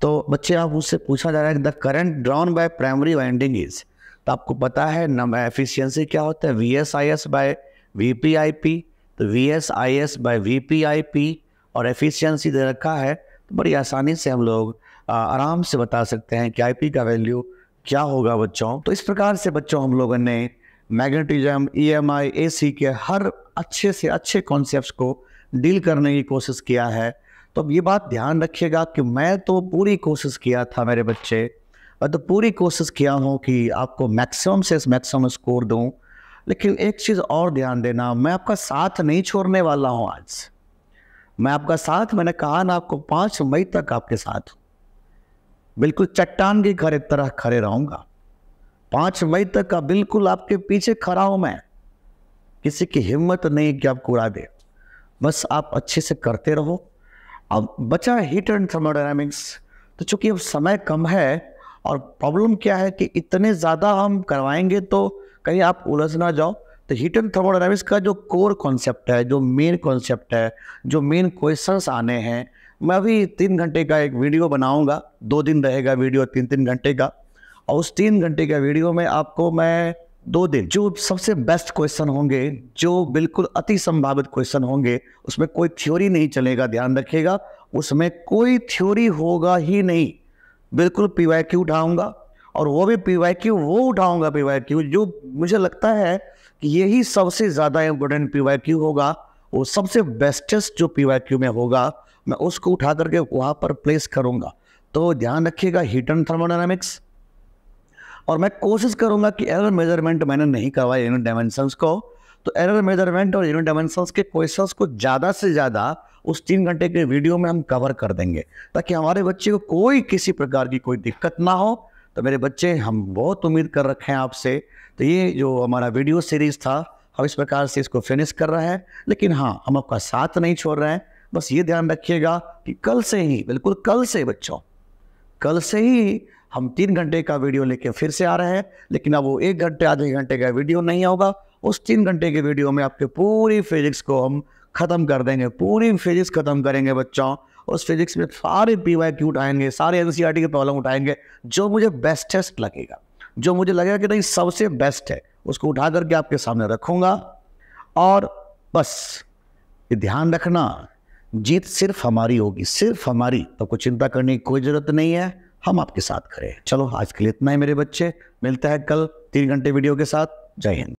तो बच्चे आप उससे पूछा जा रहा है the current drawn by primary winding is तो आपको पता है नम एफिशिएंसी क्या होता है V S I S by V P I P तो V S I S by V P I P और एफिशिएंसी दे रखा है तो बड़ी आसानी से हम लोग आराम से बता सकते हैं कि आईपी का वैल्यू क्या होगा बच्चों तो इस प्रकार से बच्चों हम लोगों ने magnetism E M I A सी के हर अच्छे से अच्छे कॉन्सेप्ट को डील करने की कोशिश किया है तो अब ये बात ध्यान रखिएगा कि मैं तो पूरी कोशिश किया था मेरे बच्चे मैं तो पूरी कोशिश किया हूँ कि आपको मैक्सिमम से मैक्सिमम स्कोर दूँ लेकिन एक चीज़ और ध्यान देना मैं आपका साथ नहीं छोड़ने वाला हूँ आज मैं आपका साथ मैंने कहा ना आपको पांच मई तक आपके साथ बिल्कुल चट्टान की खरे तरह खड़े रहूंगा पांच मई तक का बिल्कुल आपके पीछे खड़ा हूं मैं किसी की हिम्मत नहीं कि आपको उड़ा दे बस आप अच्छे से करते रहो अब बचा हीट एंड थर्मोडाइनमिक्स तो चूंकि अब समय कम है और प्रॉब्लम क्या है कि इतने ज़्यादा हम करवाएंगे तो कहीं आप उलझ ना जाओ तो हीट एंड थर्मोडाइनमिक्स का जो कोर कॉन्सेप्ट है जो मेन कॉन्सेप्ट है जो मेन क्वेश्चंस आने हैं मैं अभी तीन घंटे का एक वीडियो बनाऊंगा दो दिन रहेगा वीडियो तीन तीन घंटे का और उस तीन घंटे का वीडियो में आपको मैं दो दिन जो सबसे बेस्ट क्वेश्चन होंगे जो बिल्कुल अति संभावित क्वेश्चन होंगे उसमें कोई थ्योरी नहीं चलेगा ध्यान रखिएगा उसमें कोई थ्योरी होगा ही नहीं बिल्कुल पी वाई क्यू उठाऊंगा और वो भी पी वाई क्यू वो उठाऊँगा पी वाई क्यू जो मुझे लगता है यही सबसे ज़्यादा इम्पोर्टेंट पी होगा वो सबसे बेस्टेस्ट जो पी में होगा मैं उसको उठा करके वहाँ पर प्लेस करूँगा तो ध्यान रखिएगा हीट एंड थर्मोडाइनमिक्स और मैं कोशिश करूँगा कि एरर मेजरमेंट मैंने नहीं करवाया यूनिट डायमेंशंस को तो एरर मेजरमेंट और यूनिट डायमेंशंस के क्वेश्चंस को ज़्यादा से ज़्यादा उस तीन घंटे के वीडियो में हम कवर कर देंगे ताकि हमारे बच्चे को कोई किसी प्रकार की कोई दिक्कत ना हो तो मेरे बच्चे हम बहुत उम्मीद कर रखे हैं आपसे तो ये जो हमारा वीडियो सीरीज़ था हम इस प्रकार से इसको फिनिश कर रहे हैं लेकिन हाँ हम आपका साथ नहीं छोड़ रहे हैं बस ये ध्यान रखिएगा कि कल से ही बिल्कुल कल से बच्चों कल से ही हम तीन घंटे का वीडियो लेके फिर से आ रहे हैं लेकिन अब वो एक घंटे आधे घंटे का वीडियो नहीं होगा उस तीन घंटे के वीडियो में आपके पूरी फिजिक्स को हम ख़त्म कर देंगे पूरी फिजिक्स ख़त्म करेंगे बच्चों उस फिजिक्स में सारे पी वाई क्यू उठाएंगे सारे एन e के प्रॉब्लम उठाएंगे जो मुझे बेस्टेस्ट लगेगा जो मुझे लगेगा कि नहीं सबसे बेस्ट है उसको उठा करके आपके सामने रखूंगा और बस ध्यान रखना जीत सिर्फ हमारी होगी सिर्फ हमारी आपको तो चिंता करने की कोई ज़रूरत नहीं है हम आपके साथ खड़े चलो आज के लिए इतना ही मेरे बच्चे मिलता है कल तीन घंटे वीडियो के साथ जय हिंद